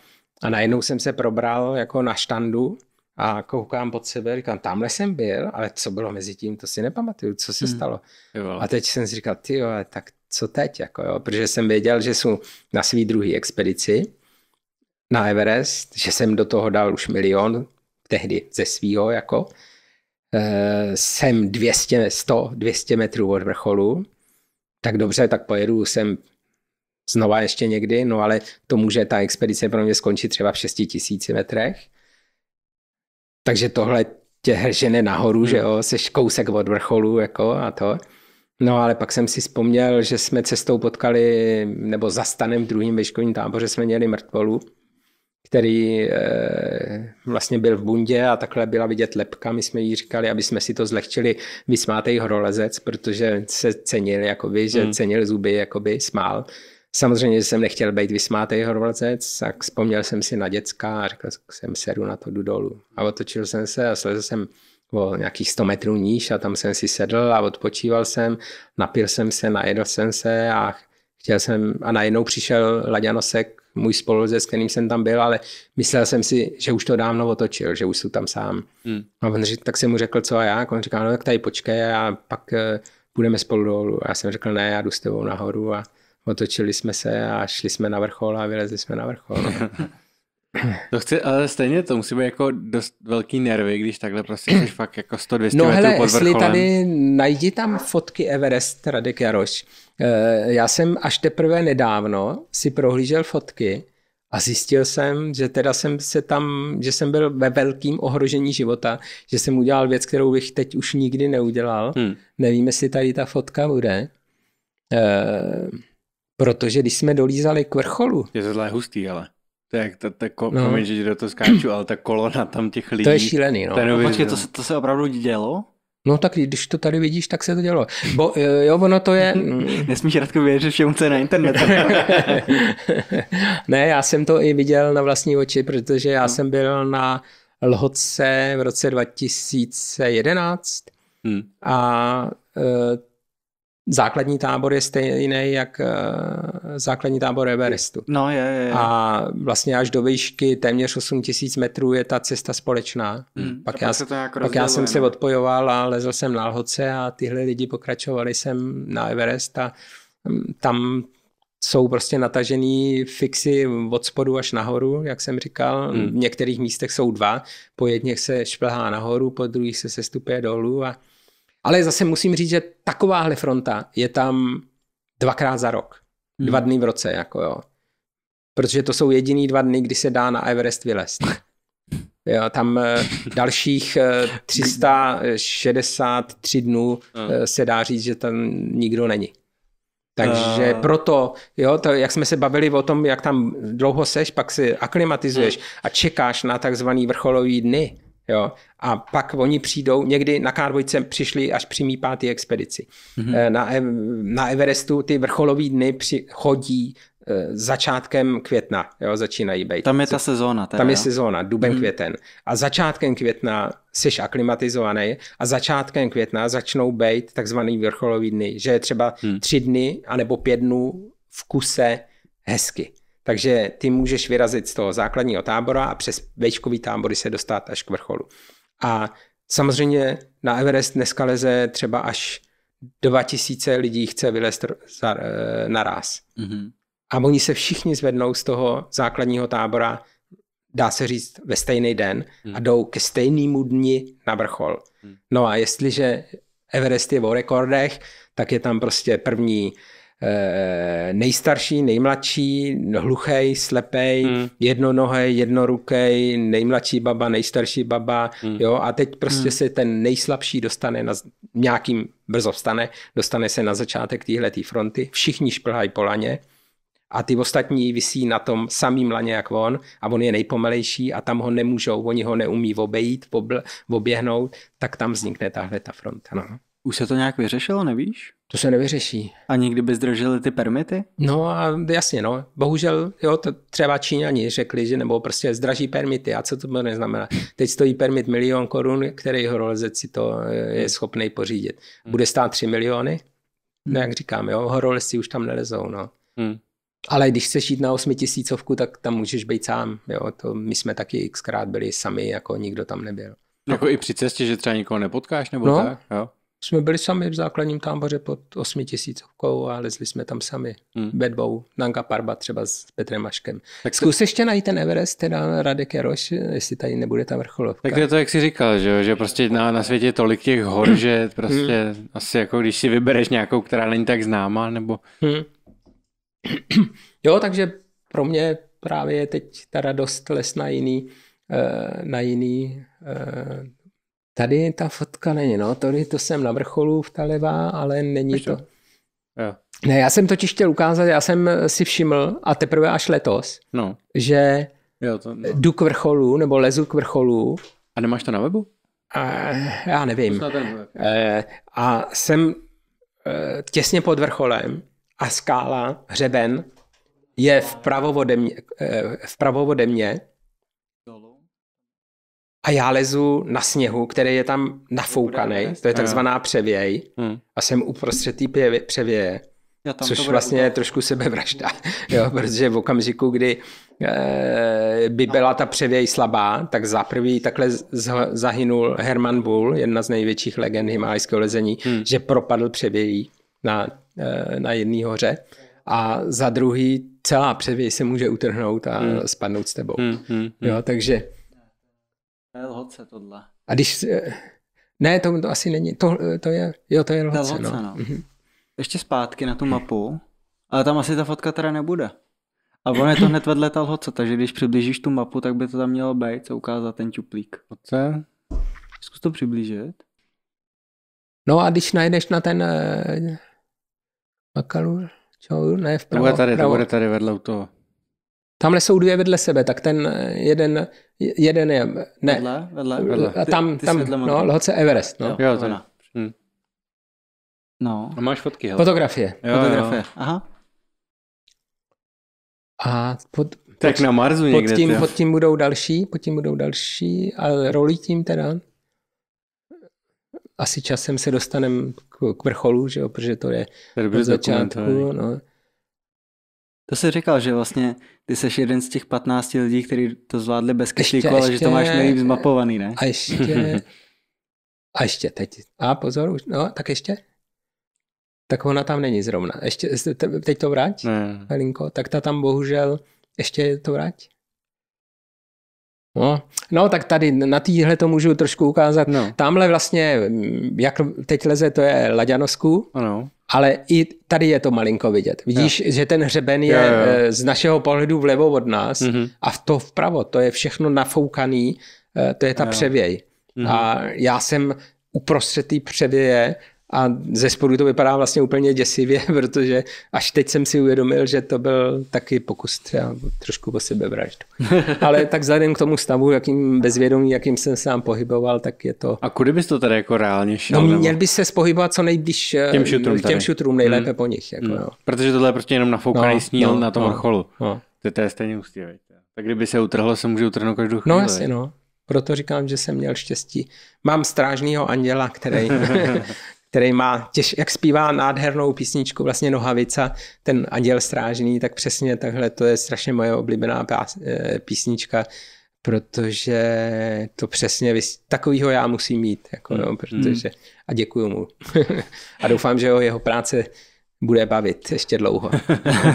a najednou jsem se probral jako na štandu a koukám pod sebe, říkám, tamhle jsem byl, ale co bylo mezi tím, to si nepamatuju, co se hmm. stalo. Jo. A teď jsem si říkal, ty jo, tak co teď, jako jo, protože jsem věděl, že jsou na svý druhý expedici na Everest, že jsem do toho dal už milion tehdy ze svýho jako, eh, jsem 200, 100, 200 metrů od vrcholu, tak dobře, tak pojedu sem znova ještě někdy, no ale to může ta expedice pro mě skončit třeba v 6 tisíci metrech. Takže tohle tě hržene nahoru, hmm. že jo, seš kousek od vrcholu jako a to. No ale pak jsem si vzpomněl, že jsme cestou potkali, nebo za stanem v druhým výškovním táboře jsme měli mrtvolu který eh, vlastně byl v bundě a takhle byla vidět lepka. My jsme jí říkali, aby jsme si to zlehčili, vysmátej horolezec, protože se cenil, jakoby, že hmm. cenil zuby, jakoby smál. Samozřejmě, že jsem nechtěl být vysmátej horolezec, tak vzpomněl jsem si na děcka a řekl jsem, seru na to, jdu dolů. A otočil jsem se a slezl jsem o nějakých 100 metrů níž a tam jsem si sedl a odpočíval jsem, napil jsem se, najedl jsem se a chtěl jsem, a najednou přišel Laďanosek můj spoluze, s kterým jsem tam byl, ale myslel jsem si, že už to dávno otočil, že už jsou tam sám. Hmm. A on řek, tak jsem mu řekl, co a já, on říkal, no tak tady počkej a pak eh, půjdeme spolu dolů. A já jsem řekl, ne, já jdu s tebou nahoru a otočili jsme se a šli jsme na vrchol a vylezli jsme na vrchol. To chci, ale stejně to musí být jako dost velký nervy, když takhle prostě jsi fakt jako 100-200 no metrů hele, pod vrcholem. No hele, tady, najdi tam fotky Everest Radek Jaroš. Eh, já jsem až teprve nedávno si prohlížel fotky a zjistil jsem, že teda jsem se tam, že jsem byl ve velkém ohrožení života, že jsem udělal věc, kterou bych teď už nikdy neudělal. Hmm. Nevím, jestli tady ta fotka bude. E, protože když jsme dolízali k vrcholu. Je to hustý, ale. Tak, to, to, to, no. promiň, že do toho skáču, ale ta kolona tam těch lidí. To je šílený, no. Počkej, to, se, to se opravdu dělo? No tak když to tady vidíš, tak se to dělo. Bo, eh, jo, ono to je... Nesmíš Radko věřit všemu, co je na internetu. ne, já jsem to i viděl na vlastní oči, protože já no. jsem byl na Lhotce v roce 2011 hmm. a eh, základní tábor je stejný jak eh, základní tábor Everestu. No, je, je, je. A vlastně až do výšky téměř 8 tisíc metrů je ta cesta společná. Hmm. Pak, já, pak rozděluje, já jsem ne? se no. odpojoval a lezl jsem na Lhoce a tyhle lidi pokračovali jsem na Everest a hm, tam jsou prostě natažený fixy od spodu až nahoru, jak jsem říkal. Hmm. V některých místech jsou dva. Po jedněch se šplhá nahoru, po druhých se sestupuje dolů a ale zase musím říct, že takováhle fronta je tam dvakrát za rok. Hmm. Dva dny v roce, jako jo. Protože to jsou jediný dva dny, kdy se dá na Everest vylézt. Jo, tam eh, dalších 363 eh, dnů hmm. eh, se dá říct, že tam nikdo není. Takže proto, jo, to, jak jsme se bavili o tom, jak tam dlouho seš, pak se aklimatizuješ hmm. a čekáš na takzvaný vrcholový dny, Jo. A pak oni přijdou, někdy na k přišli až při mý pátý expedici. Mm-hmm. Na, na Everestu ty vrcholové dny při, chodí eh, začátkem května, jo, začínají být. Tam je ta sezóna. Teda, Tam je jo? sezóna, duben, hmm. květen. A začátkem května jsi aklimatizovaný a začátkem května začnou být takzvaný vrcholový dny, že je třeba hmm. tři dny anebo pět dnů v kuse hezky. Takže ty můžeš vyrazit z toho základního tábora a přes vejškový tábory se dostat až k vrcholu. A samozřejmě na Everest dneska leze třeba až 2000 lidí chce vylézt eh, naraz. Mm-hmm. A oni se všichni zvednou z toho základního tábora, dá se říct, ve stejný den mm. a mhm. jdou ke stejnému dni na vrchol. Mm. No a jestliže Everest je o rekordech, tak je tam prostě první Eh, nejstarší, nejmladší, hluchej, slepej, mm. jednonohej, jednorukej, nejmladší baba, nejstarší baba, mm. jo, a teď prostě mm. se ten nejslabší dostane na nějakým, brzo vstane, dostane se na začátek téhle fronty, všichni šplhají po laně a ty ostatní visí na tom samým laně jak on a on je nejpomalejší a tam ho nemůžou, oni ho neumí obejít, obl, oběhnout, tak tam vznikne tahle ta fronta, no. Už se to nějak vyřešilo, nevíš? To se nevyřeší. A nikdy by zdrželi ty permity? No a jasně, no. Bohužel, jo, to třeba Číňani řekli, že nebo prostě zdraží permity. A co to bude neznamená? Teď stojí permit milion korun, který horolezec si to eh, je schopný pořídit. Hmm. Bude stát 3 miliony? No jak říkám, jo, horolezci už tam nelezou, no. Hmm. Ale když chceš jít na osmitisícovku, tak tam můžeš být sám. Jo? To my jsme taky xkrát byli sami, jako nikdo tam nebyl. Jako i při cestě, že třeba nikoho nepotkáš nebo no, tak? Jo? jsme byli sami v základním táboře pod 8 tisícovkou a lezli jsme tam sami hmm. ve dvou. Nanga Parba třeba s Petrem Maškem. Tak Zkus to... ještě najít ten Everest, teda Radek Jaroš, jestli tady nebude ta vrcholovka. Tak to je to, jak jsi říkal, že, že prostě na, na světě je tolik těch hor, že prostě hmm. asi jako když si vybereš nějakou, která není tak známá, nebo... Hmm. jo, takže pro mě právě je teď ta radost les eh, na jiný, na eh, jiný Tady ta fotka není, no, tady to jsem na vrcholu v ta levá, ale není Ještě. to. Jo. Ne, já jsem totiž chtěl ukázat, já jsem si všiml, a teprve až letos, no. že jo, to, no. jdu k vrcholu, nebo lezu k vrcholu. A nemáš to na webu? A, já nevím. To web. Eh, a jsem eh, těsně pod vrcholem a skála, hřeben, je vpravo ode mě, eh, vpravo ode mě a já lezu na sněhu, který je tam nafoukaný, to je takzvaná převěj hmm. a jsem uprostřed té převěje. což vlastně je trošku sebevražda, jo, protože v okamžiku, kdy e, by no. byla ta převěj slabá, tak za prvý takhle zahynul Herman Bull, jedna z největších legend himalajského lezení, hmm. že propadl převějí na, e, na jedné hoře a za druhý celá převěj se může utrhnout a hmm. spadnout s tebou. Hmm, hmm, hmm. Jo, takže lhoce tohle. A když... Ne, to, to asi není. To, to je, jo, to je lhoce. Ta lhoce no. No. Mhm. Ještě zpátky na tu mapu, ale tam asi ta fotka teda nebude. A on je to hned vedle ta lhoce, takže když přiblížíš tu mapu, tak by to tam mělo být, co ukázat ten čuplík. Lhoce? Zkus to přiblížit. No a když najdeš na ten eh, Makalu, čo, ne, vpravo. To bude tady, vpravo. to bude tady vedle u toho. Tamhle jsou dvě vedle sebe, tak ten eh, jeden, jeden je, ne. Vedle, vedle, eh, vedle. A tam, ty, ty tam, vedle no, lhoce Everest, no. Jo, jo to hm. No. A máš fotky, hele. Fotografie. Jo, Fotografie, jo. aha. A pod, tak pod, na Marsu pod někde. Tím, pod tím budou další, pod tím budou další, a rolí tím teda. Asi časem se dostaneme k, k vrcholu, že jo, protože to je, to je od začátku. No. To jsi říkal, že vlastně ty jsi jeden z těch 15 lidí, kteří to zvládli bez kyšlíku, ale ještě, že to máš nejvíc zmapovaný, ne? A ještě, a ještě teď. A pozor, už, no, tak ještě. Tak ona tam není zrovna. Ještě, teď to vrať, ne. Tak ta tam bohužel, ještě to vrať. No, no, tak tady na týhle to můžu trošku ukázat. No. Tamhle vlastně, mm, jak teď leze, to je Laďanosku. Ano. Ale i tady je to malinko vidět. Vidíš, jo. že ten hřeben je jo, jo. Eh, z našeho pohledu vlevo od nás mm-hmm. a v to vpravo, to je všechno nafoukaný, eh, to je ta jo. převěj. Mm-hmm. A já jsem uprostřed té převěje a ze spodu to vypadá vlastně úplně děsivě, protože až teď jsem si uvědomil, že to byl taky pokus třeba trošku o sebevraždu. Ale tak vzhledem k tomu stavu, jakým bezvědomí, jakým jsem sám pohyboval, tak je to... A kudy bys to tady jako reálně šel? No, měl bys se spohybovat co nejbliž eh, těm šutrům, těm šutrům nejlépe hmm. po nich. Jako, hmm. jo. Protože tohle je prostě jenom nafoukaný no, sníl no, na tom no, vrcholu. No. To, to je stejně ústě, Tak kdyby se utrhlo, se může utrhnout každou no, chvíli. No jasně, no. Proto říkám, že jsem měl štěstí. Mám strážného anděla, který, který má, těž, jak zpívá nádhernou písničku vlastně Nohavica, ten Anděl strážný, tak přesně takhle to je strašně moje oblíbená eh, písnička, protože to přesně, takovýho já musím mít, jako no, protože, a děkuju mu. a doufám, že ho jeho práce bude bavit ještě dlouho.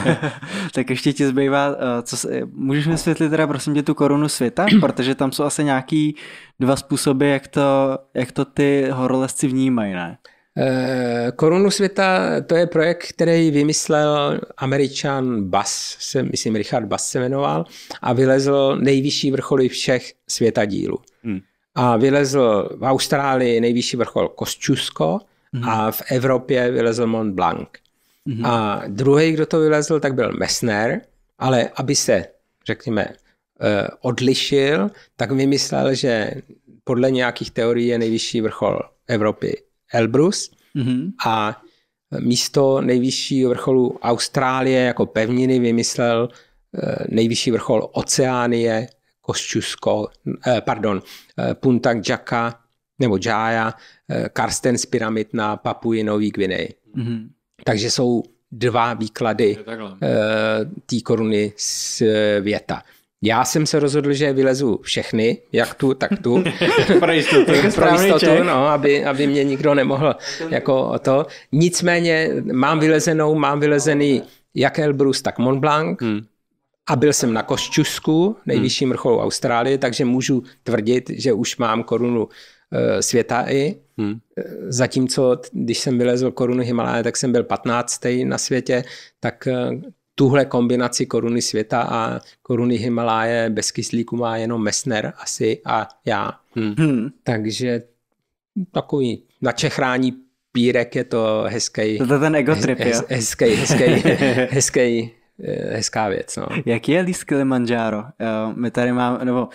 tak ještě ti zbývá, eh, co se, můžeš mi vysvětlit teda prosím tě tu korunu světa, protože tam jsou asi nějaký dva způsoby, jak to, jak to ty horolezci vnímají, ne? Eh, Korunu světa, to je projekt, který vymyslel američan Bass, se, myslím Richard Bass se jmenoval, a vylezl nejvyšší vrcholy všech světa dílů. Hmm. A vylezl v Austrálii nejvyšší vrchol Kosciusko hmm. a v Evropě vylezl Mont Blanc. Hmm. A druhý, kdo to vylezl, tak byl Messner, ale aby se, řekněme, eh, odlišil, tak vymyslel, že podle nějakých teorií je nejvyšší vrchol Evropy Elbrus mm-hmm. a místo nejvyššího vrcholu Austrálie jako pevniny vymyslel eh, nejvyšší vrchol Oceánie, Kosčusko, eh, pardon, eh, Punta Jaka nebo Jaya, Karstens pyramid na Papuji Nový Gvineji. Mm-hmm. Takže jsou dva výklady té koruny světa. Já jsem se rozhodl, že vylezu všechny, jak tu, tak tu. pro jistotu. pro jistotu no, aby, aby mě nikdo nemohl jako o to. Nicméně mám vylezenou, mám vylezený jak Elbrus, tak Mont Blanc. Hmm. A byl jsem na Koščusku, nejvyšším hmm. vrcholu Austrálie, takže můžu tvrdit, že už mám korunu e, světa i. Hmm. Eh, zatímco, když jsem vylezl korunu Himaláje, tak jsem byl 15. na světě, tak eh, tuhle kombinaci koruny světa a koruny Himaláje bez kyslíku má jenom Messner asi a já. Hmm. Hmm. Takže takový Čechrání pírek je to hezký. To je ten trip, hez, hezký, hezký, hezký, eh, hezká věc. No. Jaký je Lis Kilimanjaro? Eh, my tady máme, nebo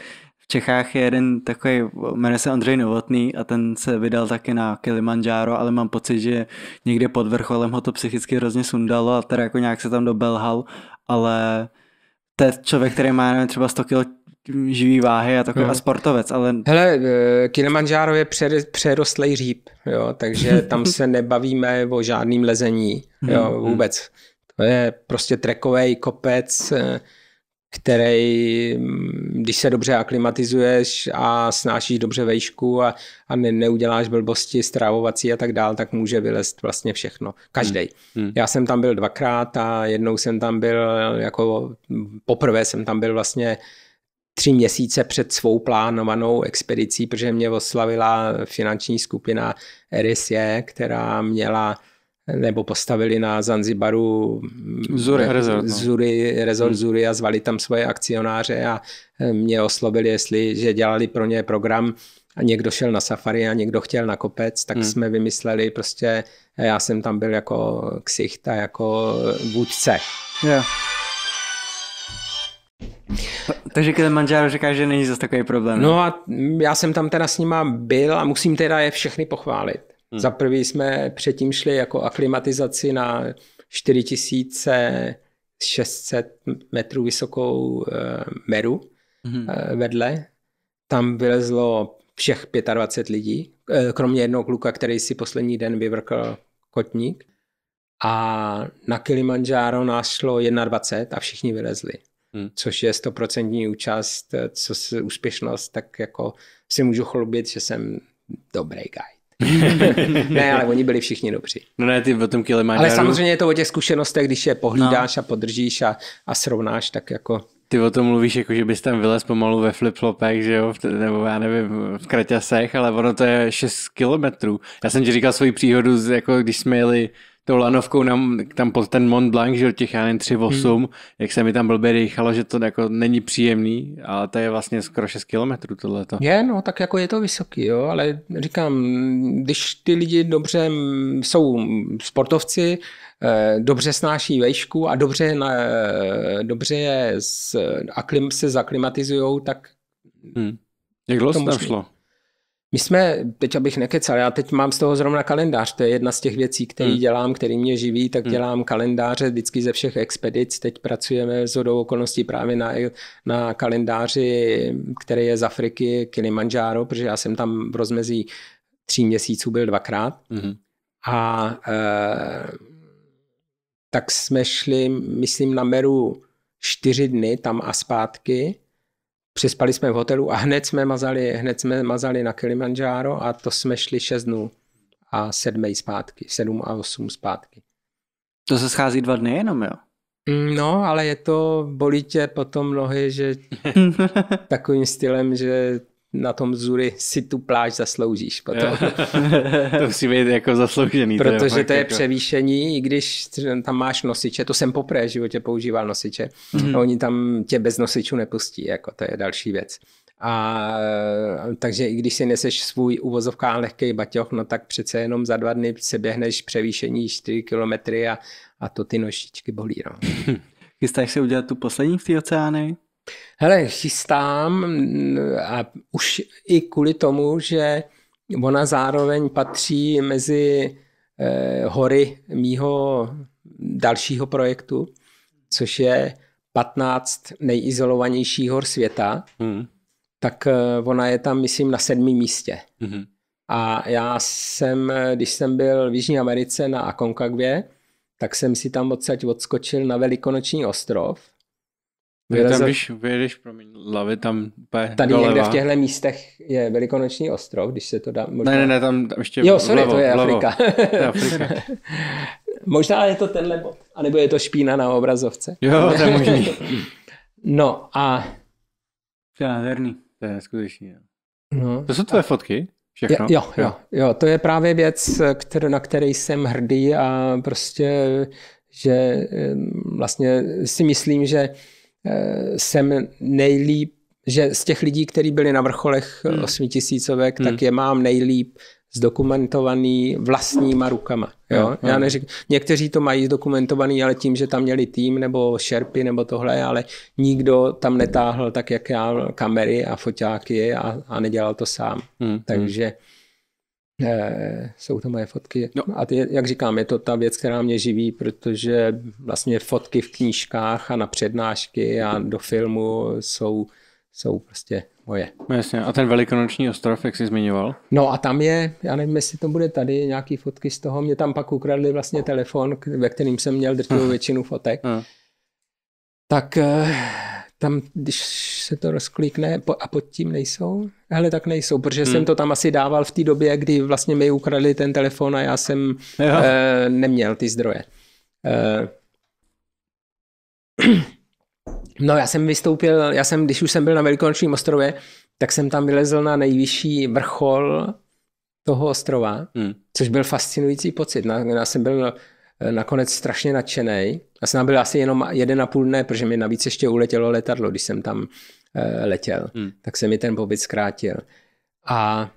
Čechách je jeden takový, jmenuje se Andrej Novotný a ten se vydal taky na Kilimanjaro, ale mám pocit, že někde pod vrcholem ho to psychicky hrozně sundalo a teda jako nějak se tam dobelhal, ale to je člověk, který má nevím, třeba 100 kg živý váhy a takový no. a sportovec, ale... Hele, eh, Kilimanjaro je přer, přerostlej říp, jo, takže tam se nebavíme o žádným lezení, jo, mhm, mhm. vůbec. To je prostě trekový kopec, eh, který, mm, když se dobře aklimatizuješ a snášíš dobře vejšku a, a ne, neuděláš blbosti stravovací a tak dál, tak může vylezt vlastně všechno. Každý. Hmm. Hmm. Já jsem tam byl dvakrát a jednou jsem tam byl, jako poprvé jsem tam byl vlastně tři měsíce před svou plánovanou expedicí, protože mě oslavila finanční skupina RSE, která měla nebo postavili na Zanzibaru mm, Zuri eh, Resort, no. Zuri, resort hmm. Zuri a zvali tam svoje akcionáře a eh, mě oslovili, jestli, že dělali pro ně program a někdo šel na safari a někdo chtěl na kopec, tak hmm. jsme vymysleli prostě, eh, já jsem tam byl jako ksicht a jako vůdce. Yeah. Takže Kilimanjaro říká, že není zase takový problém. No a já jsem tam teda s nima byl a musím teda je všechny pochválit. Hmm. Za prvý jsme předtím šli jako aklimatizaci na 4600 metrů vysokou e, meru hmm. e, vedle. Tam vylezlo všech 25 lidí, e, kromě jednoho kluka, který si poslední den vyvrkl kotník. A na Kilimanjaro nás šlo 21 a všichni vylezli. Hmm. Což je stoprocentní účast, co se úspěšnost, tak jako si můžu chlubit, že jsem dobrý guide. ne, ale oni byli všichni dobří. No ne, ty o tom Kilimanjáru... Ale samozřejmě je to o těch zkušenostech, když je pohlídáš no. a podržíš a, a srovnáš, tak jako... Ty o tom mluvíš, jako že bys tam vylez pomalu ve flip-flopech, že jo, nebo já nevím, v kraťasech, ale ono to je 6 kilometrů. Já jsem ti říkal svoji příhodu, jako když jsme jeli tou lanovkou nám, tam pod ten Mont Blanc, že těch já nevím 3,8, hmm. jak se mi tam blbě dýchalo, že to jako není příjemný, ale to je vlastně skoro 6 kilometrů tohleto. Je, no, tak jako je to vysoký, jo, ale říkám, když ty lidi dobře jsou sportovci, eh, dobře snáší vejšku a dobře, eh, dobře je s, aklim, se zaklimatizují, tak... Hmm. Jak dlouho to tam šlo? My jsme, teď abych nekecal, já teď mám z toho zrovna kalendář, to je jedna z těch věcí, které hmm. dělám, který mě živí, tak hmm. dělám kalendáře vždycky ze všech expedic, teď pracujeme z hodou okolností právě na, na kalendáři, který je z Afriky, Kilimanjaro, protože já jsem tam v rozmezí tří měsíců byl dvakrát hmm. a e, tak jsme šli, myslím, na Meru čtyři dny tam a zpátky přispali jsme v hotelu a hned jsme mazali, hned jsme mazali na Kilimanjaro a to jsme šli 6 dnů a 7 zpátky, 7 a 8 zpátky. To se schází dva dny jenom, jo? Mm, no, ale je to, bolí tě potom nohy, že takovým stylem, že na tom Zury si tu pláž zasloužíš. Potom. to musí být jako zasloužený. Protože to je, to je jako... převýšení, i když tam máš nosiče, to jsem poprvé v životě používal nosiče, mm-hmm. oni tam tě bez nosičů nepustí, jako to je další věc. A takže i když si neseš svůj uvozovká lehký baťoch, no tak přece jenom za dva dny se běhneš převýšení 4 kilometry a, a to ty nošičky bolí. No. Chystáš se udělat tu poslední v té oceány? Hele, chystám mm, a už i kvůli tomu, že ona zároveň patří mezi eh, hory mýho dalšího projektu, což je 15 nejizolovanějších hor světa, hmm. tak eh, ona je tam, myslím, na sedmém místě. Hmm. A já jsem, eh, když jsem byl v Jižní Americe na Aconcagvě, tak jsem si tam odsaď odskočil na Velikonoční ostrov Vyrazil... Tam, když vyjedeš, promiň, lavy tam úplně Tady doleva. někde v těchto místech je velikonoční ostrov, když se to dá... Možná... Ne, ne, ne, tam, tam ještě Jo, sorry, vlevo, to je vlevo. Afrika. to je Afrika. možná je to tenhle bod, anebo je to špína na obrazovce. Jo, to je možný. no a... To je nádherný, to je skutečný. No, to jsou tvoje a... fotky? Všechno? Jo, jo, jo, jo, to je právě věc, kter- na které jsem hrdý a prostě, že eh, vlastně si myslím, že Eh, jsem nejlíp, že z těch lidí, kteří byli na vrcholech hmm. tisícovek, hmm. tak je mám nejlíp zdokumentovaný vlastníma rukama. Jo? jo. Já neřík, někteří to mají zdokumentovaný, ale tím, že tam měli tým nebo šerpy nebo tohle, ale nikdo tam netáhl tak, jak já, kamery a foťáky a, a nedělal to sám. Hmm. hmm. Takže Eh, jsou to moje fotky. No. A ty, jak říkám, je to ta věc, která mě živí, protože vlastně fotky v knížkách a na přednášky a do filmu jsou, jsou prostě moje. No jasně, a ten velikonoční ostrov, jak jsi zmiňoval? No a tam je, já nevím, jestli to bude tady, nějaký fotky z toho, mě tam pak ukradli vlastně telefon, ve kterým jsem měl drtivou hm. většinu fotek. Hm. tak eh, tam, když se to rozklikne a pod tím nejsou? Hele, tak nejsou, protože hmm. jsem to tam asi dával v té době, kdy vlastně mi ukradli ten telefon a já jsem uh, neměl ty zdroje. Uh. no já jsem vystoupil, já jsem, když už jsem byl na Velikonočním ostrově, tak jsem tam vylezl na nejvyšší vrchol toho ostrova, hmm. což byl fascinující pocit. Já jsem byl Eh, nakonec strašně nadšený. Já jsem byl asi jenom jeden a půl dne, protože mi navíc ještě uletělo letadlo, když jsem tam eh, letěl. Hmm. Tak se mi ten pobyt zkrátil. A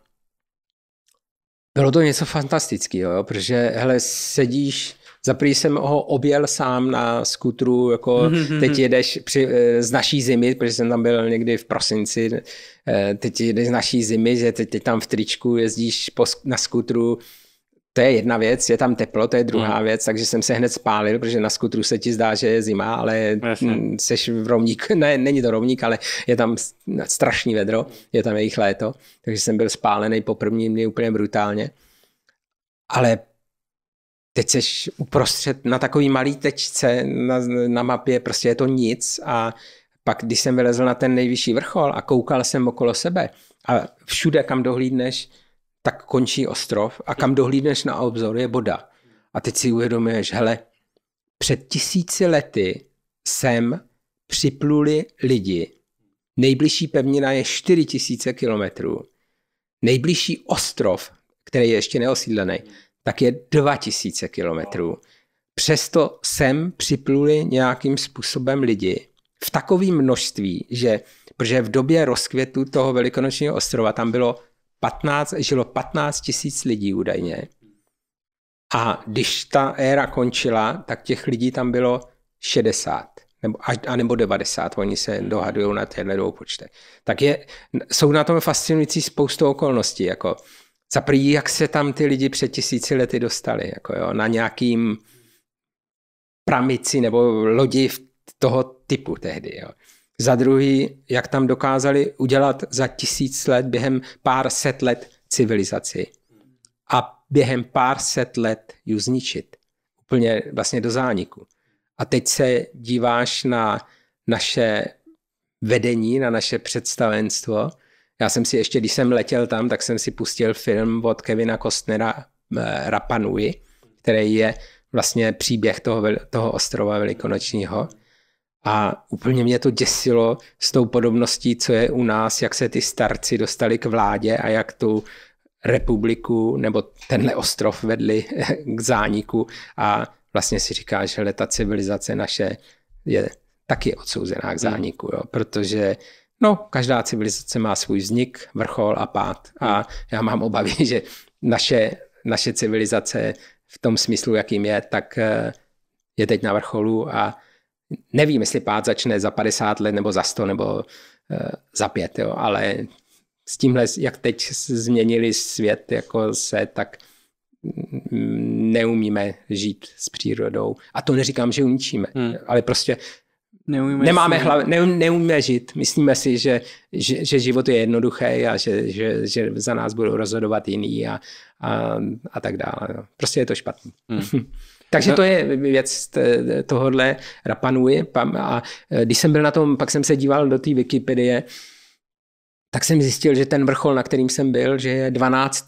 bylo to něco fantastického, protože hele, sedíš, za prvý jsem ho objel sám na skutru, jako hmm, hmm, hmm, teď jedeš při, eh, z naší zimy, protože jsem tam byl někdy v prosinci, teď jedeš z naší zimy, že teď, teď tam v tričku jezdíš po, na skutru to je jedna věc, je tam teplo, to je druhá hmm. věc, takže jsem se hned spálil, protože na skutru se ti zdá, že je zima, ale jsi mm, v rovník, ne, není to rovník, ale je tam strašný vedro, je tam jejich léto, takže jsem byl spálený po prvním dní úplně brutálně. Ale teď jsi uprostřed na takový malý tečce na, na mapě, prostě je to nic a pak, když jsem vylezl na ten nejvyšší vrchol a koukal jsem okolo sebe a všude, kam dohlídneš, tak končí ostrov a kam dohlídneš na obzor je voda. A teď si uvědomuješ, hele, před tisíci lety sem připluli lidi. Nejbližší pevnina je 4000 kilometrů. Nejbližší ostrov, který je ještě neosídlený, tak je 2000 kilometrů. Přesto sem připluli nějakým způsobem lidi v takovém množství, že protože v době rozkvětu toho velikonočního ostrova tam bylo 15, žilo 15 tisíc lidí údajně. A když ta éra končila, tak těch lidí tam bylo 60 nebo, a nebo 90, oni se dohadují na téhle dvou počte. Tak je, jsou na tom fascinující spoustu okolností, jako za prý, jak se tam ty lidi před tisíci lety dostali, jako jo, na nějakým pramici nebo lodi toho typu tehdy, jo. Za druhý, jak tam dokázali udělat za tisíc let, během pár set let civilizaci a během pár set let ju zničit. Úplně vlastně do zániku. A teď se díváš na naše vedení, na naše představenstvo. Já jsem si ještě, když jsem letěl tam, tak jsem si pustil film od Kevina Kostnera eh, Rapanui, který je vlastně příběh toho, toho ostrova velikonočního. A úplně mě to děsilo s tou podobností, co je u nás, jak se ty starci dostali k vládě a jak tu republiku nebo tenhle ostrov vedli k zániku a vlastně si říká, že ta civilizace naše je taky odsouzená k hmm. zániku, jo, protože no, každá civilizace má svůj vznik, vrchol a pád a hmm. já mám obavy, že naše, naše civilizace v tom smyslu, jakým je, tak eh, je teď na vrcholu a nevím, jestli pád začne za 50 let nebo za 100 nebo eh, za 5, jo, ale s tímhle, jak teď změnili svět jako se, tak mm, neumíme žít s přírodou. A to neříkám, že uničíme, hmm. ale prostě neumíme nemáme hlav, ne, neumíme žít. Myslíme si, že, že, že život je jednoduchý a že, že, že za nás budou rozhodovat jiný a, a, a tak dále. Prostě je to špatný. Hmm. Takže no. to je věc tohohle Rapanui. A e, když jsem byl na tom, pak jsem se díval do té Wikipedie, tak jsem zjistil, že ten vrchol, na kterým jsem byl, že je 12.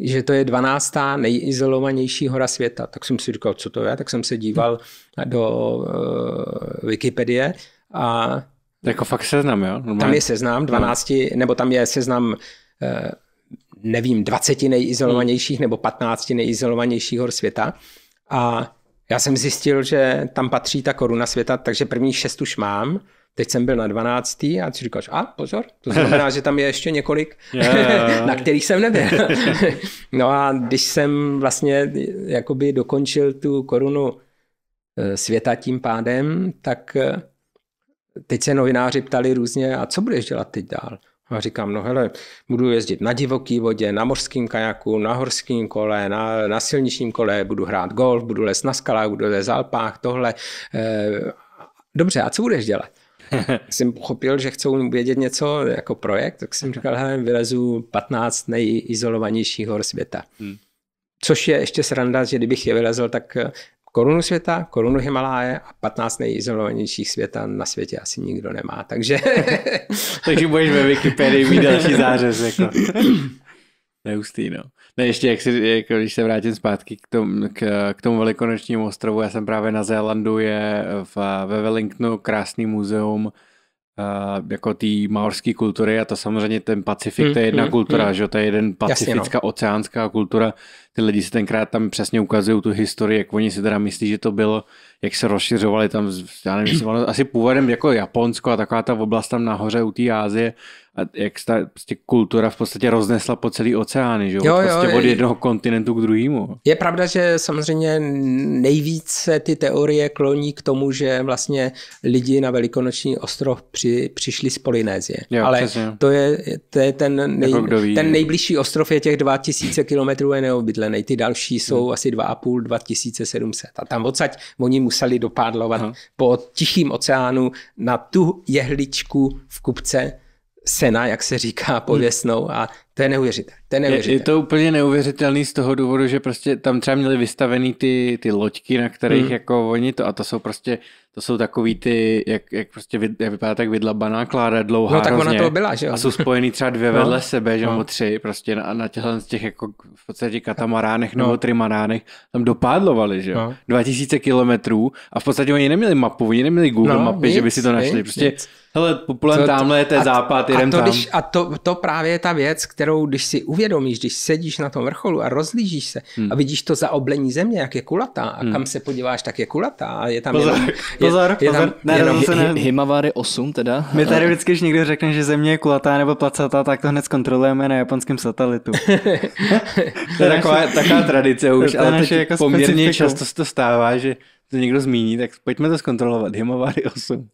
že to je 12. nejizolovanější hora světa. Tak jsem si říkal, co to je, tak jsem se díval do uh, Wikipedie a... jako fakt seznam, jo? Normálně. Tam je seznam 12, no. nebo tam je seznam uh, nevím, 20 nejizolovanějších hmm. nebo 15 nejizolovanějších hor světa. A já jsem zjistil, že tam patří ta koruna světa, takže první šest už mám. Teď jsem byl na 12. a ty říkáš, a pozor, to znamená, že tam je ještě několik, yeah. na kterých jsem nebyl. no a když jsem vlastně jakoby dokončil tu korunu eh, světa tím pádem, tak eh, teď se novináři ptali různě, a co budeš dělat teď dál? A říkám, no hele, budu jezdit na divoký vodě, na mořském kajaku, na horském kole, na, na silničním kole, budu hrát golf, budu les na skalách, budu les na alpách, tohle. Eh, dobře, a co budeš dělat? jsem pochopil, že chcou vědět něco jako projekt, tak jsem říkal, hele, vylezu 15 nejizolovanějších hor světa. Hmm. Což je ještě sranda, že kdybych je vylezl, tak eh, korunu světa, korunu Himaláje a 15 nejizolovanějších světa na světě asi nikdo nemá. Takže, takže budeš ve Wikipedii mít další zářez. Jako. Neustý, no. Ne, ještě jak si, jako, když se vrátím zpátky k, tom, k, k tomu velikonočnímu ostrovu, já jsem právě na Zélandu, je v, ve Wellingtonu krásný muzeum, jako té maorské kultury a to samozřejmě ten Pacifik, mm, to je jedna mm, kultura, mm. že to je jeden pacifická Jasně, no. oceánská kultura. Ty lidi si tenkrát tam přesně ukazují tu historii, jak oni si teda myslí, že to bylo jak se rozšiřovali tam, já nevím, jestli ono, asi původem jako Japonsko a taková ta oblast tam nahoře u té Ázie, a jak ta prostě kultura v podstatě roznesla po celý oceány, že jo, prostě jo, od jednoho kontinentu k druhému. Je pravda, že samozřejmě nejvíce ty teorie kloní k tomu, že vlastně lidi na Velikonoční ostrov při, přišli z Polynézie. Jo, Ale přesně. to je, to je ten, jako nej, jako ví, ten nejbližší ostrov je těch 2000 kilometrů je neobydlený, ty další jsou hmm. asi 2,5, 2700 a tam odsaď oni museli dopádlovat Aha. po tichým oceánu na tu jehličku v kupce sena, jak se říká, pověsnou a to je neuvěřitelné. To je, neuvěřitelné. Je, je to úplně neuvěřitelný z toho důvodu, že prostě tam třeba měli vystavený ty, ty loďky, na kterých hmm. jako oni to, a to jsou prostě, to jsou takový ty, jak, jak prostě vy, jak vypadá tak vydlabaná kláda dlouhá No tak ona to byla, že jo? A jsou spojený třeba dvě no. vedle sebe, že no. tři, prostě na, na těch, z těch jako v podstatě katamaránech no. nebo trimaránech tam dopádlovali, že jo? No. 2000 kilometrů a v podstatě oni neměli mapu, oni neměli Google no, mapy, nic, že by si to našli, nic, prostě nic. hele, populem tamhle je ten západ, a, jeden a to, tam. Když, a to, to právě je ta věc, kterou kterou, když si uvědomíš, když sedíš na tom vrcholu a rozlížíš se hmm. a vidíš to zaoblení země, jak je kulatá a hmm. kam se podíváš, tak je kulatá a je tam pozor, jenom, pozor, je, pozor, je tam, ne, jenom, ne... Himawari 8 teda. My tady vždycky, když někdo řekne, že země je kulatá nebo placatá, tak to hned kontrolujeme na japonském satelitu. to je taková, taková tradice už, ale naše jako poměrně často se to stává, že to někdo zmíní, tak pojďme to zkontrolovat. Himavary 8.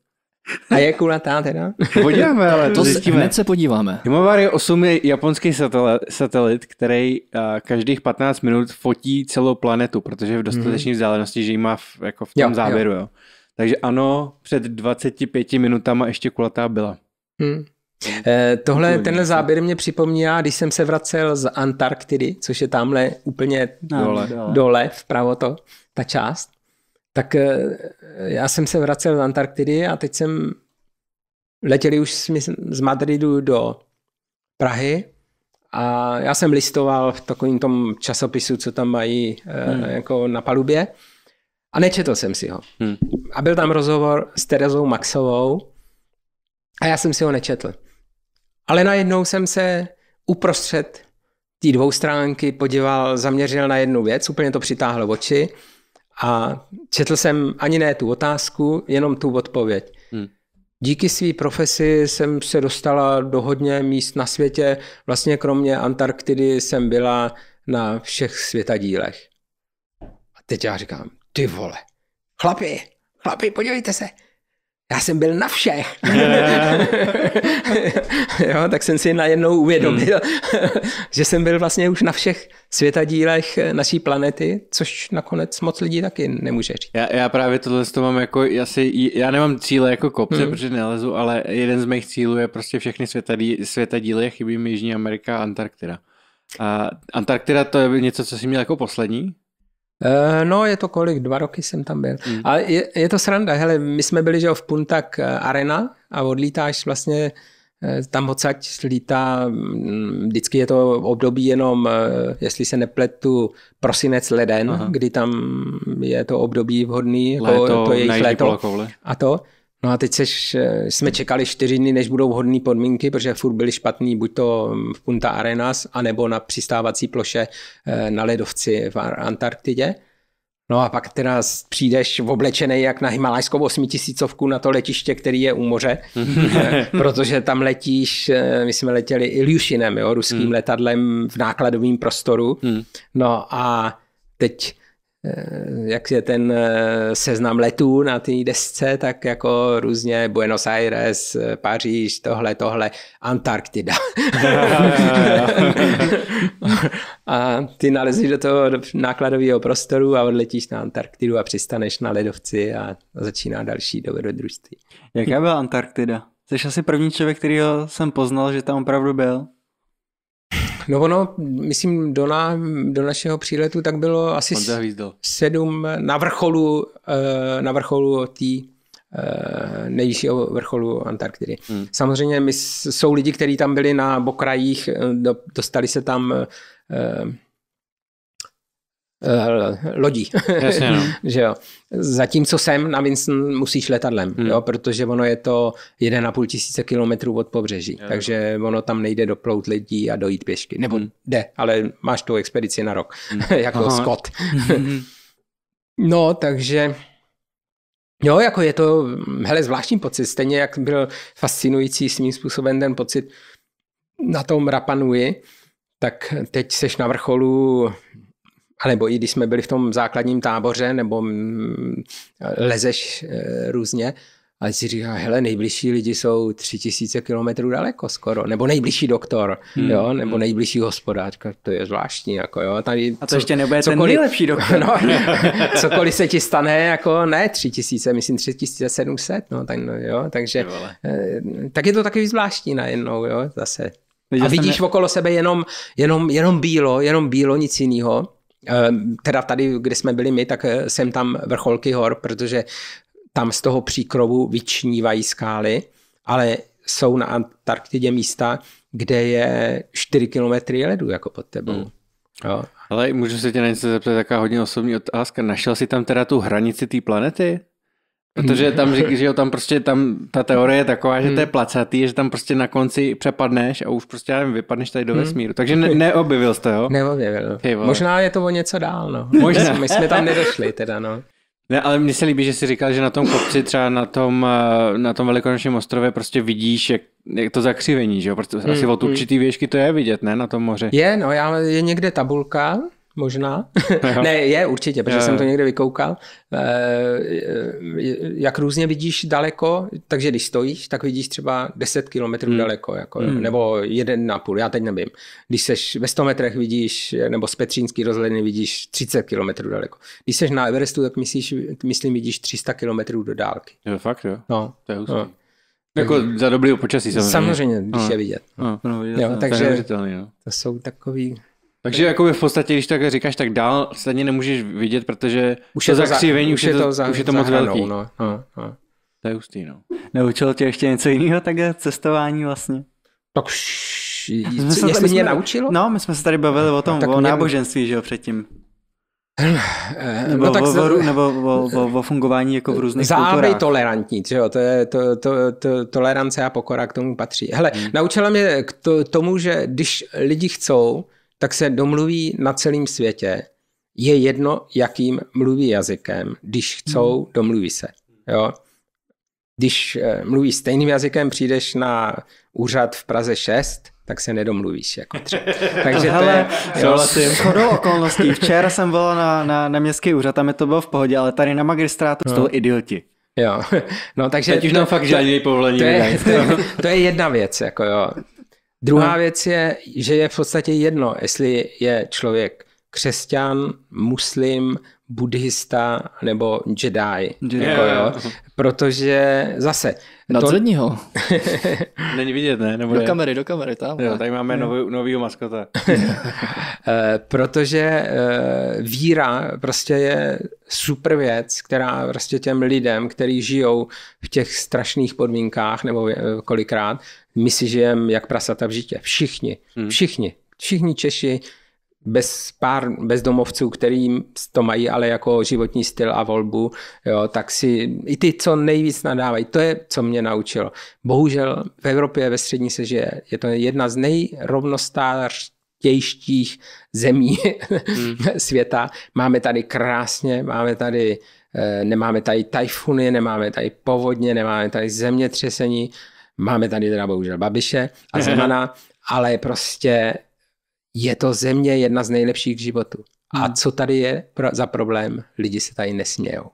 A je kulatá teda? Podíváme, ale to zjistíme. Hned se podíváme. Himawari 8 je japonský satelit, satelit který uh, každých 15 minut fotí celou planetu, protože je v dostatečné mhm. vzdálenosti, že ji má v, jako v tom jo, záběru. Jo. Jo. Takže ano, před 25 minutama ještě kulatá byla. Hmm. hmm. Eh, tohle, tenhle záběr mě připomíná, když jsem se vracel z Antarktidy, což je tamhle úplně dole, dole vpravo to, ta část, tak eh, já jsem se vracel z Antarktidy a teď jsem letěli už z Madridu do Prahy a já jsem listoval v takovém tom časopisu, co tam mají eh, hmm. jako na palubě a nečetl jsem si ho. Hmm. A byl tam rozhovor s Terezou Maxovou a já jsem si ho nečetl. Ale najednou jsem se uprostřed té dvou stránky podíval, zaměřil na jednu věc, úplně to přitáhlo oči a četl jsem ani ne tu otázku, jenom tu odpověď. Hmm. Díky své profesi jsem se dostala do hodně míst na světě. Vlastně kromě Antarktidy jsem byla na všech světadílech. A teď já říkám, ty vole, chlapi, chlapi, podívejte se, já jsem byl na všech. Yeah. jo, tak jsem si najednou uvědomil, hmm. že jsem byl vlastně už na všech světadílech naší planety, což nakonec moc lidí taky nemůže říct. Já, já právě tohle to mám jako, já, si, já nemám cíle jako kopce, hmm. protože nelezu, ale jeden z mých cílů je prostě všechny světadí, světadíly, chybí mi Jižní Amerika a Antarktida. A Antarktida to je něco, co jsi měl jako poslední? Eh, no, je to kolik? Dva roky jsem tam byl. Mm. A je, je to sranda. Hele, my jsme byli, že v Puntak eh, Arena a odlítáš vlastně eh, tam odsaď lítá, mm, vždycky je to období jenom, jestli se nepletu, prosinec, leden, Aha. kdy tam je to období vhodný, jako léto, to jejich léto. A to. No a teď seš, eh, jsme čekali čtyři dny, než budou vhodné podmínky, protože furt byly špatný, buď to hm, v Punta Arenas, anebo na přistávací ploše eh, na ledovci v Antarktidě. No a pak teda přijdeš oblečený jak na himalajskou osmitisícovku na to letiště, který je u moře, eh, protože tam letíš, my jsme letěli Ilyushinem, jo, ruským hmm. letadlem v nákladovém prostoru. Hmm. No a teď Eh, jak je ten eh, seznam letů na té desce, tak jako různě Buenos Aires, eh, Paříž, tohle, tohle, Antarktida. a ty nalezíš do toho nákladového prostoru a odletíš na Antarktidu a přistaneš na ledovci a začíná další dobrodružství. Jaká byla Antarktida? Jsi asi první člověk, kterýho jsem poznal, že tam opravdu byl. No ono, myslím, do, na, do našeho příletu tak bylo asi sedm na vrcholu, eh, na vrcholu té eh, nejvyššího vrcholu Antarktidy. Hmm. Samozřejmě my, jsou lidi, kteří tam byli na bokrajích, eh, dostali se tam Eh, lodí. Jasně, no. že jo. Zatímco sem na Vincent musíš letadlem, hmm. jo, protože ono je to 1,5 tisíce kilometrů od pobřeží, jo. takže ono tam nejde doplout lidí a dojít pěšky. Nebo hmm. jde, ale máš tu expedici na rok, hmm. jako Aha. Scott. Hmm. no, takže... Jo, jako je to, hele, zvláštní pocit, stejně jak byl fascinující svým způsobem ten pocit na tom Rapanui, tak teď seš na vrcholu anebo i když jsme byli v tom základním táboře, nebo mm, lezeš eh, různě, a si říká, hele, nejbližší lidi jsou tři tisíce kilometrů daleko skoro, nebo nejbližší doktor, hmm. jo, nebo hmm. nejbližší hospodářka, to je zvláštní, jako jo. Tady, a to co, ještě nebude cokoliv, ten nejlepší doktor. No, cokoliv se ti stane, jako ne tři tisíce, myslím tři tisíce sedmset, no, tak, no, jo, takže, eh, tak je to taky zvláštní najednou, jo, zase. a vidíš ne... okolo sebe jenom, jenom, jenom bílo, jenom bílo, nic jiného. Eh, teda tady, kde jsme byli my, tak jsem eh, tam vrcholky hor, protože tam z toho příkrovu vyčnívají skály, ale jsou na Antarktidě místa, kde je 4 kilometry ledu jako pod tebou. Mm. Jo. Ale můžu se tě na něco zeptat, taková hodně osobní otázka. Našel jsi tam teda tu hranici té planety? Protože mm. tam, že, že jo, tam prostě tam ta teorie je taková, že to je mm. placatý, že tam prostě na konci přepadneš a už prostě, já nevím, vypadneš tady do mm. vesmíru. Takže ne, neobjevil jste ho? Neobjevil. Možná je to o něco dál, no. Možná. My jsme tam nedošli teda, no. Ne, ale mně se líbí, že jsi říkal, že na tom kopci, třeba na tom, eh, na tom velikonočním ostrově prostě vidíš, jak, jak to zakřivení, že jo? Prostě hmm, asi od určitý hmm. věžky to je vidět, ne, na tom moře. Je, no, já, je někde tabulka, Možná. ne, je určitě, protože je. jsem to někde vykoukal. Eh, eh, jak různě vidíš daleko, takže když stojíš, tak vidíš třeba 10 kilometrů hmm. daleko, jako, hmm. nebo jeden na půl, já teď nevím. Když seš ve 100 metrech vidíš, nebo z Petřínský rozhledny vidíš 30 kilometrů daleko. Když seš na Everestu, tak myslíš, myslím, vidíš 300 kilometrů do dálky. Jo, fakt jo? No. To je hustý. No. Jako za dobrý počasí samozřejmě. Samozřejmě, když no. je vidět. No. No, vidět jo, no, takže to, je jo. No. to jsou takový takže jako v podstatě, když tak říkáš, tak dál stejně nemůžeš vidět, protože už je to zakřivení, už, je to, za, už je to za, moc hranou, velký. No, no, no. To je hustý, no. Neučilo tě ještě něco jiného, tak cestování vlastně? Tak jsme se, mě naučilo? No, my jsme se tady bavili o no, tom, no, o náboženství, mě... že jo, předtím. Eh, nebo, no, tak o, o, nebo o, o, o fungování jako v různých zábej kulturách. tolerantní, že jo, to je to, to, to, tolerance a pokora k tomu patří. Hele, hmm. naučila mě k to, tomu, že když lidi chcou, tak se domluví na celém světě. Je jedno, jakým mluví jazykem. Když chcou, hmm. domluví se. Jo? Když eh, mluví stejným jazykem, přijdeš na úřad v Praze 6, tak se nedomluvíš. Jako Takže Hele, to je... Shodou okolností. Včera jsem byl na, na, na městský úřad, tam je to bylo v pohodě, ale tady na magistrátu no. jsou idioti. Jo, no takže... Teď už tam to, fakt žádný povolení to je, to, je, to je jedna věc, jako jo. Druhá no. věc je, že je v podstatě jedno, jestli je člověk křesťan, muslim, buddhista nebo Jedi. Jedi. Jako, jo, protože zase... na To... Není vidět, ne? Nebude. do kamery, do kamery, tam. Jo, tady máme nový, novýho maskota. Eh, protože eh, víra prostě je super věc, která prostě těm lidem, kteří žijou v těch strašných podmínkách nebo kolikrát, my si žijeme jak prasata v žitě. Všichni, hmm. všichni, všichni Češi, bez pár bezdomovců, kterým to mají ale jako životní styl a volbu, jo, tak si i ty, co nejvíc nadávají, to je, co mě naučilo. Bohužel v Evropě ve střední se žije. Je to jedna z nejrovnostář zemí hmm. světa. Máme tady krásně, máme tady, eh, nemáme tady tajfuny, nemáme tady povodně, nemáme tady zemětřesení. Máme tady teda bohužel Babiše a Zemana, ale prostě je to země jedna z nejlepších životů. A hmm. co tady je pro, za problém? Lidi se tady nesmějou.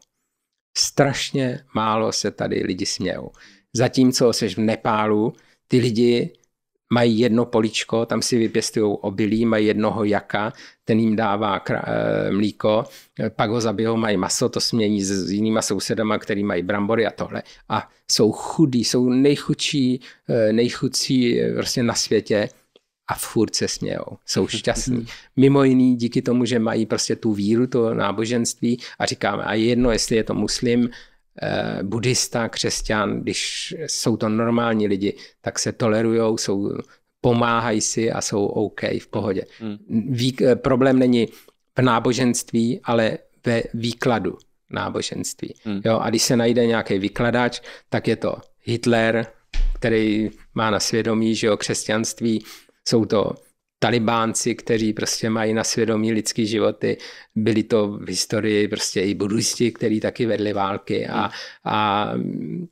Strašně málo se tady lidi smějou. Zatímco jsi v Nepálu, ty lidi mají jedno poličko, tam si vypěstují obilí, mají jednoho jaka, ten jim dává eh, mlíko, eh, pak ho zabijou, mají maso, to smění s jinýma sousedama, který mají brambory a tohle. A jsou chudí, jsou nejchudší, eh, nejchudší vlastně prostě na světě a furt se smějou, jsou šťastní. Mimo jiný díky tomu, že mají prostě tu víru, to náboženství a říkáme, a jedno, jestli je to muslim, Eh, buddhista, křesťan, když jsou to normální lidi, tak se tolerujou, jsou, pomáhají si a jsou OK, v pohodě. Hmm. Ví, eh, problém není v náboženství, ale ve výkladu náboženství. Hmm. Jo, a když se najde nějaký vykladač, tak je to Hitler, který má na svědomí, že o křesťanství jsou to talibánci, kteří prostě mají na svědomí lidský životy, byli to v historii prostě i buddhisti, kteří taky vedli války a, hmm. a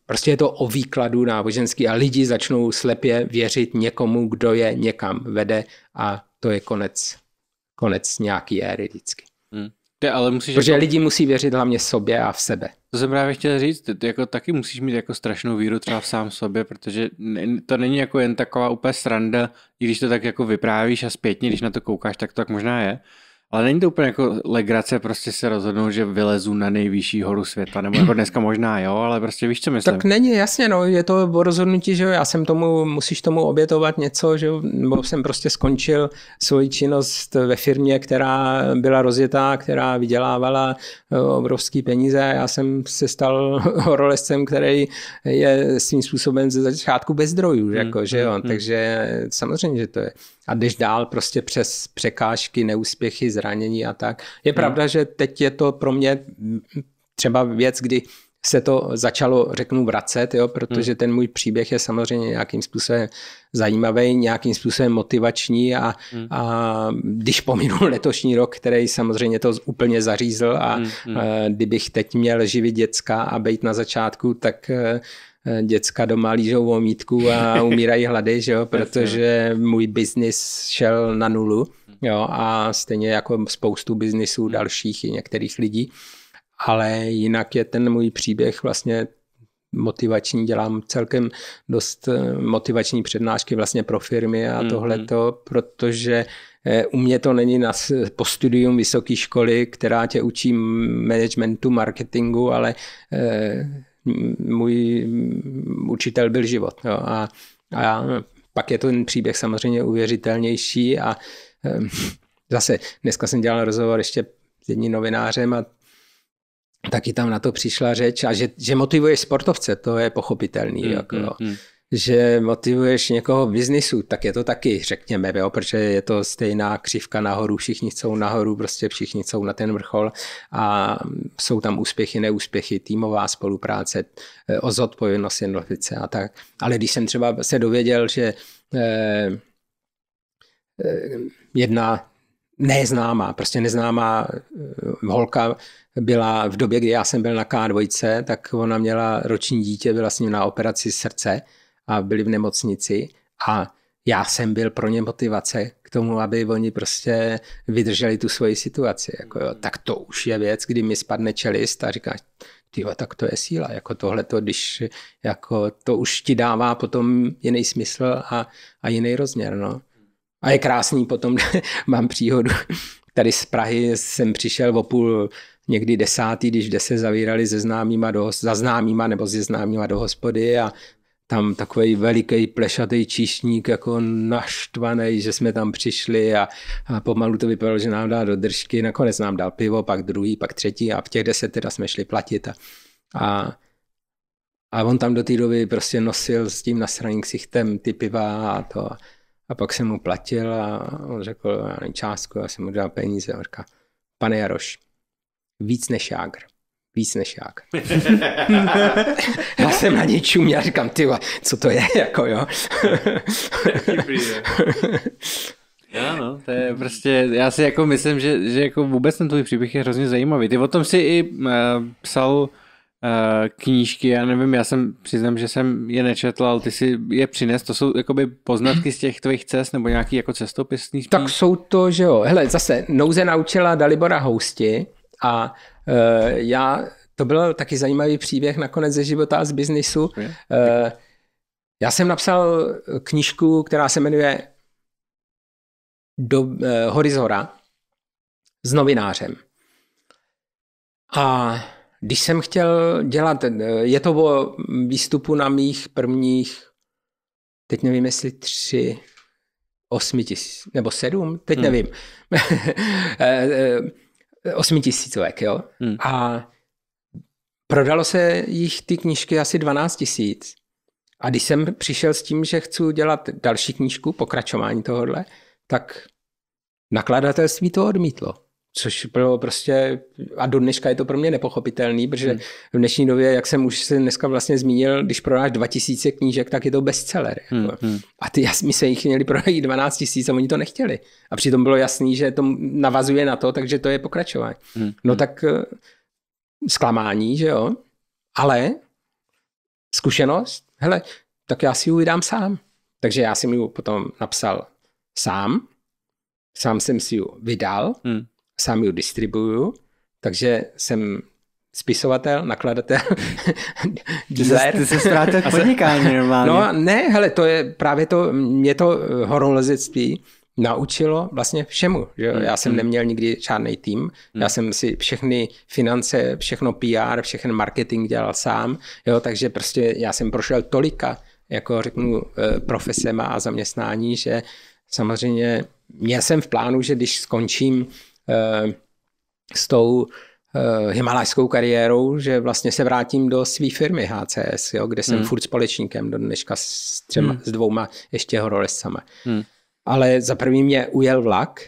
prostě je to o výkladu náboženský a lidi začnou slepě věřit někomu, kdo je někam vede a to je konec, konec nějaký éry vždycky. Te, ale musíš Protože jako... lidi musí věřit hlavně sobě a v sebe. To jsem právě chtěl říct, ty jako taky musíš mít jako strašnou víru třeba v sám sobě, protože to není jako jen taková úplně sranda, i když to tak jako vyprávíš a zpětně, když na to koukáš, tak to tak možná je, ale není to úplně jako legrace prostě se rozhodnou, že vylezu na nejvyšší horu světa, nebo jako dneska možná jo, ale prostě víš, co myslím. Tak není, jasně, no, je to o rozhodnutí, že jo, já jsem tomu, musíš tomu obětovat něco, že jo, nebo jsem prostě skončil svoji činnost ve firmě, která byla rozjetá, která vydělávala eh, obrovský peníze, já jsem se stal horolescem, který je svým způsobem ze začátku bez zdrojů, že, hmm, jako, že hmm, jo, hmm. takže samozřejmě, že to je a jdeš dál prostě přes překážky, neúspěchy, zranění a tak. Je hmm. pravda, že teď je to pro mě třeba věc, kdy se to začalo, řeknu, vracet, jo, protože hmm. ten můj příběh je samozřejmě nějakým způsobem zajímavý, nějakým způsobem motivační a, hmm. a když pominu letošní rok, který samozřejmě to úplně zařízl a hmm. hmm. Eh, kdybych teď měl živit děcka a být na začátku, tak eh, Eh, děcka doma lížou omítku a umírají hlady, že jo, protože můj biznis šel na nulu jo, a stejně jako spoustu biznisů hmm. dalších i některých lidí. Ale jinak je ten můj příběh vlastně motivační, dělám celkem dost eh, motivační přednášky vlastně pro firmy a mm-hmm. tohleto, hmm. protože eh, u mě to není na, po studium vysoké školy, která tě učí managementu, marketingu, ale eh, můj učitel byl život. Jo. A, a já, pak je to ten příběh samozřejmě uvěřitelnější a zase dneska jsem dělal rozhovor ještě s jedním novinářem a taky tam na to přišla řeč a že, že motivuješ sportovce, to je pochopitelný. Mm, jako, mm, mm že motivuješ někoho v biznisu, tak je to taky, řekněme, jo, protože je to stejná křivka nahoru, všichni jsou nahoru, prostě všichni jsou na ten vrchol a jsou tam úspěchy, neúspěchy, týmová spolupráce, eh, o zodpovědnosti jednotlivce a tak. Ale když jsem třeba se dověděl, že eh, eh jedna neznámá, prostě neznámá eh, holka byla v době, kdy já jsem byl na K2, tak ona měla roční dítě, byla s ním na operaci srdce a byli v nemocnici a já jsem byl pro ně motivace k tomu, aby oni prostě vydrželi tu svoji situaci. Jako jo. Tak to už je věc, kdy mi spadne čelist a říkáš, tyjo, tak to je síla, jako tohle to, když jako to už ti dává potom jiný smysl a, a jiný rozměr, no. A je krásný, potom mám příhodu, tady z Prahy jsem přišel o půl někdy desátý, když se zavírali se známýma do, za známýma nebo se známýma do hospody a tam takový veliký plešatý číšník jako naštvaný, že jsme tam přišli a, a pomalu to vypadalo, že nám dá do držky, nakonec nám dal pivo, pak druhý, pak třetí a v těch deset teda jsme šli platit a, a a on tam do té doby prostě nosil s tím nasraným ksichtem ty piva a to. A pak jsem mu platil a on řekl já částku, já jsem mu dal peníze. A řekl pane Jaroš, víc než jágr víc než jak. já jsem na něj čuměl a říkám, ty, co to je, jako jo. Já, no, to je prostě, já si jako myslím, že, že jako vůbec ten tvůj příběh je hrozně zajímavý. Ty o tom si i uh, psal uh, knížky, já nevím, já jsem, přiznám, že jsem je nečetl, ale ty si je přines, to jsou jakoby poznatky z těch tvých cest, nebo nějaký jako cestopisný spíš? Tak jsou to, že jo, hele, zase Nouze naučila Dalibora Housti a Eh, já, to byl taky zajímavý příběh nakonec ze života a z biznisu. Eh, já jsem napsal knižku, která se jmenuje Do, eh, Horizora s novinářem. A když jsem chtěl dělat, je to o výstupu na mých prvních, teď nevím, jestli tři, osmi tisíc, nebo sedm, teď hmm. nevím. osmitisícovek, jo. Hmm. A prodalo se jich ty knížky asi 12 tisíc. A když jsem přišel s tím, že chci dělat další knížku, pokračování tohohle, tak nakladatelství to odmítlo. Což bylo prostě, a do dneška je to pro mě nepochopitelný, protože hmm. v dnešní době, jak jsem už se dneska vlastně zmínil, když prodáš 2000 knížek, tak je to bestseller. Jako. Hmm. Jako. A ty, my jsme jich měli prodat 12 000 a oni to nechtěli. A přitom bylo jasný, že to navazuje na to, takže to je pokračování. Hmm. hmm. No tak eh, zklamání, že jo, ale zkušenost, hele, tak já si ji vydám sám. Takže já jsem ji potom napsal sám, sám jsem si ji vydal, hmm sám ji distribuju, takže jsem spisovatel, nakladatel, dealer. Ty se ztráte v podnikání normálně. No ne, hele, to je právě to, mě to eh, horolezectví naučilo vlastně všemu. Že? Mm. Já jsem hmm. neměl nikdy žádný tým, mm. já hmm. jsem si všechny finance, všechno PR, všechny marketing dělal sám, jo? takže prostě já jsem prošel tolika, jako řeknu, eh, profesema a zaměstnání, že samozřejmě měl jsem v plánu, že když skončím Eh, s tou eh, himalajskou kariérou, že vlastně se vrátím do své firmy HCS, jo, kde jsem hmm. furt společníkem do dneška s, třema, hmm. s dvouma ještě horolescama. Hmm. Ale za první mě ujel vlak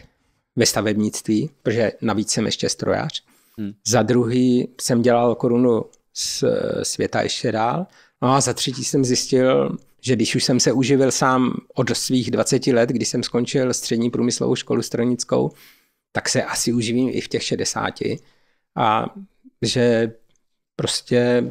ve stavebnictví, protože navíc jsem ještě strojař. Hmm. Za druhý jsem dělal korunu z světa ještě dál. No a za třetí jsem zjistil, že když už jsem se uživil sám od svých 20 let, když jsem skončil střední průmyslovou školu stranickou, tak se asi uživím i v těch 60. A že prostě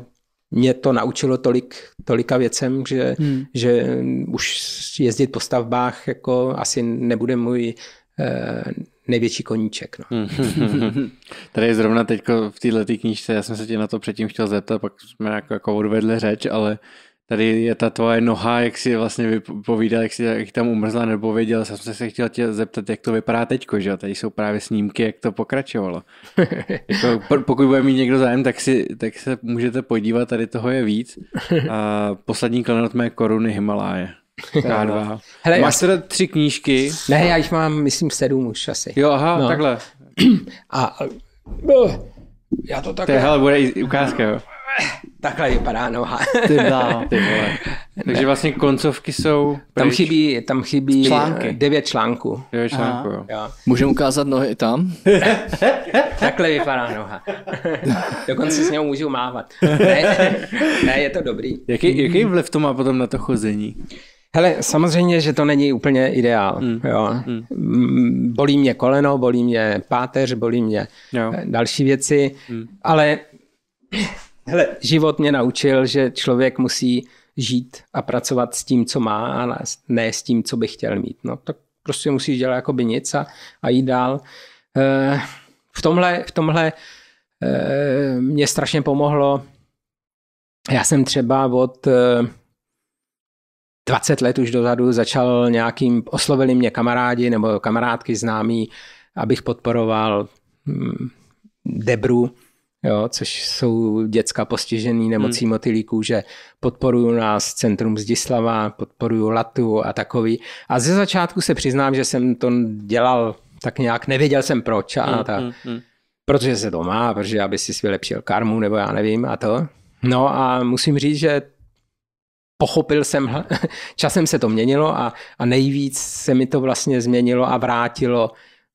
mě to naučilo tolik, tolika věcem, že, hmm. že už jezdit po stavbách jako asi nebude můj eh, největší koníček. No. Hmm. Tady je zrovna teď v této knížce, já jsem se tě na to předtím chtěl zeptat, pak jsme jako, jako odvedli řeč, ale tady je ta tvoje noha, jak si vlastně vypovídal, jak, si, jak tam umrzla nebo věděl, já jsem se chtěl tě zeptat, jak to vypadá teďko, že jo? Tady jsou právě snímky, jak to pokračovalo. jako, pokud bude mít někdo zájem, tak, si, tak se můžete podívat, tady toho je víc. A poslední klenot mé koruny Himaláje. Hele, Máš teda tři knížky. Ne, já jich mám, myslím, sedm už asi. Jo, aha, no. takhle. A, no, já to takhle... To je, hele, bude ukázka, jo. Takhle vypadá noha. Ty dá, ty vole. Takže vlastně koncovky jsou... Pryč. Tam chybí, tam chybí eh, články. devět článků. Devět článků, jo. Můžeme ukázat nohy i tam? Takhle vypadá noha. Dokonce s něm můžu mávat. Ne, ne je to dobrý. Jaký, jaký vliv to má potom na to chození? Hele, samozřejmě, že to není úplně ideál. Mm. Jo. Mm. mm bolí mě koleno, bolí mě páteř, bolí mě jo. Eh, další věci, mm. ale Hele. Život mě naučil, že člověk musí žít a pracovat s tím, co má a ne s tím, co by chtěl mít. No tak prostě musíš dělat jako by nic a, a jít dál. E, v tomhle, v tomhle e, mě strašně pomohlo. Já jsem třeba od e, eh, 20 let už dozadu začal nějakým, oslovili mě kamarádi nebo kamarádky známí, abych podporoval hm, Debru jo, což jsou děcka postižený nemocí hmm. motylíků, že podporuju nás Centrum Zdislava, podporuju Latu a takový. A ze začátku se přiznám, že jsem to dělal tak nějak, nevěděl jsem proč a hmm, ta, hmm, hmm. protože se to má, protože aby si vylepšil karmu nebo já nevím a to. No a musím říct, že pochopil jsem, časem se to měnilo a, a nejvíc se mi to vlastně změnilo a vrátilo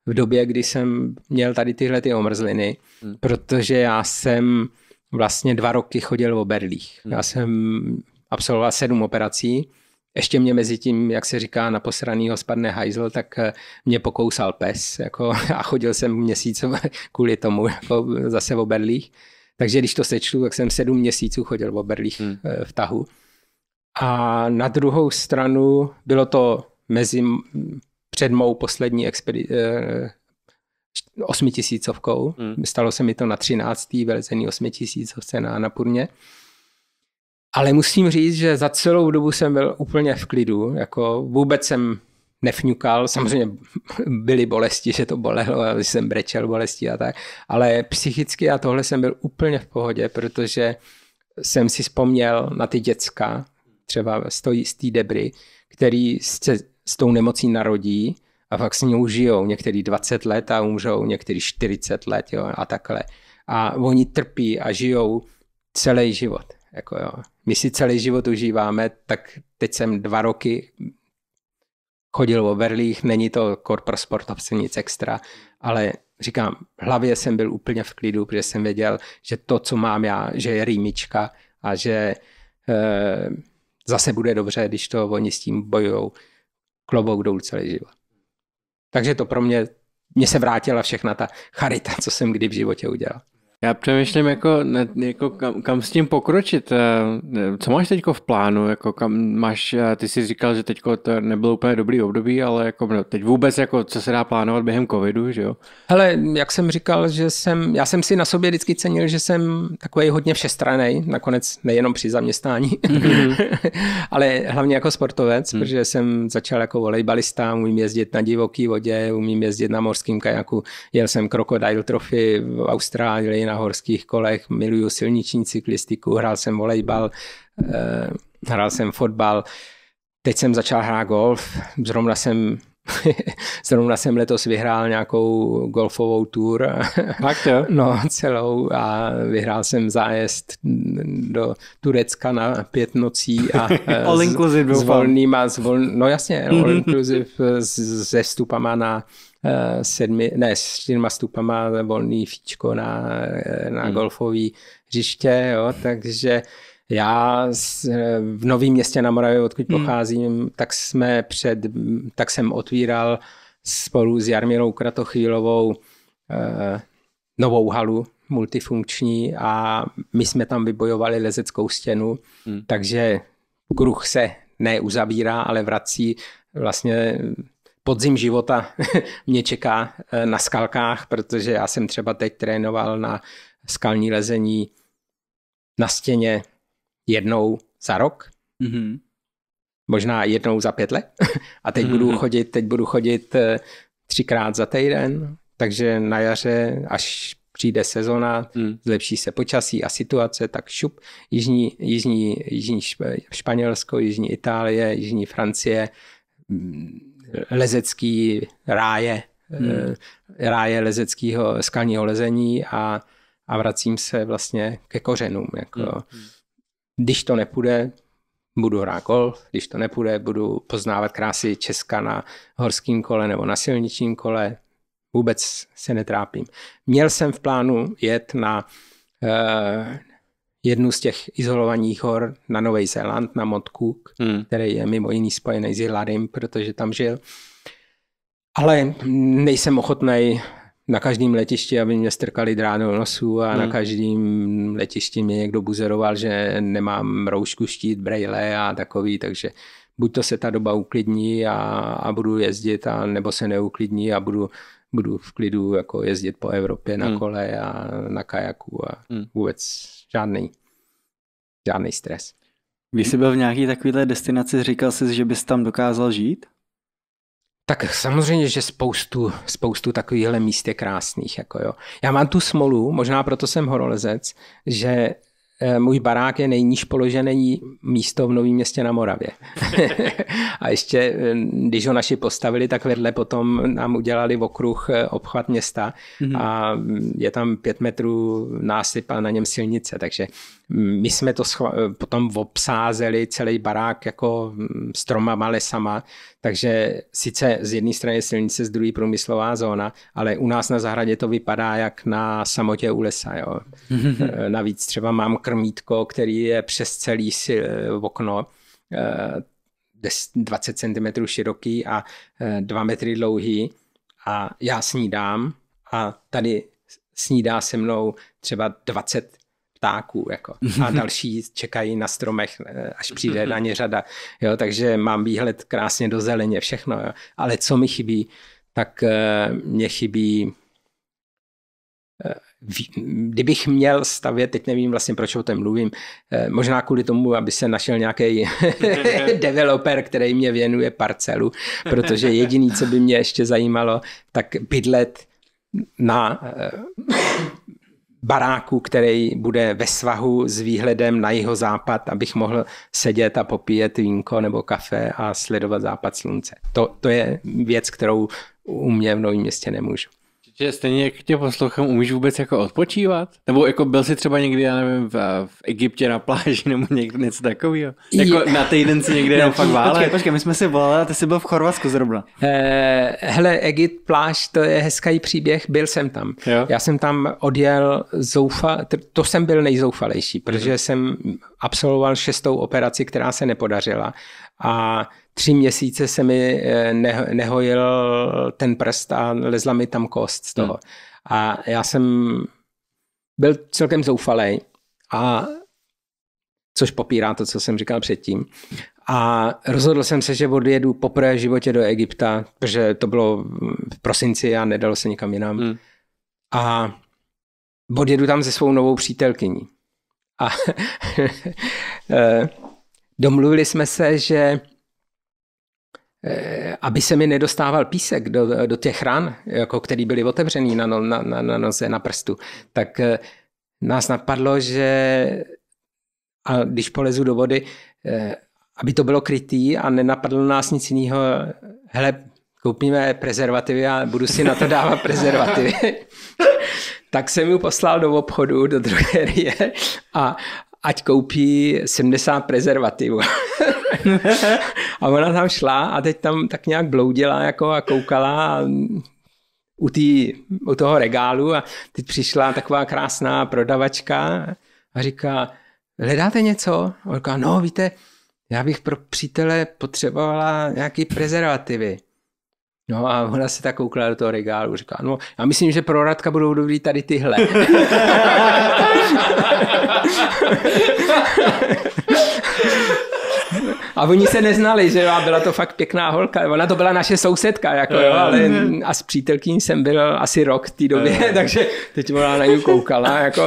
v době, kdy jsem měl tady tyhle ty omrzliny, hmm. protože já jsem vlastně dva roky chodil v oberlích. Hmm. Já jsem absolvoval sedm operací, ještě mě mezi tím, jak se říká, na posranýho spadne hajzl, tak eh, mě pokousal pes jako, a chodil jsem měsíc kvůli tomu jako zase v oberlích. Takže když to sečtu, tak jsem sedm měsíců chodil v oberlích hmm. Eh, v tahu. A na druhou stranu bylo to mezi před mou poslední expedi- eh, osmitisícovkou. Hmm. Stalo se mi to na 13. velezený osmitisícovce na Anapurně. Ale musím říct, že za celou dobu jsem byl úplně v klidu. Jako vůbec jsem nefňukal. Samozřejmě byly bolesti, že to bolelo, že jsem brečel bolesti a tak. Ale psychicky a tohle jsem byl úplně v pohodě, protože jsem si vzpomněl na ty děcka, třeba stojí z té debry, který se s tou nemocí narodí a pak s ní žijou. Některý 20 let a umřou, některý 40 let jo, a takhle. A oni trpí a žijou celý život. Jako jo. My si celý život užíváme, tak teď jsem dva roky chodil o Berlích, není to kor pro sportovce nic extra, ale říkám, v hlavě jsem byl úplně v klidu, protože jsem věděl, že to, co mám já, že je rýmička a že e, zase bude dobře, když to oni s tím bojují klobouk dolů celý život. Takže to pro mě, mě se vrátila všechna ta charita, co jsem kdy v životě udělal. Já přemýšlím, jako, ne, jako kam, kam, s tím pokročit. Eh, co máš teď v plánu? Jako kam máš, eh, ty jsi říkal, že teď to nebylo úplně dobrý období, ale jako no, teď vůbec, jako, co se dá plánovat během covidu, že jo? Hele, jak jsem říkal, že jsem, já jsem si na sobě vždycky cenil, že jsem takový hodně všestranej, nakonec nejenom při zaměstnání, ale hlavně jako sportovec, hmm. protože jsem začal jako volejbalista, umím jezdit na divoký vodě, umím jezdit na morském kajaku, jel jsem Crocodile Trophy v Austrálii, na horských kolech, miluju silniční cyklistiku, hrál jsem volejbal, eh, hrál jsem fotbal, teď jsem začal hrát golf, zrovna jsem Zrovna jsem letos vyhrál nějakou golfovou tour. Tak jo? No, celou a vyhrál jsem zájezd do Turecka na pět nocí a all inclusive eh, s, s volnýma, s vol, no jasně, all inclusive se stupama na eh, sedmi, ne, s čtyřma stupama volný fíčko na, eh, na hmm. golfový hřiště, jo, takže já eh, v Novém městě na Moravě, odkud hmm. pocházím, tak jsme před, tak jsem otvíral spolu s Jarmilou Kratochvílovou eh, novou halu multifunkční a my jsme tam vybojovali lezeckou stěnu, hmm. takže kruh se neuzavírá, ale vrací vlastně podzim života mě čeká eh, na skalkách, protože já jsem třeba teď trénoval na skalní lezení na stěně jednou za rok, mm-hmm. možná jednou za pět let. A teď mm-hmm. budu mhm. chodit, teď budu chodit eh, třikrát za týden, takže na jaře, až přijde sezona, mm. zlepší se počasí a situace, tak šup, jižní, jižní, jižní Španělsko, jižní Itálie, jižní Francie, mm, lezecký ráje, eh, mm. ráje lezeckého skalního lezení a, a vracím se vlastně ke kořenům. Jako. Mm když to nepůjde, budu hrát golf, když to nepůjde, budu poznávat krásy Česka na horském kole nebo na silničním kole, vůbec se netrápím. Měl jsem v plánu jet na eh, jednu z těch izolovaných hor na Nový Zéland, na Mount Cook, hmm. který je mimo jiný spojený s Hilarym, protože tam žil. Ale nejsem ochotný na každém letišti, aby mě strkali drát do nosu a hmm. na každém letišti mě někdo buzeroval, že nemám roušku, štít, brejle a takový, takže buď to se ta doba uklidní a, a budu jezdit, a nebo se neuklidní a budu, budu v klidu jako jezdit po Evropě na hmm. kole a na kajaku a hmm. vůbec žádný, žádný stres. Když jsi byl v nějaké takovéhle destinaci, říkal jsi, že bys tam dokázal žít? Tak samozřejmě, že spoustu, spoustu takovýchhle míst je krásných. Jako jo. Já mám tu smolu, možná proto jsem horolezec, že eh, můj barák je nejníž položený místo v Novém městě na Moravě. a ještě, eh, když ho naši postavili, tak vedle potom nám udělali v okruh eh, obchvat města mm-hmm. a mm, je tam pět metrů násyp a na něm silnice, takže my jsme to schva- eh, potom obsázeli celý barák jako mm, malé sama, takže sice z jedné strany je silnice, z druhé průmyslová zóna, ale u nás na zahradě to vypadá jak na samotě u lesa. Jo. Eh, navíc třeba mám krmítko, který je přes celý si- eh, okno, 20 cm široký a 2 metry dlouhý a já snídám a tady snídá se mnou třeba 20 ptáků jako. a mhm. další čekají na stromech, eh, až přijde mhm. na ně řada. Jo, takže mám výhled krásně do zeleně, všechno. Jo. Ale co mi chybí, tak eh, mě chybí eh, kdybych měl stavět, teď nevím vlastně, proč o tom mluvím, možná kvůli tomu, aby se našel nějaký developer, který mě věnuje parcelu, protože jediný, co by mě ještě zajímalo, tak bydlet na baráku, který bude ve svahu s výhledem na jeho západ, abych mohl sedět a popíjet vínko nebo kafe a sledovat západ slunce. To, to je věc, kterou u mě v Novém městě nemůžu že stejně jak tě poslouchám, umíš vůbec jako odpočívat? Nebo jako byl jsi třeba někdy, já nevím, v, v Egyptě na pláži nebo někde něco takového? Jako na týden si někde jenom fakt vále? Počkej, počkej, my jsme si volali a ty jsi byl v Chorvatsku zrovna. Eh, hele, Egypt, pláž, to je hezký příběh, byl jsem tam. Jo? Já jsem tam odjel zoufal, to jsem byl nejzoufalejší, protože mhm. jsem absolvoval šestou operaci, která se nepodařila a tři měsíce se mi eh, ne, nehojil ten prst a lezla mi tam kost z toho. Hmm. A já jsem byl celkem zoufalý a což popírá to, co jsem říkal předtím. A rozhodl jsem se, že odjedu poprvé v životě do Egypta, protože to bylo v prosinci a nedalo se nikam jinam. Hmm. A odjedu tam se svou novou přítelkyní. A eh, domluvili jsme se, že Eh, aby se mi nedostával písek do, do těch ran, jako který byly otevřený na, no, na, na, na noze, na prstu, tak eh, nás napadlo, že a když polezu do vody, eh, aby to bylo krytý a nenapadlo nás nic jiného, hele, koupíme prezervativy a budu si na to dávat prezervativy. tak jsem ju poslal do obchodu, do drogerie a ať koupí 70 prezervativů. A ona tam šla a teď tam tak nějak bloudila jako a koukala a u, tý, u toho regálu a teď přišla taková krásná prodavačka a říká, hledáte něco? A říká, no víte, já bych pro přítele potřebovala nějaký prezervativy. No a ona se tak koukla do toho regálu a říká, no já myslím, že pro Radka budou dobrý tady tyhle. A oni se neznali, že jo, a byla to fakt pěkná holka. Ona to byla naše sousedka, jako jo, ale mhm. a s přítelkyní jsem byl asi rok v té době, jo. takže teď ona na ní koukala, jako.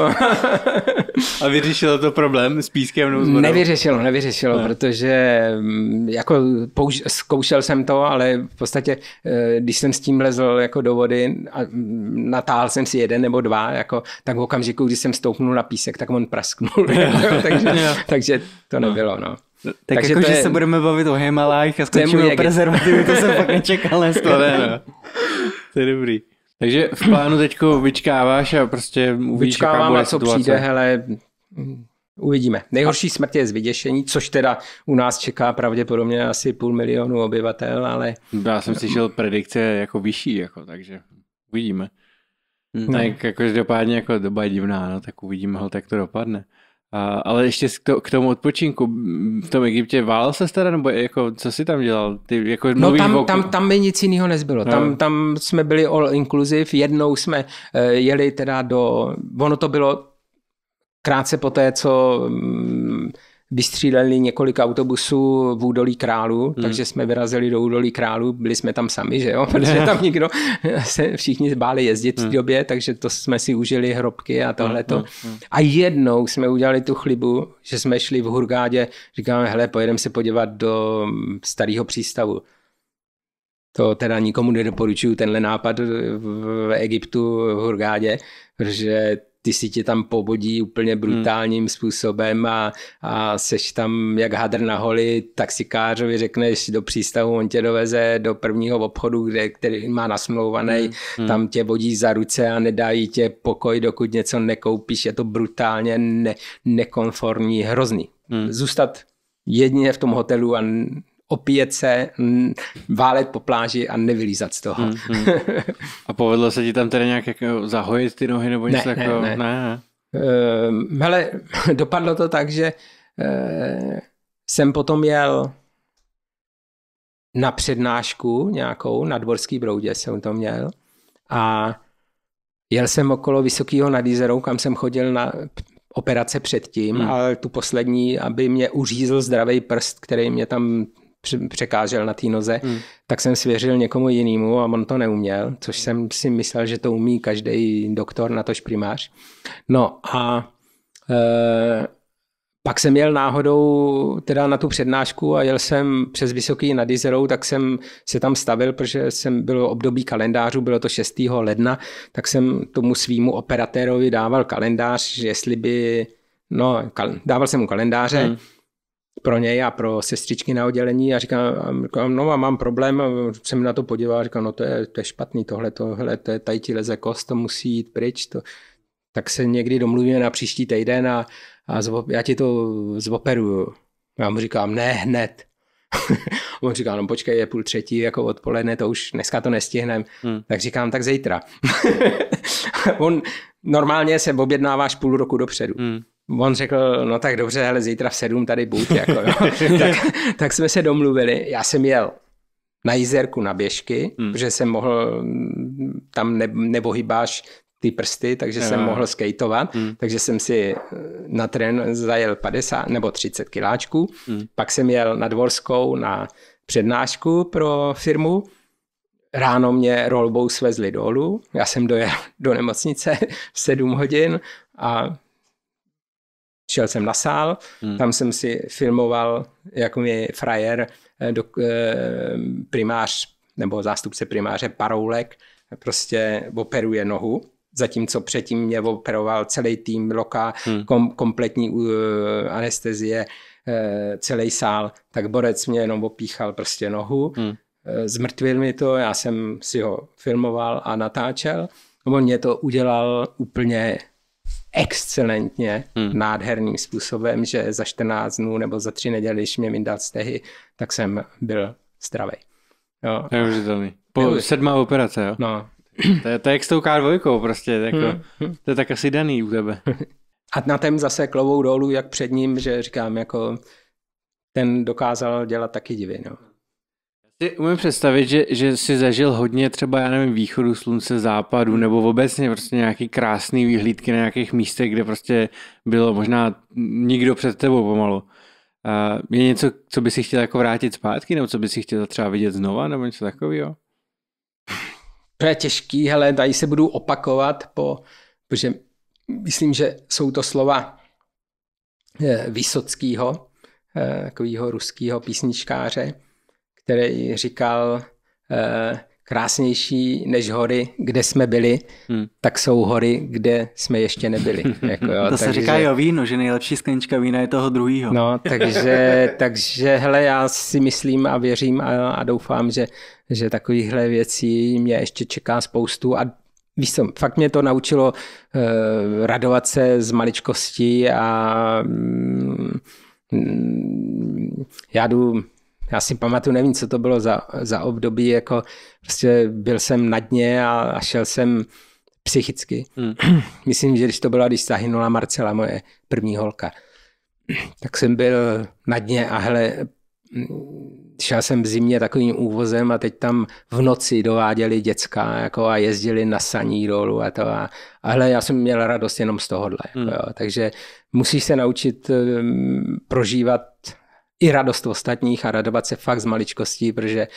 a vyřešilo to problém s pískem nebo s Nevyřešilo, nevyřešilo, ne. protože mm, jako použ- zkoušel jsem to, ale v podstatě, eh, když jsem s tím lezl jako do vody a mm, natáhl jsem si jeden nebo dva, jako, tak v okamžiku, když jsem stoupnul na písek, tak on prasknul. Jo, takže, takže to no. nebylo, no tak Takže jako, že je... se budeme bavit o Himalajích a skončíme o prezervativu, to jsem fakt nečekal To ne, no. To je dobrý. Takže v plánu teď vyčkáváš a prostě uvidíš, Vyčkávám, jaká bude co situace. přijde, hele, uvidíme. Nejhorší smrt je z vyděšení, což teda u nás čeká pravděpodobně asi půl milionu obyvatel, ale... Já jsem slyšel predikce jako vyšší, jako, takže uvidíme. No. Tak jako každopádně jako doba je divná, no, tak uvidíme, jak tak to dopadne. A, ale ještě k tomu odpočinku, v tom Egyptě válel se teda, nebo jako, co si tam dělal? Ty, jako no tam, tam, tam by nic jiného nezbylo. No. Tam, tam jsme byli all inclusive, jednou jsme eh, jeli teda do, ono to bylo krátce po té, co mm, vystříleli několik autobusů v údolí králu, hmm. takže jsme vyrazili do údolí králu, byli jsme tam sami, že jo, protože tam nikdo se všichni báli jezdit hmm. v době, takže to jsme si užili hrobky a hmm, tohleto. Hmm. Hmm. A jednou jsme udělali tu chlibu, že jsme šli v Hurgádě, říkáme, hele, pojedeme se podívat do mm, starého přístavu. To teda nikomu nedoporučuju, tenhle nápad v Egyptu, v Hurgádě, protože ty si tě tam pobodí úplně hmm. brutálním hmm. způsobem a, a seš tam jak hadr na holi, taxikářovi řekneš do přístavu, on tě doveze do prvního obchodu, kde, který má nasmlouvaný, hmm. hmm. tam tě vodí za ruce a nedají tě pokoj, dokud něco nekoupíš, je to brutálně ne, nekonformní, hrozný. Hmm. Zůstat jedině v tom hotelu a opíjet se, m, mm, válet po pláži a nevylízat z toho. Hmm, hmm. A povedlo se ti tam tedy nějak jako zahojit ty nohy nebo něco takového? Ne, ne, ne. Uh, hele, dopadlo to tak, že uh, jsem potom jel na přednášku nějakou, na dvorský broudě jsem to měl a jel jsem okolo Vysokého nad Jízerou, kam jsem chodil na operace předtím, hmm. ale tu poslední, aby mě uřízl zdravý prst, který mě tam překážel na té noze, hmm. tak jsem svěřil někomu jinému a on to neuměl, což jsem si myslel, že to umí každý doktor, natož primář. No a e, pak jsem jel náhodou teda na tu přednášku a jel jsem přes Vysoký nad Izerou, tak jsem se tam stavil, protože jsem bylo období kalendářů, bylo to 6. ledna, tak jsem tomu svýmu operatérovi dával kalendář, jestli by, no, kal, dával jsem mu kalendáře, hmm pro něj a pro sestřičky na oddělení a říkám, říkám no a mám problém, jsem na to podíval a říkám, no to je, to je špatný, tohle, tohle, to je, tady ti leze kost, to musí jít pryč, to, tak se někdy domluvíme na příští týden a, a zvo, já ti to zoperuju. Já mu říkám, ne hned. On říká, no počkej, je půl třetí, jako odpoledne, to už dneska to nestihneme. Hmm. Tak říkám, tak zítra. On normálně se objednáváš půl roku dopředu. Hmm on řekl, no tak dobře, ale zítra v sedm tady buď, jako, jo. tak, tak jsme se domluvili, já jsem jel na jízerku na běžky, hmm. že jsem mohl, tam ne, nebohybáš ty prsty, takže jo. jsem mohl skateovat, hmm. takže jsem si eh, na tren zajel 50 nebo 30 kiláčků, hmm. pak jsem jel na Dvorskou na přednášku pro firmu, ráno mě rolbou svezli dolů, já jsem dojel do nemocnice v 7 hodin a šel jsem na sál, hmm. tam jsem si filmoval, jako mi frajer, eh, do, eh, primář nebo zástupce primáře Paroulek prostě operuje nohu, zatímco předtím mě operoval celý tým loka, hmm. kom, kompletní uh, anestezie, uh, celý sál, tak borec mě jenom opíchal prostě nohu, hmm. uh, zmrtvil mi to, já jsem si ho filmoval a natáčel, on mě to udělal úplně excelentně, hmm. nádherným způsobem, že za 14 dnů nebo za 3 neděli, když mě vyndal stehy, tak jsem byl zdravý. Jo. Neuvěřitelný. Po Neužitelný. sedmá operace, jo? No. To je, to je jak s tou k prostě, jako, hmm, hmm. to je tak asi daný u tebe. A na tém zase klovou dolů, jak před ním, že říkám, jako ten dokázal dělat taky divy, no si umím představit, že, že jsi zažil hodně třeba, já nevím, východu slunce, západu, nebo obecně prostě nějaký krásný výhlídky na nějakých místech, kde prostě bylo možná nikdo před tebou pomalu. A je něco, co by si chtěl jako vrátit zpátky, nebo co by si chtěl třeba vidět znova, nebo něco takového? To je těžký, hele, tady se budu opakovat, po, protože myslím, že jsou to slova eh, Vysockýho, eh, takového ruského písničkáře, který říkal, eh, krásnější než hory, kde jsme byli, hmm. tak jsou hory, kde jsme ještě nebyli. Jako jo, to takže, se říká o víno, že nejlepší sklenička vína je toho druhého. No, takže, takže hele, já si myslím a věřím a, a doufám, že, že takovýchhle věcí mě ještě čeká spoustu a Víš co, fakt mě to naučilo uh, radovat se z maličkosti a mm, mm já jdu já si pamatuju, nevím, co to bylo za, za období, jako prostě byl jsem na dně a, a šel jsem psychicky. Hmm. Myslím, že když to bylo, když zahynula Marcela, moje první holka, tak jsem byl na dně a hele, mm, šel jsem v zimě takovým úvozem a teď tam v noci dováděli děcka jako a jezdili na saní dolů a to a, a hele, já jsem měl radost jenom z tohohle. Jako hmm. jo. Takže musíš se naučit um, prožívat i radost ostatních a radovat se fakt z maličkostí, protože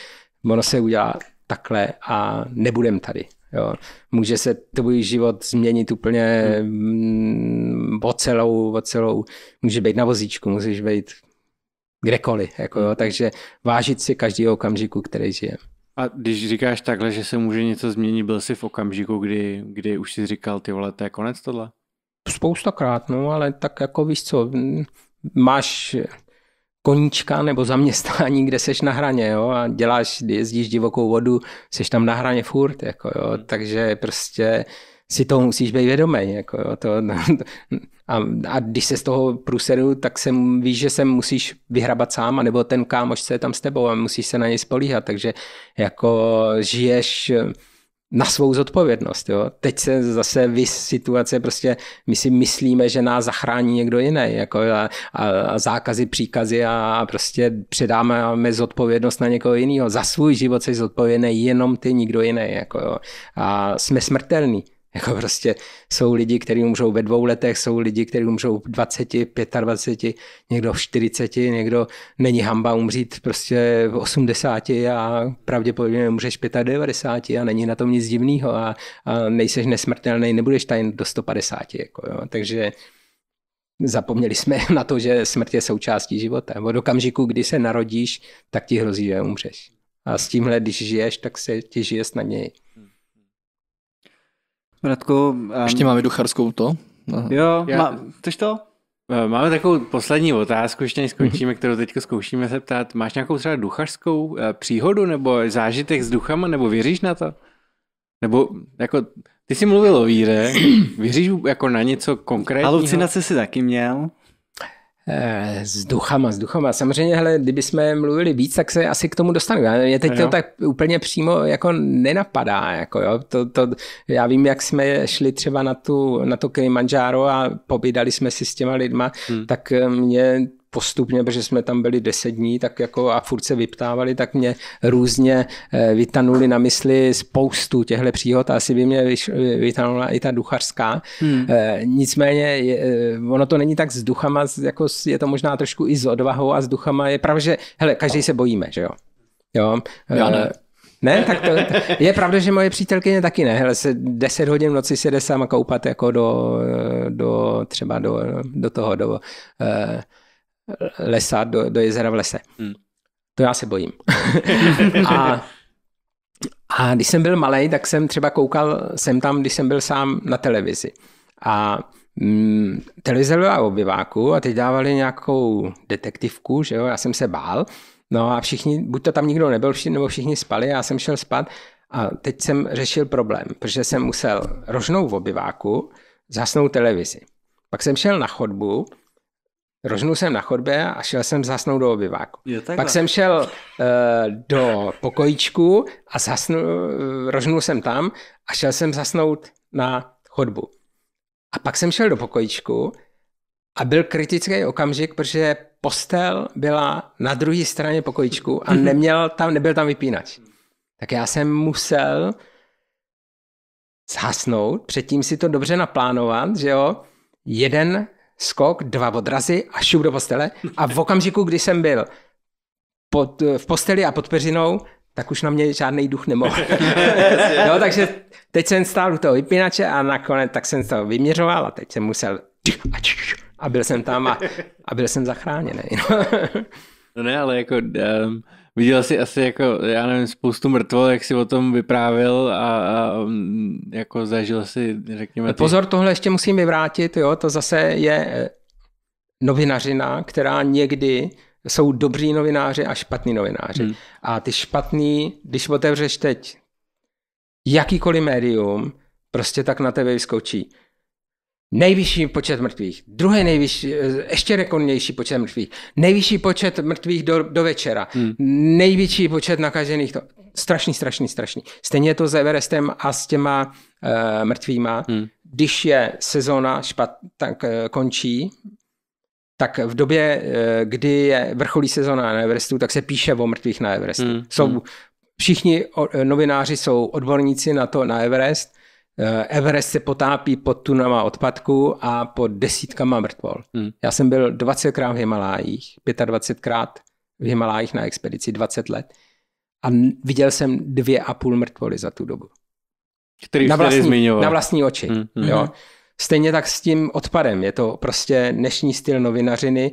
ono se udělá takhle a nebudem tady. Jo. Může se tvůj život změnit úplně hmm. o, celou, o celou, může být na vozíčku, můžeš být kdekoliv. Jako, jo. Takže vážit si každý okamžiku, který žije. A když říkáš takhle, že se může něco změnit, byl jsi v okamžiku, kdy, kdy už jsi říkal, ty vole, to je konec tohle? Spoustakrát, no, ale tak jako víš co, máš koníčka nebo zaměstnání, kde seš na hraně, jo, a děláš, jezdíš divokou vodu, seš tam na hraně furt, jako jo, hmm. takže prostě si to musíš být vědomý, jako jo, to, a, a když se z toho průsedu, tak se víš, že se musíš vyhrabat sám, nebo ten kámoš se je tam s tebou a musíš se na něj spolíhat, takže jako žiješ na svou zodpovědnost. Jo? Teď se zase vy situace, prostě my si myslíme, že nás zachrání někdo jiný. Jako a, a, a zákazy, příkazy a, a prostě předáme zodpovědnost na někoho jiného. Za svůj život se zodpovědný jenom ty, nikdo jiný. Jako, jo? A jsme smrtelní. Jako prostě jsou lidi, kteří umřou ve dvou letech, jsou lidi, kteří umřou 20, 25, někdo v 40, někdo není hamba umřít prostě v 80 a pravděpodobně umřeš 95 a není na tom nic divného a, a nejseš nesmrtelný, nebudeš tady do 150. Jako jo. Takže zapomněli jsme na to, že smrt je součástí života. Od okamžiku, kdy se narodíš, tak ti hrozí, že umřeš. A s tímhle, když žiješ, tak se ti žije snadněji. Radko. Um... Ještě máme ducharskou to? Aha. No. Jo, Já... má, chceš to? Eh, máme takovou poslední otázku, ještě než skončíme, kterou teď zkoušíme se ptát. Máš nějakou třeba duchařskou eh, příhodu nebo zážitek s duchama, nebo věříš na to? Nebo jako, ty jsi mluvil o víře, věříš jako na něco konkrétního? Halucinace si taky měl. Eh, s duchama, s duchama. Samozřejmě, hele, kdyby jsme mluvili víc, tak se asi k tomu dostanu. Mě teď to tak úplně přímo jako nenapadá. Jako jo. To, to, já vím, jak jsme šli třeba na, tu, na to Kilimanjaro a pobídali jsme si s těma lidma, hmm. tak eh, mě postupně, protože jsme tam byli deset dní, tak jako a furt se vyptávali, tak mě různě eh, vytanuli na mysli spoustu těchto příhod a asi by mě vytanula i ta duchařská. Hmm. Eh, nicméně eh, ono to není tak s duchama, jako je to možná trošku i s odvahou a s duchama. Je pravda, že hele, každý se bojíme, že jo? Jo, Já ne. Ne, tak to, je pravda, že moje přítelkyně taky ne. Hele, se 10 hodin v noci se jde sama koupat jako do, do třeba do, do toho, do, uh, lesa, do, do jezera v lese. Hmm. To já se bojím. a, a když jsem byl malý, tak jsem třeba koukal, jsem tam, když jsem byl sám na televizi. A mm, televize byla obyváku a teď dávali nějakou detektivku, že jo, já jsem se bál. No a všichni, buď to tam nikdo nebyl, všichni, nebo všichni spali, já jsem šel spát a teď jsem řešil problém, protože jsem musel rožnou v obyváku, zasnout televizi. Pak jsem šel na chodbu rožnul jsem na chodbě a šel jsem zasnout do obyváku. Jo, Pak jsem šel uh, do pokojíčku a zasnul, eh, rožnul jsem tam a šel jsem zasnout na chodbu. A pak jsem šel do pokojičku a byl kritický okamžik, protože postel byla na druhé straně pokojičku a mhm. neměl tam, nebyl tam vypínač. Tak já jsem musel zhasnout, předtím si to dobře naplánovat, že jo, jeden skok, dva odrazy a šup do postele. A v okamžiku, kdy jsem byl pod, v posteli a pod peřinou, tak už na mě žádný duch nemohl. no, takže teď jsem stál u toho vypínače a nakonec tak jsem to vyměřoval a teď jsem musel a byl jsem tam a, a byl jsem zachráněný. No. no ne, ale jako um, Viděl jsi asi jako, já nevím, spoustu mrtvol, jak si o tom vyprávěl a, a mm, jako zažil si, řekněme... Ty... Pozor, tohle ještě musím vyvrátit, jo, to zase je eh, novinařina, která někdy jsou dobrý novináři a špatní novináři. Hmm. A ty špatný, když otevřeš teď jakýkoliv médium, prostě tak na tebe vyskočí. Nejvyšší počet mrtvých. Druhý nejvyšší, eh, ještě rekordnější počet mrtvých. Nejvyšší počet mrtvých do, do večera. Hmm. Největší počet nakažených. To, strašný, strašný, strašný. Stejně je to s Everestem a s těma uh, mrtvýma. Hmm. Když je sezóna špat, tak uh, končí, tak v době, uh, kdy je vrcholí sezóna na Everestu, tak se píše o mrtvých na Everestu. Hmm. Jsou, hmm. všichni o, novináři jsou odborníci na to na Everest Eh, Everest se potápí pod tunama odpadků a pod desítkama mrtvol. Hmm. Já jsem byl 20krát v Himalájích, 25krát v Himalájích na expedici, 20 let. A viděl jsem dvě a půl mrtvoly za tu dobu. Který na vlastní, zmiňoval. Na vlastní oči. Hmm, hmm. Jo. Stejně tak s tím odpadem. Je to prostě dnešní styl novinařiny.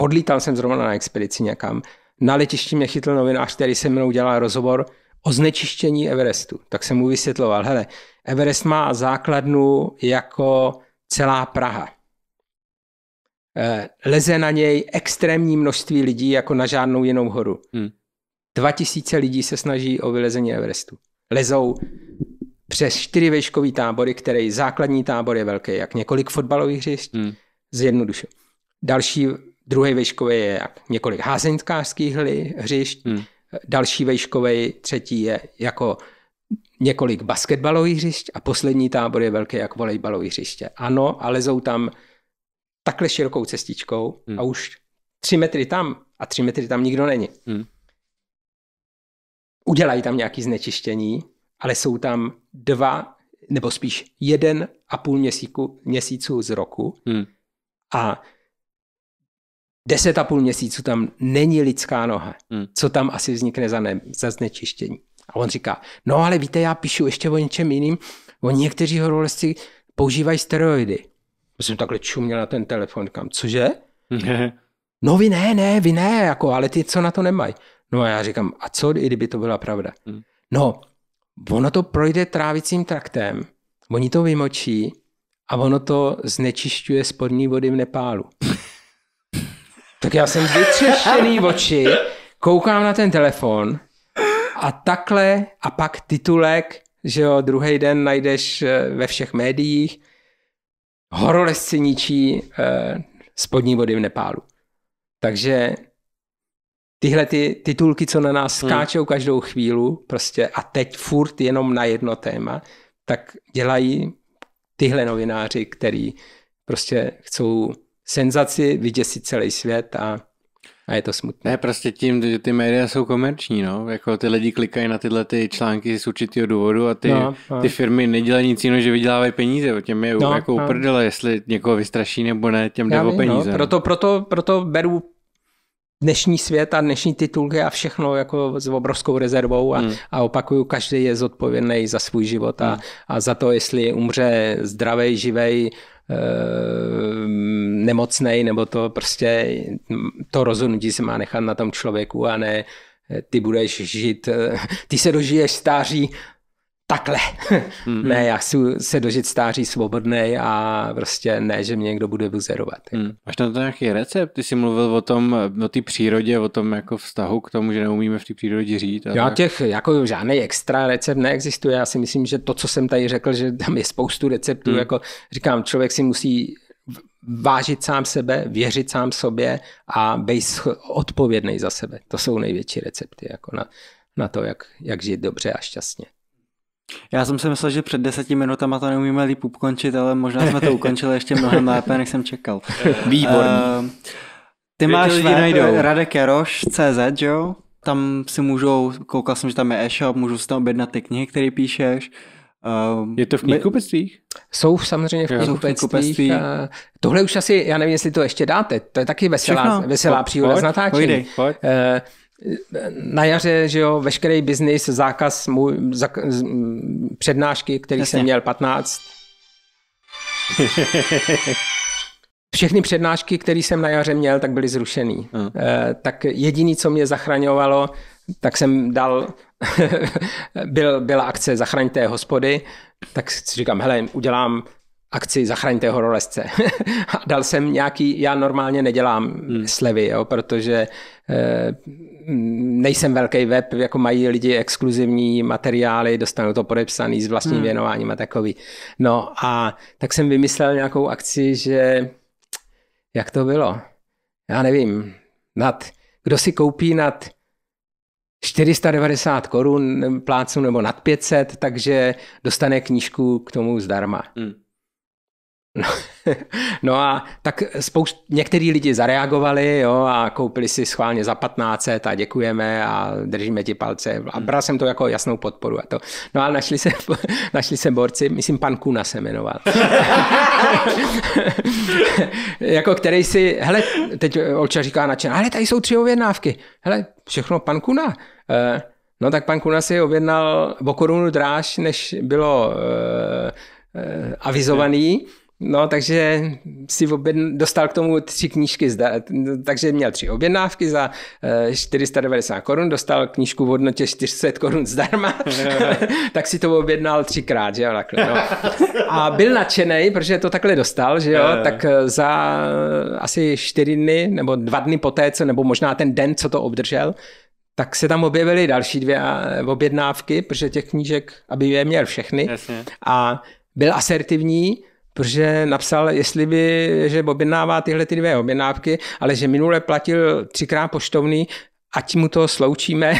Odlítal jsem zrovna na expedici někam. Na letišti mě chytl novinář, který se mnou dělal rozhovor – o znečištění Everestu. Tak jsem mu vysvětloval, hele, Everest má základnu jako celá Praha. Eh, leze na něj extrémní množství lidí jako na žádnou jinou horu. Hmm. 2000 lidí se snaží o vylezení Everestu. Lezou přes čtyři vejškový tábory, který základní tábor je velký, jak několik fotbalových hřišť, hmm. zjednodušu. Další, druhý vejškový je jak několik házeňskářských hřišť, hmm další vejškový, třetí je jako několik basketbalových hřišť a poslední tábor je velký jak volejbalový hřiště. Ano, a lezou tam takhle širokou cestičkou hmm. a už tři metry tam a tři metry tam nikdo není. Hmm. Udělají tam nějaké znečištění, ale jsou tam dva, nebo spíš jeden a půl měsíku, měsíců z roku hmm. a deset a půl měsíců tam není lidská noha. Hmm. Co tam asi vznikne za, ne, za znečištění? A on říká, no ale víte, já píšu ještě o něčem jiným. Oni někteří horolezci používají steroidy. Já jsem takhle čuměl na ten telefon, kam, cože? no vy ne, ne, vy ne, jako, ale ty co na to nemají. No a já říkám, a co, i kdyby to byla pravda? Hmm. No, ono to projde trávicím traktem, oni to vymočí a ono to znečišťuje spodní vody v Nepálu. Tak já jsem vytřeštěný oči, koukám na ten telefon a takhle a pak titulek, že jo, druhý den najdeš eh, ve všech médiích, horolezci ničí eh, spodní vody v Nepálu. Takže tyhle ty titulky, co na nás hmm. skáčou hmm. každou chvílu, prostě a teď furt jenom na jedno téma, tak dělají tyhle novináři, který prostě chcou senzaci, vyděsit celý svět a, a je to smutné. Ne, prostě tím, že ty média jsou komerční, no. Jako ty lidi klikají na tyhle ty články z určitého důvodu a ty, no, a... No. ty firmy nedělají nic jiného, že vydělávají peníze. O těm je no, jako a... No. uprdele, jestli někoho vystraší nebo ne, těm jde o no. peníze. No, proto, proto, proto beru dnešní svět a dnešní titulky a všechno jako s obrovskou rezervou a, hmm. a opakuju, každý je zodpovědný za svůj život a, hmm. a za to, jestli umře zdravý, živej, Eh, nemocnej, nebo to prostě to rozhodnutí se má nechat na tom člověku a ne eh, ty budeš žít, eh, ty se dožiješ stáří takhle. Mm. ne, já chci se dožít stáří svobodný a prostě ne, že mě někdo bude buzerovat. Jako. Mm. Máš na to nějaký recept? Ty jsi mluvil o tom, o té přírodě, o tom jako vztahu k tomu, že neumíme v té přírodě žít. Já tak. těch jako žádný extra recept neexistuje. Já si myslím, že to, co jsem tady řekl, že tam je spoustu receptů, mm. jako říkám, člověk si musí vážit sám sebe, věřit sám sobě a být odpovědný za sebe. To jsou největší recepty jako na, na to, jak, jak žít dobře a šťastně. Já jsem si myslel, že před deseti minutama to neumíme líp ukončit, ale možná jsme to ukončili ještě mnohem lépe, než jsem čekal. Výborný. Uh, ty máš web eh, Radek Jaroš, CZ, jo? Tam si můžou, koukal jsem, že tam je e-shop, můžu si tam objednat ty knihy, které píšeš. Uh, je to v knihkupectvích? Jsou samozřejmě v knihkupectvích. tohle už asi, já nevím, jestli to ještě dáte, to je taky veselá, veselá příhoda z natáčení. Pojdej, pojď. Uh, na jaře, že jo, veškerý biznis, zákaz můj, zak, přednášky, který Jasně. jsem měl 15. Všechny přednášky, které jsem na jaře měl, tak byly zrušený. Uh. E, tak jediný, co mě zachraňovalo, tak jsem dal, byl, byla akce Zachraňte hospody, tak si říkám, hele, udělám akci Zachraňte horolezce. dal jsem nějaký, já normálně nedělám hmm. slevy, jo, protože e, nejsem velký web, jako mají lidi exkluzivní materiály, dostanou to podepsaný s vlastním hmm. věnováním a takový. No a tak jsem vymyslel nějakou akci, že jak to bylo? Já nevím, nad, kdo si koupí nad 490 korun plácu nebo nad 500, takže dostane knížku k tomu zdarma. Hmm. No, no a tak spoust, některý lidi zareagovali jo, a koupili si schválně za 1500 a děkujeme a držíme ti palce. A hmm. bral jsem to jako jasnou podporu. A to. No a našli se, našli se borci, myslím pan Kuna se jmenoval. jako který si, hele, teď Olča říká nadšen, ale tady jsou tři objednávky. Hele, všechno pan Kuna. Uh, no tak pan Kuna si objednal o korunu dráž, než bylo uh, uh, avizovaný. Hmm No, takže si objedn, dostal k tomu tři knížky, zda, takže měl tři objednávky za 490 eh, korun, dostal knížku v hodnotě 400 korun zdarma, tak si to objednal třikrát, že jo, takhle, no. A byl nadšený, protože to takhle dostal, že jo, eh. tak eh, za asi čtyři dny nebo dva dny poté, co, nebo možná ten den, co to obdržel, tak se tam objevily další dvě objednávky, protože těch knížek, aby je měl všechny. Jasně. A byl asertivní, protože napsal, jestli by, že objednává tyhle ty dvě objednávky, ale že minule platil třikrát poštovný, ať mu to sloučíme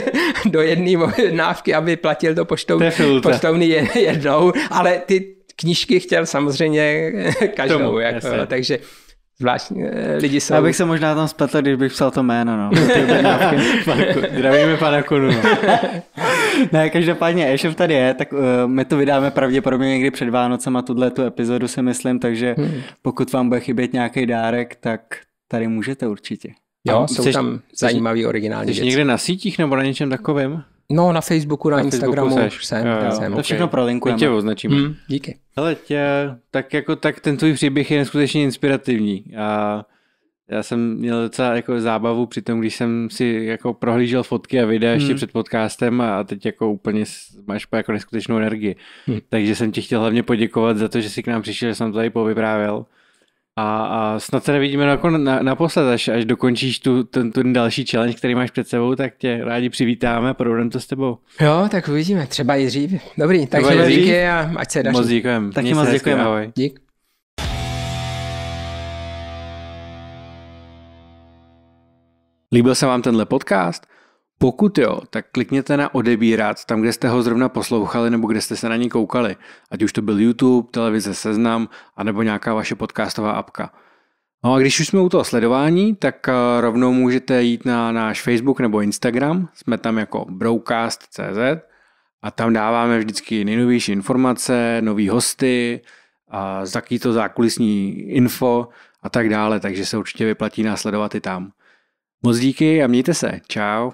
do jedné objednávky, aby platil to poštovný, poštovný jednou, ale ty knížky chtěl samozřejmě každou. Tomu, jako, takže Zvláštní eh, lidi jsou... Já bych se možná tam spletl, když bych psal to jméno, no. Zdravíme pana Kunu, no. ne, každopádně e tady je, tak uh, my to vydáme pravděpodobně někdy před a tuhle tu epizodu si myslím, takže hmm. pokud vám bude chybět nějaký dárek, tak tady můžete určitě. Jo, tam, jsou jsi, tam zajímavý originální jsi, věci. někde na sítích nebo na něčem takovém? No, na Facebooku, na, na Instagramu Facebooku jsem. Jo, jo. jsem to okay. všechno prolinkujeme. linku. tě označíme. Mm, díky. Hele, tě, tak jako tak ten tvůj příběh je neskutečně inspirativní. A já jsem měl docela jako zábavu při tom, když jsem si jako prohlížel fotky a videa hmm. ještě před podcastem a teď jako úplně máš jako neskutečnou energii. Hmm. Takže jsem ti chtěl hlavně poděkovat za to, že jsi k nám přišel, že jsem to tady povyprávěl. A, a snad se nevidíme jako na, na až, až dokončíš tu, ten, ten další challenge, který máš před sebou, tak tě rádi přivítáme a proudem to s tebou. Jo, tak uvidíme, třeba i dřív. Dobrý, takže díky dřív. a ať se daří. Moc děkujeme. Taky moc děkujeme, ahoj. Dík. Líbil se vám tenhle podcast? Pokud jo, tak klikněte na odebírat tam, kde jste ho zrovna poslouchali nebo kde jste se na něj koukali, ať už to byl YouTube, televize Seznam, anebo nějaká vaše podcastová apka. No a když už jsme u toho sledování, tak eh, rovnou můžete jít na náš Facebook nebo Instagram, jsme tam jako broadcast.cz a tam dáváme vždycky nejnovější informace, nový hosty, a to zákulisní info a tak dále, takže se určitě vyplatí následovat i tam. Moc díky a mějte se. Čau.